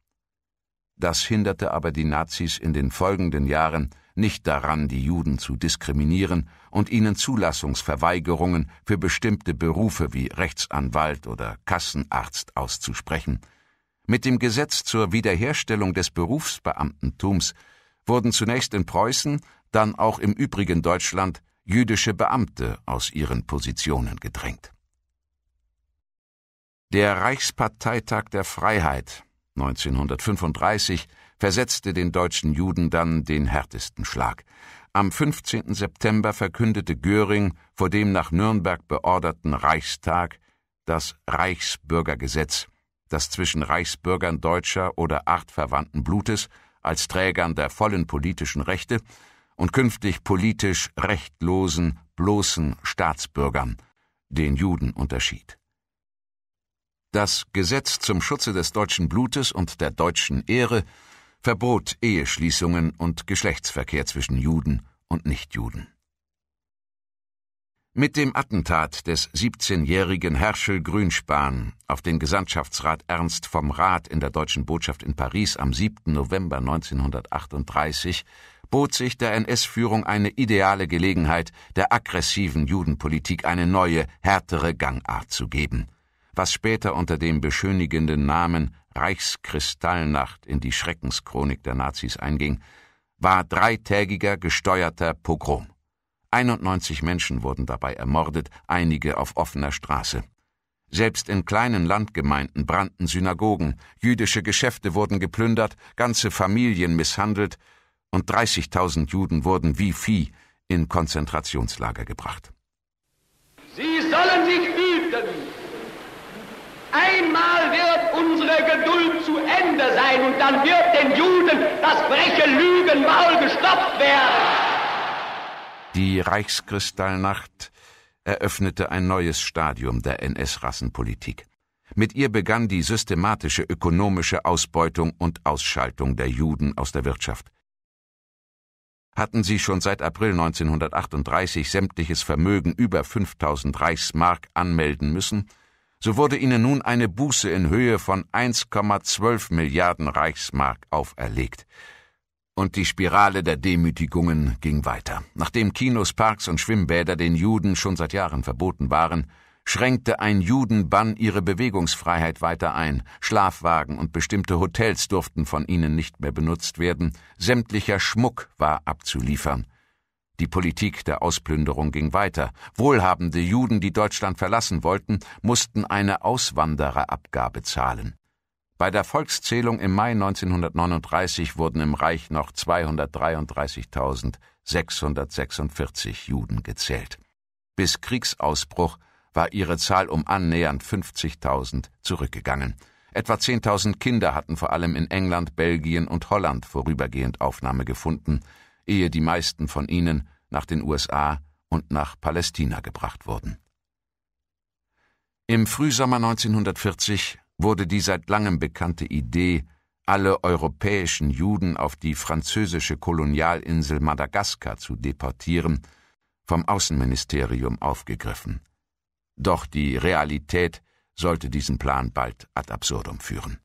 A: Das hinderte aber die Nazis in den folgenden Jahren, nicht daran, die Juden zu diskriminieren und ihnen Zulassungsverweigerungen für bestimmte Berufe wie Rechtsanwalt oder Kassenarzt auszusprechen. Mit dem Gesetz zur Wiederherstellung des Berufsbeamtentums wurden zunächst in Preußen, dann auch im übrigen Deutschland jüdische Beamte aus ihren Positionen gedrängt. Der Reichsparteitag der Freiheit 1935 versetzte den deutschen Juden dann den härtesten Schlag. Am 15. September verkündete Göring vor dem nach Nürnberg beorderten Reichstag das Reichsbürgergesetz, das zwischen Reichsbürgern deutscher oder artverwandten Blutes als Trägern der vollen politischen Rechte und künftig politisch rechtlosen, bloßen Staatsbürgern den Juden unterschied. Das Gesetz zum Schutze des deutschen Blutes und der deutschen Ehre verbot Eheschließungen und Geschlechtsverkehr zwischen Juden und Nichtjuden. Mit dem Attentat des 17-jährigen Herschel Grünspan auf den Gesandtschaftsrat Ernst vom Rat in der deutschen Botschaft in Paris am 7. November 1938 bot sich der NS-Führung eine ideale Gelegenheit, der aggressiven Judenpolitik eine neue, härtere Gangart zu geben, was später unter dem beschönigenden Namen Reichskristallnacht in die Schreckenschronik der Nazis einging, war dreitägiger gesteuerter Pogrom. 91 Menschen wurden dabei ermordet, einige auf offener Straße. Selbst in kleinen Landgemeinden brannten Synagogen, jüdische Geschäfte wurden geplündert, ganze Familien misshandelt und 30.000 Juden wurden wie Vieh in Konzentrationslager gebracht.
B: Sie sollen sich hüten. Einmal wird unsere Geduld zu Ende sein und dann wird den Juden das freche Lügenmaul gestopft werden.
A: Die Reichskristallnacht eröffnete ein neues Stadium der NS-Rassenpolitik. Mit ihr begann die systematische ökonomische Ausbeutung und Ausschaltung der Juden aus der Wirtschaft. Hatten sie schon seit April 1938 sämtliches Vermögen über 5000 Reichsmark anmelden müssen, so wurde ihnen nun eine Buße in Höhe von 1,12 Milliarden Reichsmark auferlegt. Und die Spirale der Demütigungen ging weiter. Nachdem Kinos, Parks und Schwimmbäder den Juden schon seit Jahren verboten waren, schränkte ein Judenbann ihre Bewegungsfreiheit weiter ein, Schlafwagen und bestimmte Hotels durften von ihnen nicht mehr benutzt werden, sämtlicher Schmuck war abzuliefern, die Politik der Ausplünderung ging weiter. Wohlhabende Juden, die Deutschland verlassen wollten, mussten eine Auswandererabgabe zahlen. Bei der Volkszählung im Mai 1939 wurden im Reich noch 233.646 Juden gezählt. Bis Kriegsausbruch war ihre Zahl um annähernd 50.000 zurückgegangen. Etwa 10.000 Kinder hatten vor allem in England, Belgien und Holland vorübergehend Aufnahme gefunden ehe die meisten von ihnen nach den USA und nach Palästina gebracht wurden. Im Frühsommer 1940 wurde die seit langem bekannte Idee, alle europäischen Juden auf die französische Kolonialinsel Madagaskar zu deportieren, vom Außenministerium aufgegriffen. Doch die Realität sollte diesen Plan bald ad absurdum führen.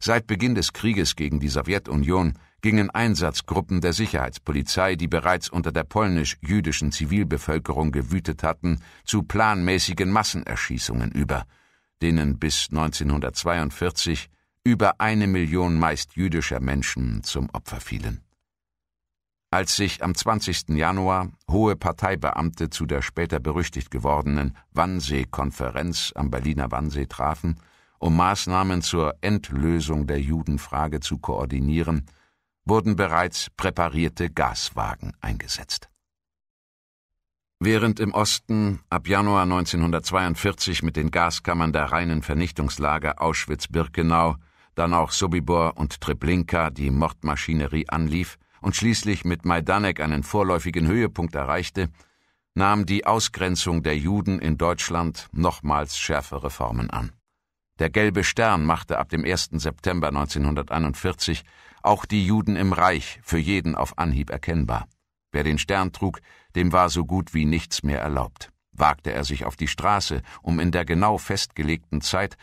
A: Seit Beginn des Krieges gegen die Sowjetunion gingen Einsatzgruppen der Sicherheitspolizei, die bereits unter der polnisch-jüdischen Zivilbevölkerung gewütet hatten, zu planmäßigen Massenerschießungen über, denen bis 1942 über eine Million meist jüdischer Menschen zum Opfer fielen. Als sich am 20. Januar hohe Parteibeamte zu der später berüchtigt gewordenen Wannsee-Konferenz am Berliner Wannsee trafen, um Maßnahmen zur Endlösung der Judenfrage zu koordinieren, wurden bereits präparierte Gaswagen eingesetzt. Während im Osten ab Januar 1942 mit den Gaskammern der reinen Vernichtungslager Auschwitz-Birkenau, dann auch Sobibor und Treblinka die Mordmaschinerie anlief und schließlich mit Majdanek einen vorläufigen Höhepunkt erreichte, nahm die Ausgrenzung der Juden in Deutschland nochmals schärfere Formen an. Der Gelbe Stern machte ab dem 1. September 1941 auch die Juden im Reich, für jeden auf Anhieb erkennbar. Wer den Stern trug, dem war so gut wie nichts mehr erlaubt. Wagte er sich auf die Straße, um in der genau festgelegten Zeit,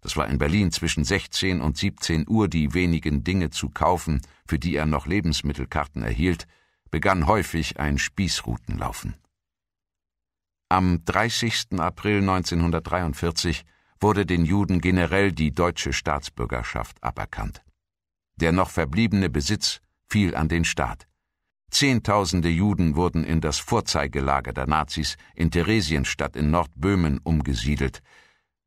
A: das war in Berlin zwischen 16 und 17 Uhr, die wenigen Dinge zu kaufen, für die er noch Lebensmittelkarten erhielt, begann häufig ein Spießrutenlaufen. Am 30. April 1943 wurde den Juden generell die deutsche Staatsbürgerschaft aberkannt. Der noch verbliebene Besitz fiel an den Staat. Zehntausende Juden wurden in das Vorzeigelager der Nazis in Theresienstadt in Nordböhmen umgesiedelt,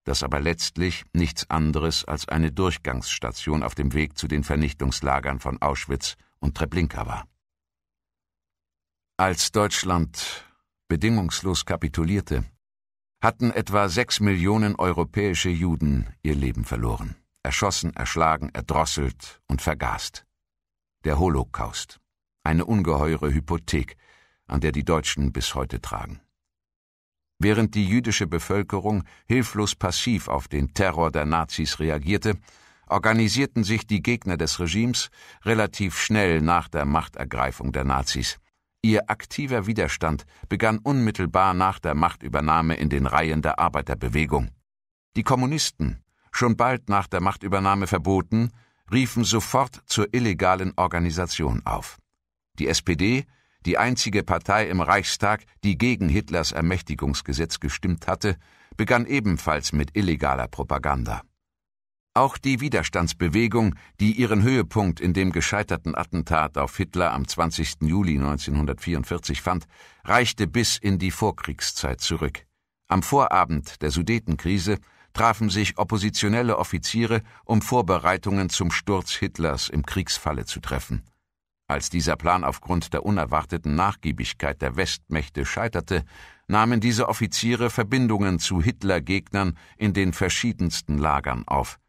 A: das aber letztlich nichts anderes als eine Durchgangsstation auf dem Weg zu den Vernichtungslagern von Auschwitz und Treblinka war. Als Deutschland bedingungslos kapitulierte, hatten etwa sechs Millionen europäische Juden ihr Leben verloren erschossen, erschlagen, erdrosselt und vergast. Der Holocaust. Eine ungeheure Hypothek, an der die Deutschen bis heute tragen. Während die jüdische Bevölkerung hilflos passiv auf den Terror der Nazis reagierte, organisierten sich die Gegner des Regimes relativ schnell nach der Machtergreifung der Nazis. Ihr aktiver Widerstand begann unmittelbar nach der Machtübernahme in den Reihen der Arbeiterbewegung. Die Kommunisten schon bald nach der Machtübernahme verboten, riefen sofort zur illegalen Organisation auf. Die SPD, die einzige Partei im Reichstag, die gegen Hitlers Ermächtigungsgesetz gestimmt hatte, begann ebenfalls mit illegaler Propaganda. Auch die Widerstandsbewegung, die ihren Höhepunkt in dem gescheiterten Attentat auf Hitler am 20. Juli 1944 fand, reichte bis in die Vorkriegszeit zurück. Am Vorabend der Sudetenkrise trafen sich oppositionelle Offiziere, um Vorbereitungen zum Sturz Hitlers im Kriegsfalle zu treffen. Als dieser Plan aufgrund der unerwarteten Nachgiebigkeit der Westmächte scheiterte, nahmen diese Offiziere Verbindungen zu Hitlergegnern in den verschiedensten Lagern auf.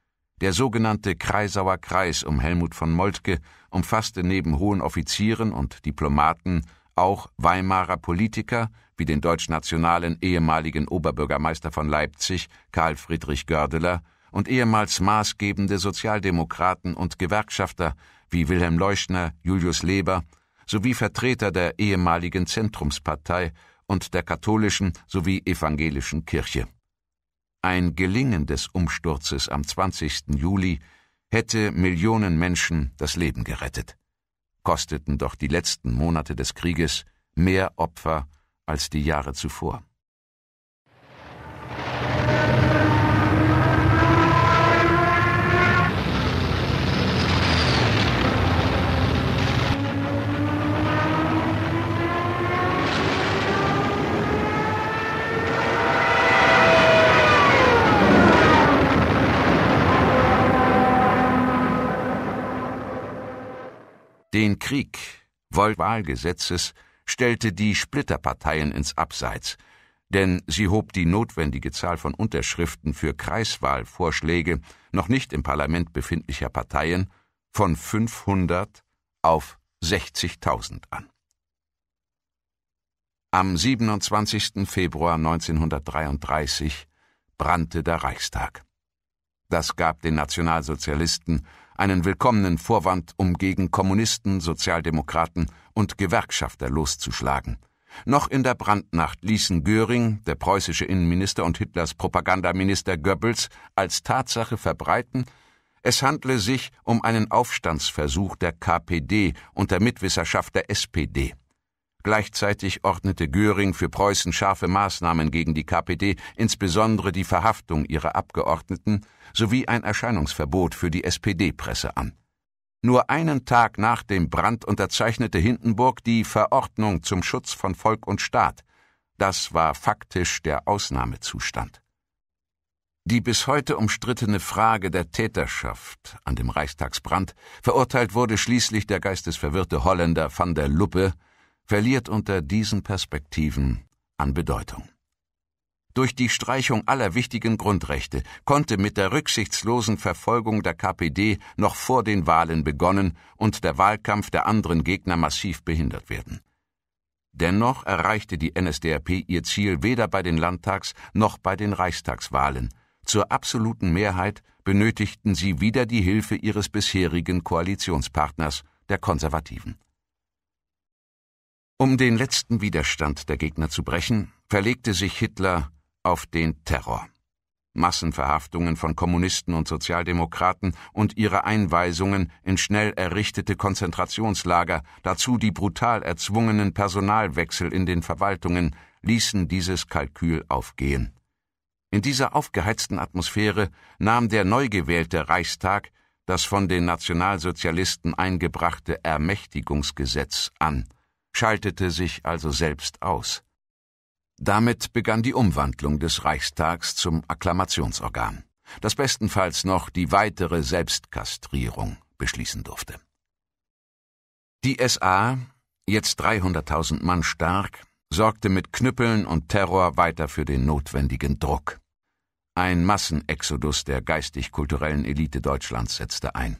A: Der sogenannte Kreisauer Kreis um Helmut von Moltke umfasste neben hohen Offizieren und Diplomaten auch Weimarer Politiker, wie den deutschnationalen ehemaligen Oberbürgermeister von Leipzig, Karl Friedrich Gördeler, und ehemals maßgebende Sozialdemokraten und Gewerkschafter wie Wilhelm Leuschner, Julius Leber, sowie Vertreter der ehemaligen Zentrumspartei und der katholischen sowie evangelischen Kirche. Ein Gelingen des Umsturzes am 20. Juli hätte Millionen Menschen das Leben gerettet, kosteten doch die letzten Monate des Krieges mehr Opfer als die Jahre zuvor. Den Krieg, Wollwahlgesetzes, stellte die Splitterparteien ins Abseits, denn sie hob die notwendige Zahl von Unterschriften für Kreiswahlvorschläge noch nicht im Parlament befindlicher Parteien von 500 auf 60.000 an. Am 27. Februar 1933 brannte der Reichstag. Das gab den Nationalsozialisten einen willkommenen Vorwand, um gegen Kommunisten, Sozialdemokraten und Gewerkschafter loszuschlagen. Noch in der Brandnacht ließen Göring, der preußische Innenminister und Hitlers Propagandaminister Goebbels als Tatsache verbreiten, es handle sich um einen Aufstandsversuch der KPD unter Mitwisserschaft der SPD. Gleichzeitig ordnete Göring für Preußen scharfe Maßnahmen gegen die KPD, insbesondere die Verhaftung ihrer Abgeordneten sowie ein Erscheinungsverbot für die SPD-Presse an. Nur einen Tag nach dem Brand unterzeichnete Hindenburg die Verordnung zum Schutz von Volk und Staat. Das war faktisch der Ausnahmezustand. Die bis heute umstrittene Frage der Täterschaft an dem Reichstagsbrand verurteilt wurde schließlich der geistesverwirrte Holländer van der Luppe verliert unter diesen Perspektiven an Bedeutung. Durch die Streichung aller wichtigen Grundrechte konnte mit der rücksichtslosen Verfolgung der KPD noch vor den Wahlen begonnen und der Wahlkampf der anderen Gegner massiv behindert werden. Dennoch erreichte die NSDAP ihr Ziel weder bei den Landtags- noch bei den Reichstagswahlen. Zur absoluten Mehrheit benötigten sie wieder die Hilfe ihres bisherigen Koalitionspartners, der Konservativen. Um den letzten Widerstand der Gegner zu brechen, verlegte sich Hitler auf den Terror. Massenverhaftungen von Kommunisten und Sozialdemokraten und ihre Einweisungen in schnell errichtete Konzentrationslager, dazu die brutal erzwungenen Personalwechsel in den Verwaltungen, ließen dieses Kalkül aufgehen. In dieser aufgeheizten Atmosphäre nahm der neu gewählte Reichstag das von den Nationalsozialisten eingebrachte Ermächtigungsgesetz an schaltete sich also selbst aus. Damit begann die Umwandlung des Reichstags zum Akklamationsorgan, das bestenfalls noch die weitere Selbstkastrierung beschließen durfte. Die SA, jetzt 300.000 Mann stark, sorgte mit Knüppeln und Terror weiter für den notwendigen Druck. Ein Massenexodus der geistig-kulturellen Elite Deutschlands setzte ein.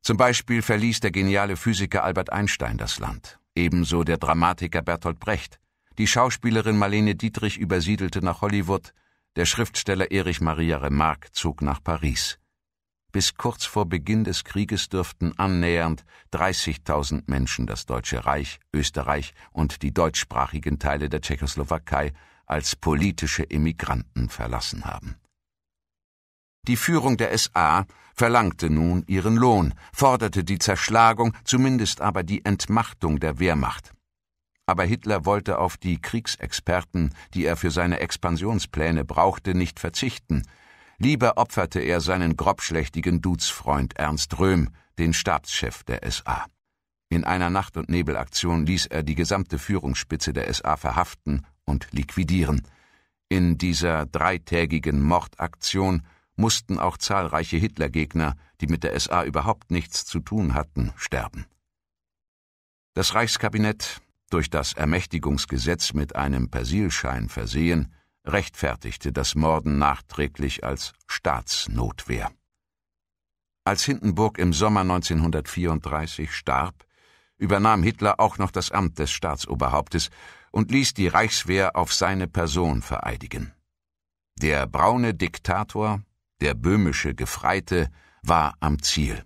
A: Zum Beispiel verließ der geniale Physiker Albert Einstein das Land ebenso der Dramatiker Bertolt Brecht, die Schauspielerin Marlene Dietrich übersiedelte nach Hollywood, der Schriftsteller Erich Maria Remarque zog nach Paris. Bis kurz vor Beginn des Krieges dürften annähernd 30.000 Menschen das Deutsche Reich, Österreich und die deutschsprachigen Teile der Tschechoslowakei als politische Emigranten verlassen haben. Die Führung der SA verlangte nun ihren Lohn, forderte die Zerschlagung, zumindest aber die Entmachtung der Wehrmacht. Aber Hitler wollte auf die Kriegsexperten, die er für seine Expansionspläne brauchte, nicht verzichten. Lieber opferte er seinen grobschlächtigen Duzfreund Ernst Röhm, den Stabschef der SA. In einer Nacht- und Nebelaktion ließ er die gesamte Führungsspitze der SA verhaften und liquidieren. In dieser dreitägigen Mordaktion mussten auch zahlreiche Hitlergegner, die mit der SA überhaupt nichts zu tun hatten, sterben. Das Reichskabinett, durch das Ermächtigungsgesetz mit einem Persilschein versehen, rechtfertigte das Morden nachträglich als Staatsnotwehr. Als Hindenburg im Sommer 1934 starb, übernahm Hitler auch noch das Amt des Staatsoberhauptes und ließ die Reichswehr auf seine Person vereidigen. Der braune Diktator der böhmische Gefreite, war am Ziel.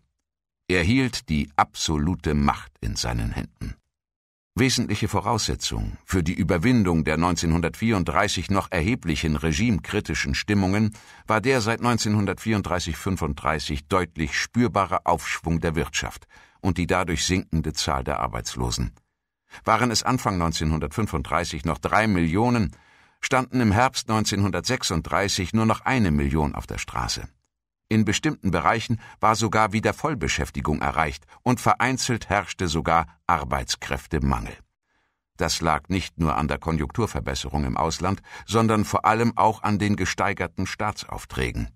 A: Er hielt die absolute Macht in seinen Händen. Wesentliche Voraussetzung für die Überwindung der 1934 noch erheblichen regimekritischen Stimmungen war der seit 1934-35 deutlich spürbare Aufschwung der Wirtschaft und die dadurch sinkende Zahl der Arbeitslosen. Waren es Anfang 1935 noch drei Millionen, standen im Herbst 1936 nur noch eine Million auf der Straße. In bestimmten Bereichen war sogar wieder Vollbeschäftigung erreicht und vereinzelt herrschte sogar Arbeitskräftemangel. Das lag nicht nur an der Konjunkturverbesserung im Ausland, sondern vor allem auch an den gesteigerten Staatsaufträgen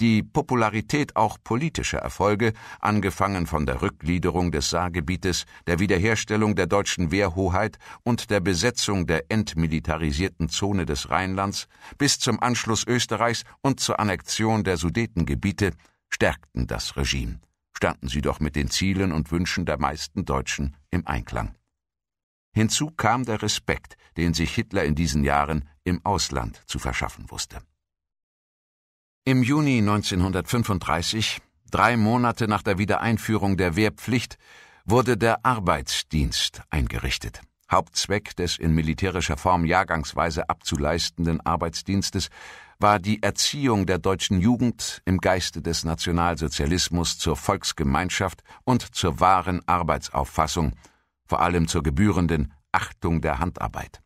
A: die Popularität auch politischer Erfolge, angefangen von der Rückgliederung des Saargebietes, der Wiederherstellung der deutschen Wehrhoheit und der Besetzung der entmilitarisierten Zone des Rheinlands bis zum Anschluss Österreichs und zur Annexion der Sudetengebiete, stärkten das Regime, standen sie doch mit den Zielen und Wünschen der meisten Deutschen im Einklang. Hinzu kam der Respekt, den sich Hitler in diesen Jahren im Ausland zu verschaffen wusste. Im Juni 1935, drei Monate nach der Wiedereinführung der Wehrpflicht, wurde der Arbeitsdienst eingerichtet. Hauptzweck des in militärischer Form jahrgangsweise abzuleistenden Arbeitsdienstes war die Erziehung der deutschen Jugend im Geiste des Nationalsozialismus zur Volksgemeinschaft und zur wahren Arbeitsauffassung, vor allem zur gebührenden Achtung der Handarbeit.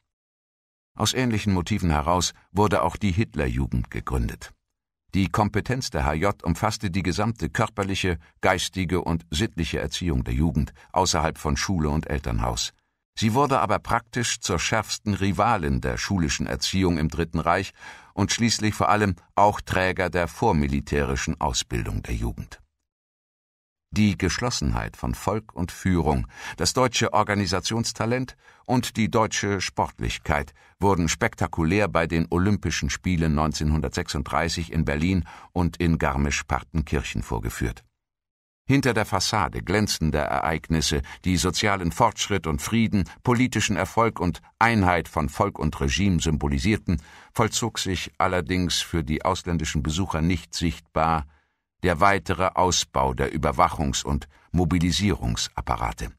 A: Aus ähnlichen Motiven heraus wurde auch die Hitlerjugend gegründet. Die Kompetenz der HJ umfasste die gesamte körperliche, geistige und sittliche Erziehung der Jugend außerhalb von Schule und Elternhaus. Sie wurde aber praktisch zur schärfsten Rivalin der schulischen Erziehung im Dritten Reich und schließlich vor allem auch Träger der vormilitärischen Ausbildung der Jugend. Die Geschlossenheit von Volk und Führung, das deutsche Organisationstalent und die deutsche Sportlichkeit wurden spektakulär bei den Olympischen Spielen 1936 in Berlin und in Garmisch-Partenkirchen vorgeführt. Hinter der Fassade glänzender Ereignisse, die sozialen Fortschritt und Frieden, politischen Erfolg und Einheit von Volk und Regime symbolisierten, vollzog sich allerdings für die ausländischen Besucher nicht sichtbar der weitere Ausbau der Überwachungs- und Mobilisierungsapparate.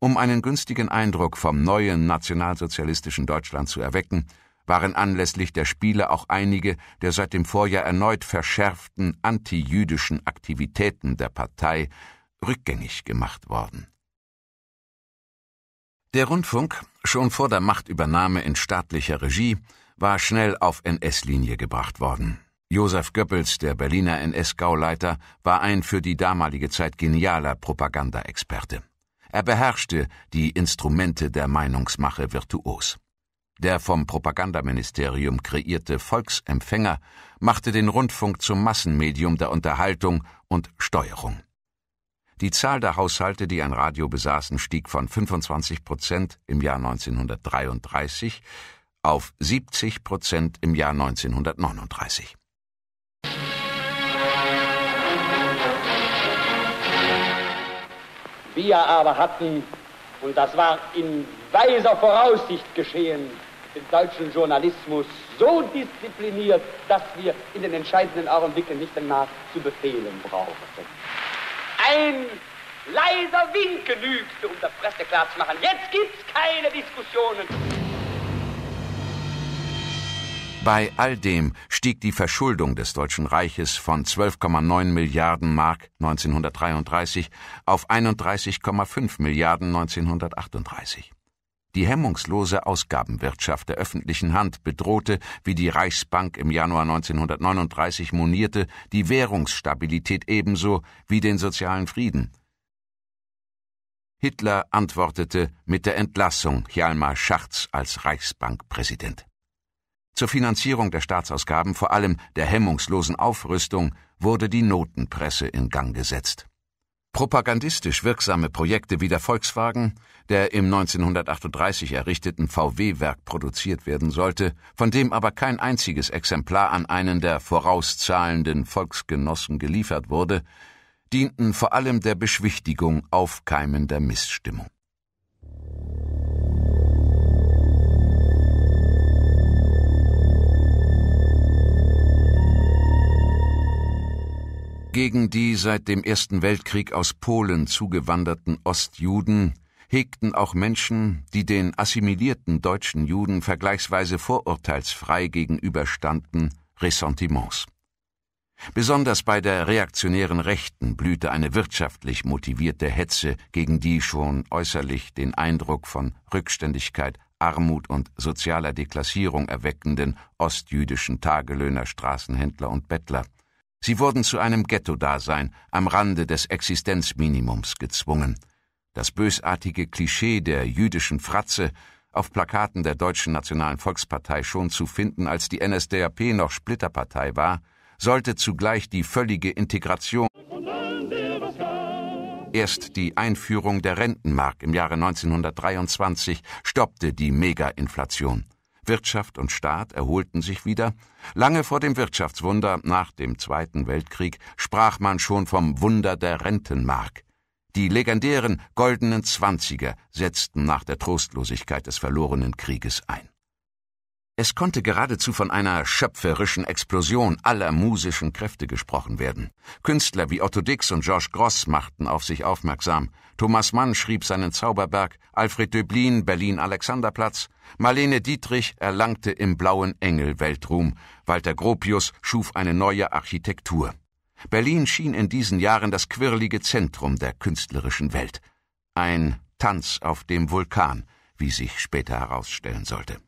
A: Um einen günstigen Eindruck vom neuen nationalsozialistischen Deutschland zu erwecken, waren anlässlich der Spiele auch einige der seit dem Vorjahr erneut verschärften antijüdischen Aktivitäten der Partei rückgängig gemacht worden. Der Rundfunk, schon vor der Machtübernahme in staatlicher Regie, war schnell auf NS-Linie gebracht worden. Josef Goebbels, der Berliner NS-Gauleiter, war ein für die damalige Zeit genialer Propagandaexperte. Er beherrschte die Instrumente der Meinungsmache virtuos. Der vom Propagandaministerium kreierte Volksempfänger machte den Rundfunk zum Massenmedium der Unterhaltung und Steuerung. Die Zahl der Haushalte, die ein Radio besaßen, stieg von 25 Prozent im Jahr 1933 auf 70 Prozent im Jahr 1939.
B: Wir aber hatten, und das war in weiser Voraussicht geschehen, den deutschen Journalismus so diszipliniert, dass wir in den entscheidenden Augenblicken nicht einmal zu befehlen brauchten. Ein leiser Wink genügte, um der Presse klarzumachen, jetzt gibt's keine Diskussionen.
A: Bei all dem stieg die Verschuldung des Deutschen Reiches von 12,9 Milliarden Mark 1933 auf 31,5 Milliarden 1938. Die hemmungslose Ausgabenwirtschaft der öffentlichen Hand bedrohte, wie die Reichsbank im Januar 1939 monierte, die Währungsstabilität ebenso wie den sozialen Frieden. Hitler antwortete mit der Entlassung Hjalmar Schachts als Reichsbankpräsident. Zur Finanzierung der Staatsausgaben, vor allem der hemmungslosen Aufrüstung, wurde die Notenpresse in Gang gesetzt. Propagandistisch wirksame Projekte wie der Volkswagen, der im 1938 errichteten VW-Werk produziert werden sollte, von dem aber kein einziges Exemplar an einen der vorauszahlenden Volksgenossen geliefert wurde, dienten vor allem der Beschwichtigung aufkeimender Missstimmung. Gegen die seit dem Ersten Weltkrieg aus Polen zugewanderten Ostjuden hegten auch Menschen, die den assimilierten deutschen Juden vergleichsweise vorurteilsfrei gegenüberstanden, Ressentiments. Besonders bei der reaktionären Rechten blühte eine wirtschaftlich motivierte Hetze gegen die schon äußerlich den Eindruck von Rückständigkeit, Armut und sozialer Deklassierung erweckenden ostjüdischen Tagelöhner, Straßenhändler und Bettler. Sie wurden zu einem Ghetto-Dasein am Rande des Existenzminimums gezwungen. Das bösartige Klischee der jüdischen Fratze, auf Plakaten der Deutschen Nationalen Volkspartei schon zu finden, als die NSDAP noch Splitterpartei war, sollte zugleich die völlige Integration. Erst die Einführung der Rentenmark im Jahre 1923 stoppte die Mega-Inflation. Wirtschaft und Staat erholten sich wieder. Lange vor dem Wirtschaftswunder nach dem Zweiten Weltkrieg sprach man schon vom Wunder der Rentenmark. Die legendären goldenen Zwanziger setzten nach der Trostlosigkeit des verlorenen Krieges ein. Es konnte geradezu von einer schöpferischen Explosion aller musischen Kräfte gesprochen werden. Künstler wie Otto Dix und Georges Gross machten auf sich aufmerksam. Thomas Mann schrieb seinen Zauberberg, Alfred Döblin Berlin-Alexanderplatz, Marlene Dietrich erlangte im blauen Engel Weltruhm, Walter Gropius schuf eine neue Architektur. Berlin schien in diesen Jahren das quirlige Zentrum der künstlerischen Welt. Ein Tanz auf dem Vulkan, wie sich später herausstellen sollte.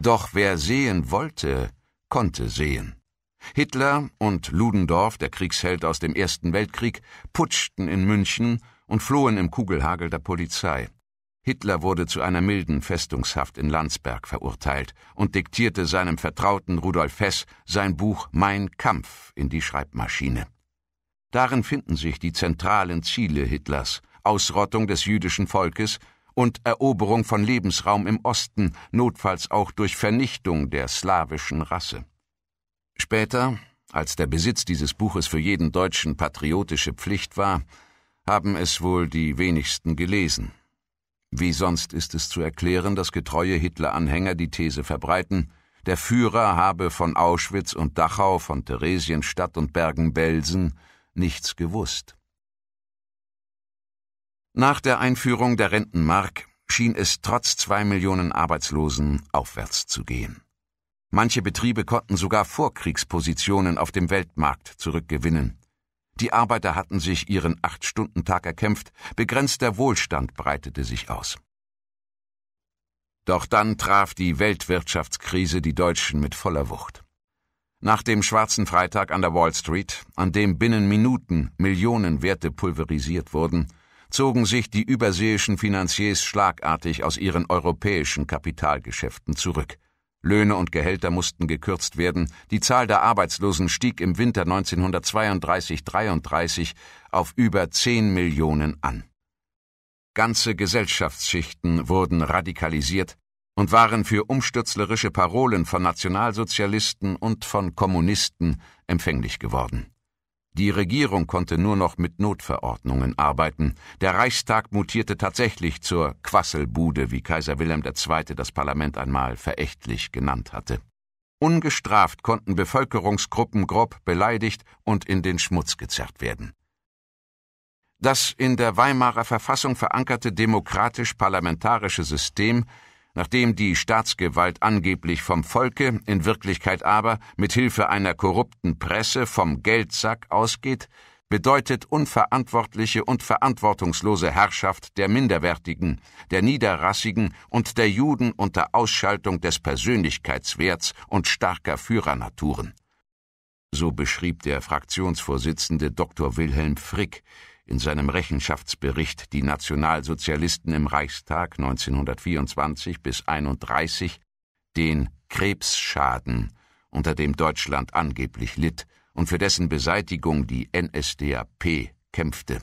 A: Doch wer sehen wollte, konnte sehen. Hitler und Ludendorff, der Kriegsheld aus dem Ersten Weltkrieg, putschten in München und flohen im Kugelhagel der Polizei. Hitler wurde zu einer milden Festungshaft in Landsberg verurteilt und diktierte seinem Vertrauten Rudolf Hess sein Buch Mein Kampf in die Schreibmaschine. Darin finden sich die zentralen Ziele Hitlers Ausrottung des jüdischen Volkes und Eroberung von Lebensraum im Osten, notfalls auch durch Vernichtung der slawischen Rasse. Später, als der Besitz dieses Buches für jeden Deutschen patriotische Pflicht war, haben es wohl die wenigsten gelesen. Wie sonst ist es zu erklären, dass getreue Hitler-Anhänger die These verbreiten, der Führer habe von Auschwitz und Dachau, von Theresienstadt und Bergen-Belsen nichts gewusst. Nach der Einführung der Rentenmark schien es trotz zwei Millionen Arbeitslosen aufwärts zu gehen. Manche Betriebe konnten sogar Vorkriegspositionen auf dem Weltmarkt zurückgewinnen. Die Arbeiter hatten sich ihren Acht-Stunden-Tag erkämpft, begrenzter Wohlstand breitete sich aus. Doch dann traf die Weltwirtschaftskrise die Deutschen mit voller Wucht. Nach dem schwarzen Freitag an der Wall Street, an dem binnen Minuten Millionen Werte pulverisiert wurden, zogen sich die überseeischen Finanziers schlagartig aus ihren europäischen Kapitalgeschäften zurück. Löhne und Gehälter mussten gekürzt werden, die Zahl der Arbeitslosen stieg im Winter 1932-33 auf über 10 Millionen an. Ganze Gesellschaftsschichten wurden radikalisiert und waren für umstürzlerische Parolen von Nationalsozialisten und von Kommunisten empfänglich geworden. Die Regierung konnte nur noch mit Notverordnungen arbeiten. Der Reichstag mutierte tatsächlich zur Quasselbude, wie Kaiser Wilhelm II. das Parlament einmal verächtlich genannt hatte. Ungestraft konnten Bevölkerungsgruppen grob beleidigt und in den Schmutz gezerrt werden. Das in der Weimarer Verfassung verankerte demokratisch-parlamentarische System nachdem die Staatsgewalt angeblich vom Volke, in Wirklichkeit aber mit Hilfe einer korrupten Presse vom Geldsack ausgeht, bedeutet unverantwortliche und verantwortungslose Herrschaft der Minderwertigen, der Niederrassigen und der Juden unter Ausschaltung des Persönlichkeitswerts und starker Führernaturen. So beschrieb der Fraktionsvorsitzende Dr. Wilhelm Frick in seinem Rechenschaftsbericht die Nationalsozialisten im Reichstag 1924 bis 31 den Krebsschaden, unter dem Deutschland angeblich litt und für dessen Beseitigung die NSDAP kämpfte.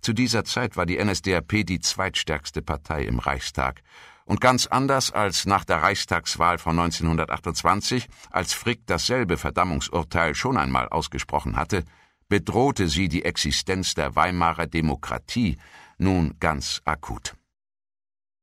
A: Zu dieser Zeit war die NSDAP die zweitstärkste Partei im Reichstag. Und ganz anders als nach der Reichstagswahl von 1928, als Frick dasselbe Verdammungsurteil schon einmal ausgesprochen hatte, bedrohte sie die Existenz der Weimarer Demokratie nun ganz akut.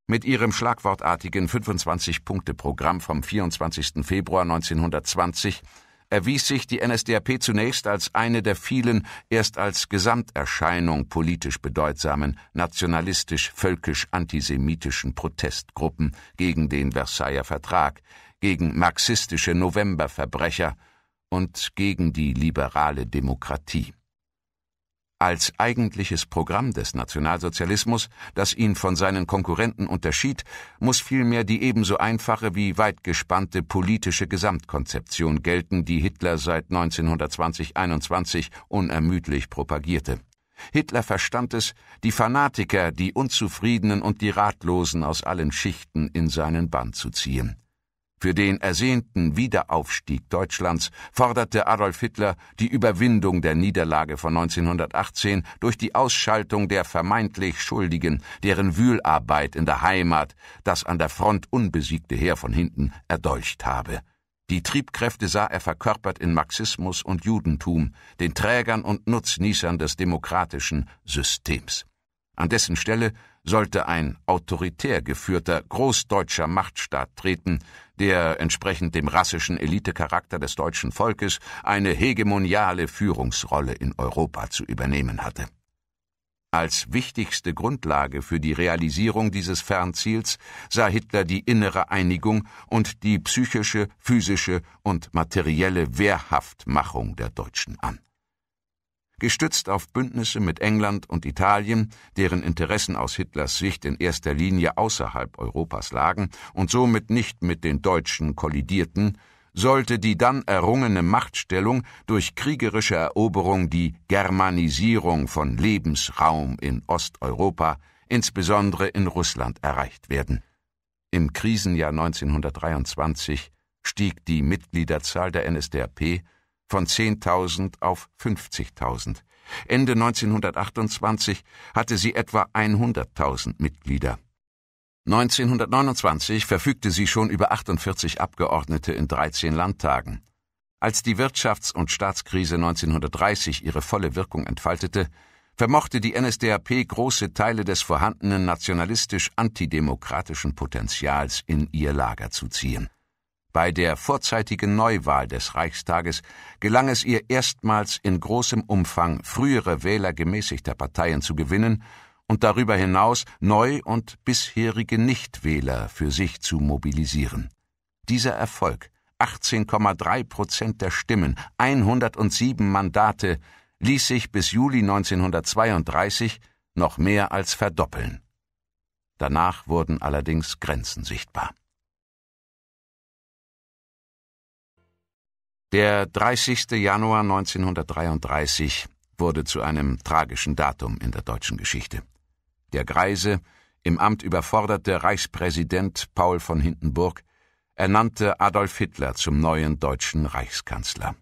A: Mit ihrem schlagwortartigen 25-Punkte-Programm vom 24. Februar 1920 erwies sich die NSDAP zunächst als eine der vielen, erst als Gesamterscheinung politisch bedeutsamen, nationalistisch, völkisch antisemitischen Protestgruppen gegen den Versailler Vertrag, gegen marxistische Novemberverbrecher und gegen die liberale Demokratie. Als eigentliches Programm des Nationalsozialismus, das ihn von seinen Konkurrenten unterschied, muss vielmehr die ebenso einfache wie weitgespannte politische Gesamtkonzeption gelten, die Hitler seit 1920-21 unermüdlich propagierte. Hitler verstand es, die Fanatiker, die Unzufriedenen und die Ratlosen aus allen Schichten in seinen Bann zu ziehen. Für den ersehnten Wiederaufstieg Deutschlands forderte Adolf Hitler die Überwindung der Niederlage von 1918 durch die Ausschaltung der vermeintlich Schuldigen, deren Wühlarbeit in der Heimat das an der Front unbesiegte Heer von hinten erdolcht habe. Die Triebkräfte sah er verkörpert in Marxismus und Judentum, den Trägern und Nutznießern des demokratischen Systems. An dessen Stelle sollte ein autoritär geführter großdeutscher Machtstaat treten, der entsprechend dem rassischen Elitecharakter des deutschen Volkes eine hegemoniale Führungsrolle in Europa zu übernehmen hatte. Als wichtigste Grundlage für die Realisierung dieses Fernziels sah Hitler die innere Einigung und die psychische, physische und materielle Wehrhaftmachung der Deutschen an gestützt auf Bündnisse mit England und Italien, deren Interessen aus Hitlers Sicht in erster Linie außerhalb Europas lagen und somit nicht mit den Deutschen kollidierten, sollte die dann errungene Machtstellung durch kriegerische Eroberung die Germanisierung von Lebensraum in Osteuropa, insbesondere in Russland, erreicht werden. Im Krisenjahr 1923 stieg die Mitgliederzahl der NSDAP von 10.000 auf 50.000. Ende 1928 hatte sie etwa 100.000 Mitglieder. 1929 verfügte sie schon über 48 Abgeordnete in 13 Landtagen. Als die Wirtschafts- und Staatskrise 1930 ihre volle Wirkung entfaltete, vermochte die NSDAP große Teile des vorhandenen nationalistisch-antidemokratischen Potenzials in ihr Lager zu ziehen. Bei der vorzeitigen Neuwahl des Reichstages gelang es ihr erstmals in großem Umfang, frühere Wähler gemäßigter Parteien zu gewinnen und darüber hinaus neu und bisherige Nichtwähler für sich zu mobilisieren. Dieser Erfolg, 18,3 Prozent der Stimmen, 107 Mandate, ließ sich bis Juli 1932 noch mehr als verdoppeln. Danach wurden allerdings Grenzen sichtbar. Der 30. Januar 1933 wurde zu einem tragischen Datum in der deutschen Geschichte. Der greise, im Amt überforderte Reichspräsident Paul von Hindenburg ernannte Adolf Hitler zum neuen deutschen Reichskanzler.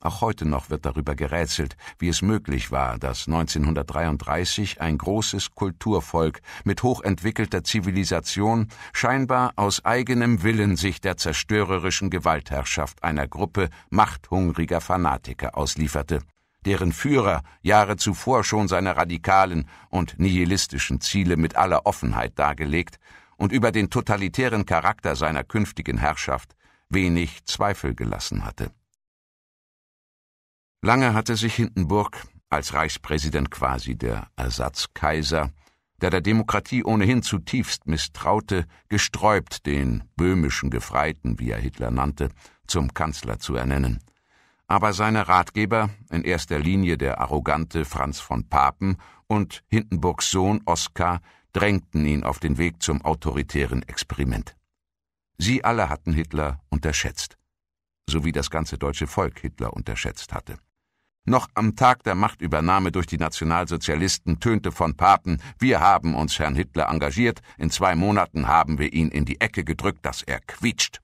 A: Auch heute noch wird darüber gerätselt, wie es möglich war, dass 1933 ein großes Kulturvolk mit hochentwickelter Zivilisation scheinbar aus eigenem Willen sich der zerstörerischen Gewaltherrschaft einer Gruppe machthungriger Fanatiker auslieferte, deren Führer Jahre zuvor schon seine radikalen und nihilistischen Ziele mit aller Offenheit dargelegt und über den totalitären Charakter seiner künftigen Herrschaft wenig Zweifel gelassen hatte. Lange hatte sich Hindenburg als Reichspräsident quasi der Ersatzkaiser, der der Demokratie ohnehin zutiefst misstraute, gesträubt, den böhmischen Gefreiten, wie er Hitler nannte, zum Kanzler zu ernennen. Aber seine Ratgeber, in erster Linie der arrogante Franz von Papen und Hindenburgs Sohn Oskar, drängten ihn auf den Weg zum autoritären Experiment. Sie alle hatten Hitler unterschätzt, so wie das ganze deutsche Volk Hitler unterschätzt hatte. Noch am Tag der Machtübernahme durch die Nationalsozialisten tönte von Papen, wir haben uns Herrn Hitler engagiert, in zwei Monaten haben wir ihn in die Ecke gedrückt, dass er quietscht.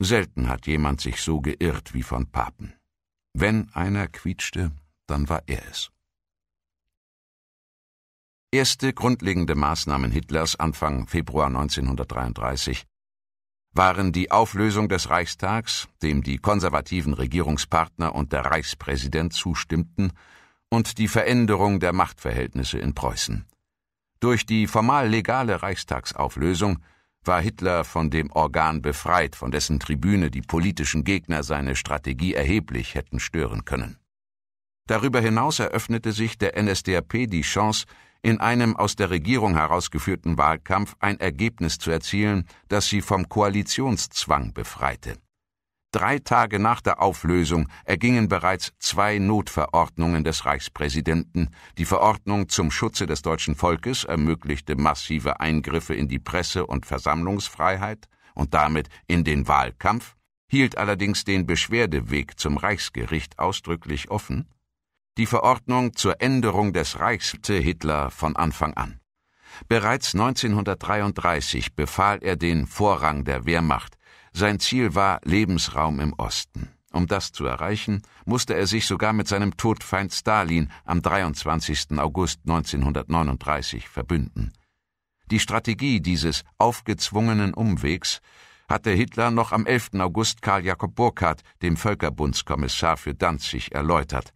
A: Selten hat jemand sich so geirrt wie von Papen. Wenn einer quietschte, dann war er es. Erste grundlegende Maßnahmen Hitlers Anfang Februar 1933 waren die Auflösung des Reichstags, dem die konservativen Regierungspartner und der Reichspräsident zustimmten, und die Veränderung der Machtverhältnisse in Preußen. Durch die formal legale Reichstagsauflösung war Hitler von dem Organ befreit, von dessen Tribüne die politischen Gegner seine Strategie erheblich hätten stören können. Darüber hinaus eröffnete sich der NSDAP die Chance, in einem aus der Regierung herausgeführten Wahlkampf ein Ergebnis zu erzielen, das sie vom Koalitionszwang befreite. Drei Tage nach der Auflösung ergingen bereits zwei Notverordnungen des Reichspräsidenten. Die Verordnung zum Schutze des deutschen Volkes ermöglichte massive Eingriffe in die Presse- und Versammlungsfreiheit und damit in den Wahlkampf, hielt allerdings den Beschwerdeweg zum Reichsgericht ausdrücklich offen die Verordnung zur Änderung des Reichs Hitler von Anfang an. Bereits 1933 befahl er den Vorrang der Wehrmacht. Sein Ziel war Lebensraum im Osten. Um das zu erreichen, musste er sich sogar mit seinem Todfeind Stalin am 23. August 1939 verbünden. Die Strategie dieses aufgezwungenen Umwegs hatte Hitler noch am 11. August Karl Jakob Burckhardt, dem Völkerbundskommissar für Danzig, erläutert.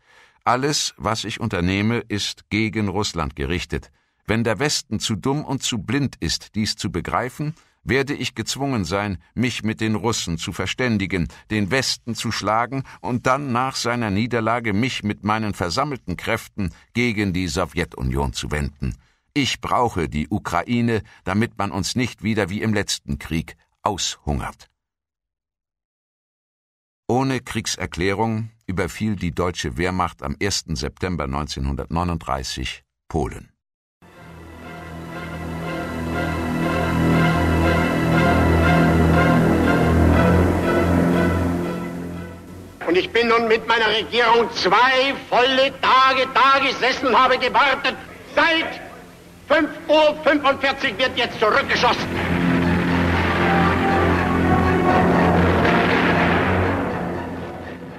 A: Alles, was ich unternehme, ist gegen Russland gerichtet. Wenn der Westen zu dumm und zu blind ist, dies zu begreifen, werde ich gezwungen sein, mich mit den Russen zu verständigen, den Westen zu schlagen und dann nach seiner Niederlage mich mit meinen versammelten Kräften gegen die Sowjetunion zu wenden. Ich brauche die Ukraine, damit man uns nicht wieder wie im letzten Krieg aushungert. Ohne Kriegserklärung überfiel die deutsche Wehrmacht am 1. September 1939 Polen.
B: Und ich bin nun mit meiner Regierung zwei volle Tage da gesessen, habe gewartet. Seit 5.45 Uhr wird jetzt zurückgeschossen.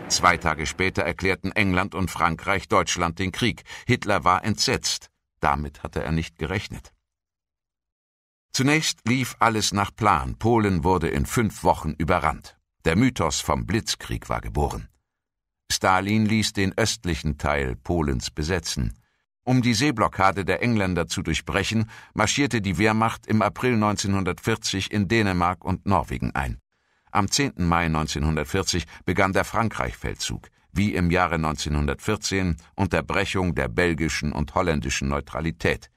A: Zwei Tage später erklärten England und Frankreich Deutschland den Krieg. Hitler war entsetzt. Damit hatte er nicht gerechnet. Zunächst lief alles nach Plan. Polen wurde in fünf Wochen überrannt. Der Mythos vom Blitzkrieg war geboren. Stalin ließ den östlichen Teil Polens besetzen. Um die Seeblockade der Engländer zu durchbrechen, marschierte die Wehrmacht im April 1940 in Dänemark und Norwegen ein. Am 10. Mai 1940 begann der Frankreich-Feldzug, wie im Jahre 1914 Unterbrechung der belgischen und holländischen Neutralität.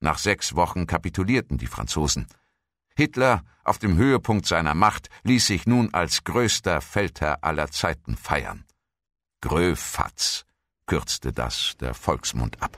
A: Nach sechs Wochen kapitulierten die Franzosen. Hitler, auf dem Höhepunkt seiner Macht, ließ sich nun als größter Feldherr aller Zeiten feiern. Gröfatz, kürzte das der Volksmund ab.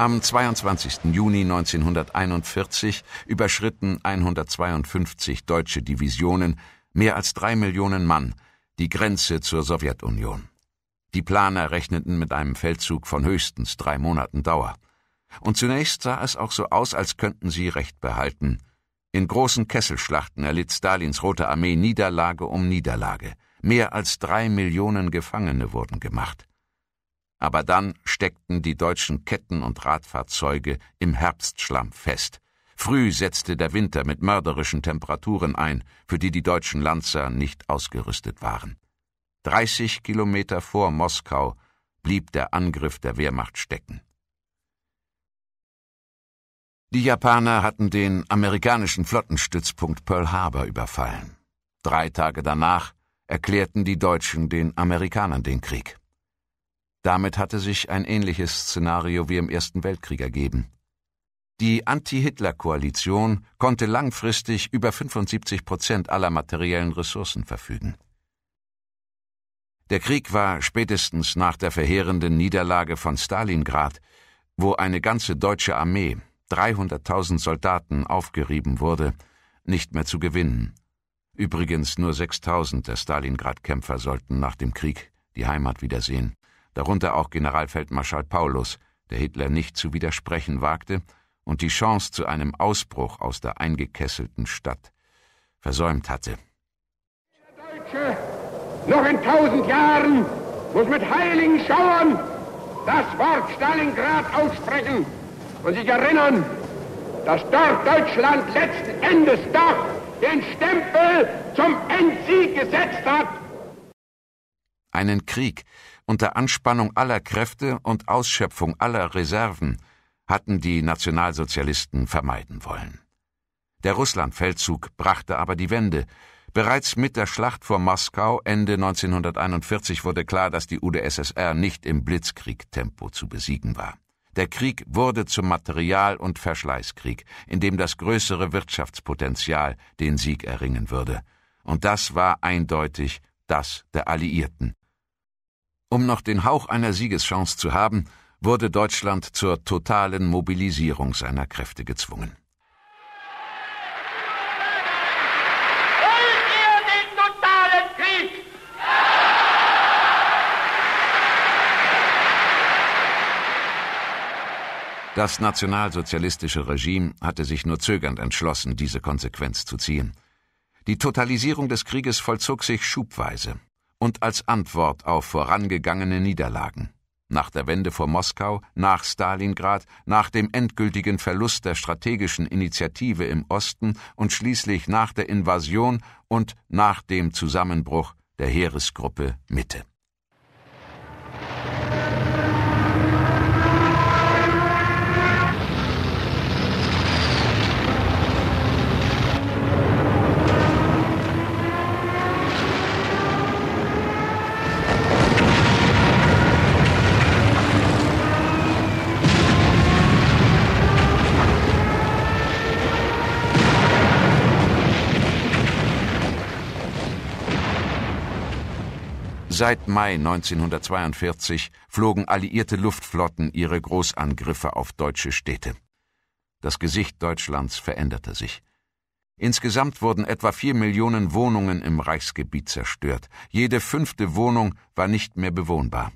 A: Am 22. Juni 1941 überschritten 152 deutsche Divisionen, mehr als drei Millionen Mann, die Grenze zur Sowjetunion. Die Planer rechneten mit einem Feldzug von höchstens drei Monaten Dauer. Und zunächst sah es auch so aus, als könnten sie Recht behalten. In großen Kesselschlachten erlitt Stalins Rote Armee Niederlage um Niederlage. Mehr als drei Millionen Gefangene wurden gemacht. Aber dann steckten die deutschen Ketten und Radfahrzeuge im Herbstschlamm fest. Früh setzte der Winter mit mörderischen Temperaturen ein, für die die deutschen Lanzer nicht ausgerüstet waren. 30 Kilometer vor Moskau blieb der Angriff der Wehrmacht stecken. Die Japaner hatten den amerikanischen Flottenstützpunkt Pearl Harbor überfallen. Drei Tage danach erklärten die Deutschen den Amerikanern den Krieg. Damit hatte sich ein ähnliches Szenario wie im Ersten Weltkrieg ergeben. Die Anti-Hitler-Koalition konnte langfristig über 75 Prozent aller materiellen Ressourcen verfügen. Der Krieg war spätestens nach der verheerenden Niederlage von Stalingrad, wo eine ganze deutsche Armee, 300.000 Soldaten, aufgerieben wurde, nicht mehr zu gewinnen. Übrigens nur 6.000 der Stalingrad-Kämpfer sollten nach dem Krieg die Heimat wiedersehen darunter auch Generalfeldmarschall Paulus, der Hitler nicht zu widersprechen wagte und die Chance zu einem Ausbruch aus der eingekesselten Stadt versäumt hatte. Der
B: Deutsche, noch in tausend Jahren, muss mit heiligen Schauern das Wort Stalingrad aussprechen und sich erinnern, dass dort Deutschland letzten Endes doch den Stempel zum Endsieg gesetzt hat.
A: Einen Krieg, unter Anspannung aller Kräfte und Ausschöpfung aller Reserven hatten die Nationalsozialisten vermeiden wollen. Der Russlandfeldzug brachte aber die Wende. Bereits mit der Schlacht vor Moskau Ende 1941 wurde klar, dass die UdSSR nicht im Blitzkriegtempo zu besiegen war. Der Krieg wurde zum Material- und Verschleißkrieg, in dem das größere Wirtschaftspotenzial den Sieg erringen würde. Und das war eindeutig das der Alliierten. Um noch den Hauch einer Siegeschance zu haben, wurde Deutschland zur totalen Mobilisierung seiner Kräfte gezwungen. Das nationalsozialistische Regime hatte sich nur zögernd entschlossen, diese Konsequenz zu ziehen. Die Totalisierung des Krieges vollzog sich schubweise und als Antwort auf vorangegangene Niederlagen. Nach der Wende vor Moskau, nach Stalingrad, nach dem endgültigen Verlust der strategischen Initiative im Osten und schließlich nach der Invasion und nach dem Zusammenbruch der Heeresgruppe Mitte. Seit Mai 1942 flogen alliierte Luftflotten ihre Großangriffe auf deutsche Städte. Das Gesicht Deutschlands veränderte sich. Insgesamt wurden etwa vier Millionen Wohnungen im Reichsgebiet zerstört. Jede fünfte Wohnung war nicht mehr bewohnbar.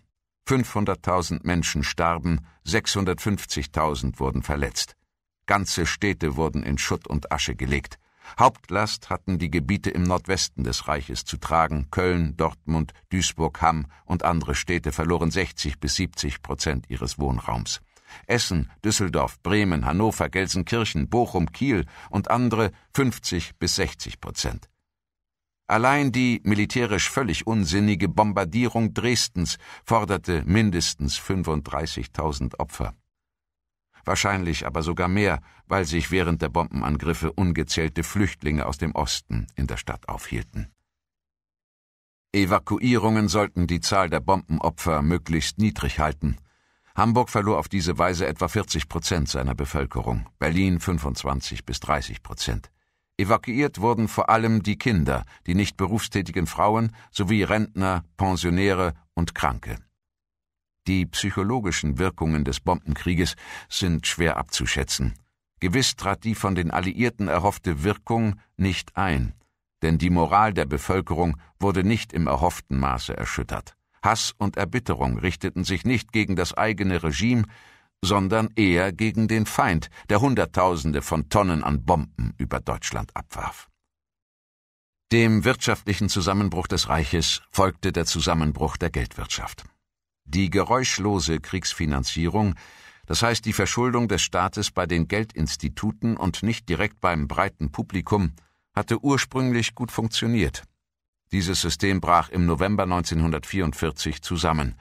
A: 500.000 Menschen starben, 650.000 wurden verletzt. Ganze Städte wurden in Schutt und Asche gelegt. Hauptlast hatten die Gebiete im Nordwesten des Reiches zu tragen. Köln, Dortmund, Duisburg, Hamm und andere Städte verloren 60 bis 70 Prozent ihres Wohnraums. Essen, Düsseldorf, Bremen, Hannover, Gelsenkirchen, Bochum, Kiel und andere 50 bis 60 Prozent. Allein die militärisch völlig unsinnige Bombardierung Dresdens forderte mindestens 35.000 Opfer wahrscheinlich aber sogar mehr, weil sich während der Bombenangriffe ungezählte Flüchtlinge aus dem Osten in der Stadt aufhielten. Evakuierungen sollten die Zahl der Bombenopfer möglichst niedrig halten. Hamburg verlor auf diese Weise etwa 40 Prozent seiner Bevölkerung, Berlin 25 bis 30 Prozent. Evakuiert wurden vor allem die Kinder, die nicht berufstätigen Frauen sowie Rentner, Pensionäre und Kranke. Die psychologischen Wirkungen des Bombenkrieges sind schwer abzuschätzen. Gewiss trat die von den Alliierten erhoffte Wirkung nicht ein, denn die Moral der Bevölkerung wurde nicht im erhofften Maße erschüttert. Hass und Erbitterung richteten sich nicht gegen das eigene Regime, sondern eher gegen den Feind, der Hunderttausende von Tonnen an Bomben über Deutschland abwarf. Dem wirtschaftlichen Zusammenbruch des Reiches folgte der Zusammenbruch der Geldwirtschaft. Die geräuschlose Kriegsfinanzierung, das heißt die Verschuldung des Staates bei den Geldinstituten und nicht direkt beim breiten Publikum, hatte ursprünglich gut funktioniert. Dieses System brach im November 1944 zusammen.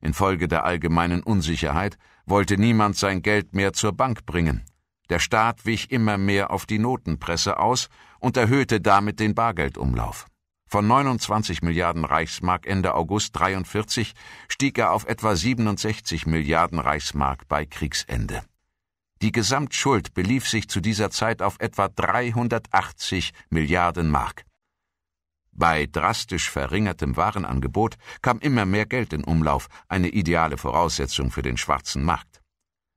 A: Infolge der allgemeinen Unsicherheit wollte niemand sein Geld mehr zur Bank bringen. Der Staat wich immer mehr auf die Notenpresse aus und erhöhte damit den Bargeldumlauf. Von 29 Milliarden Reichsmark Ende August 43 stieg er auf etwa 67 Milliarden Reichsmark bei Kriegsende. Die Gesamtschuld belief sich zu dieser Zeit auf etwa 380 Milliarden Mark. Bei drastisch verringertem Warenangebot kam immer mehr Geld in Umlauf, eine ideale Voraussetzung für den schwarzen Markt.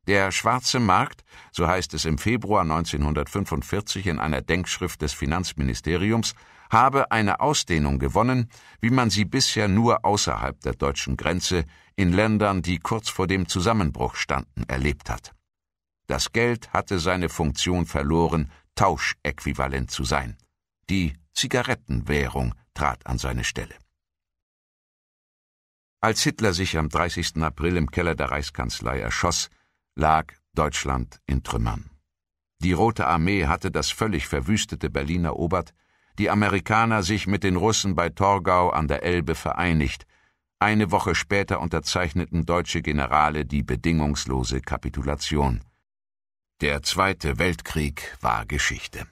A: Der schwarze Markt, so heißt es im Februar 1945 in einer Denkschrift des Finanzministeriums, habe eine Ausdehnung gewonnen, wie man sie bisher nur außerhalb der deutschen Grenze in Ländern, die kurz vor dem Zusammenbruch standen, erlebt hat. Das Geld hatte seine Funktion verloren, Tauschäquivalent zu sein. Die Zigarettenwährung trat an seine Stelle. Als Hitler sich am 30. April im Keller der Reichskanzlei erschoss, lag Deutschland in Trümmern. Die Rote Armee hatte das völlig verwüstete Berlin erobert die Amerikaner sich mit den Russen bei Torgau an der Elbe vereinigt. Eine Woche später unterzeichneten deutsche Generale die bedingungslose Kapitulation. Der Zweite Weltkrieg war Geschichte.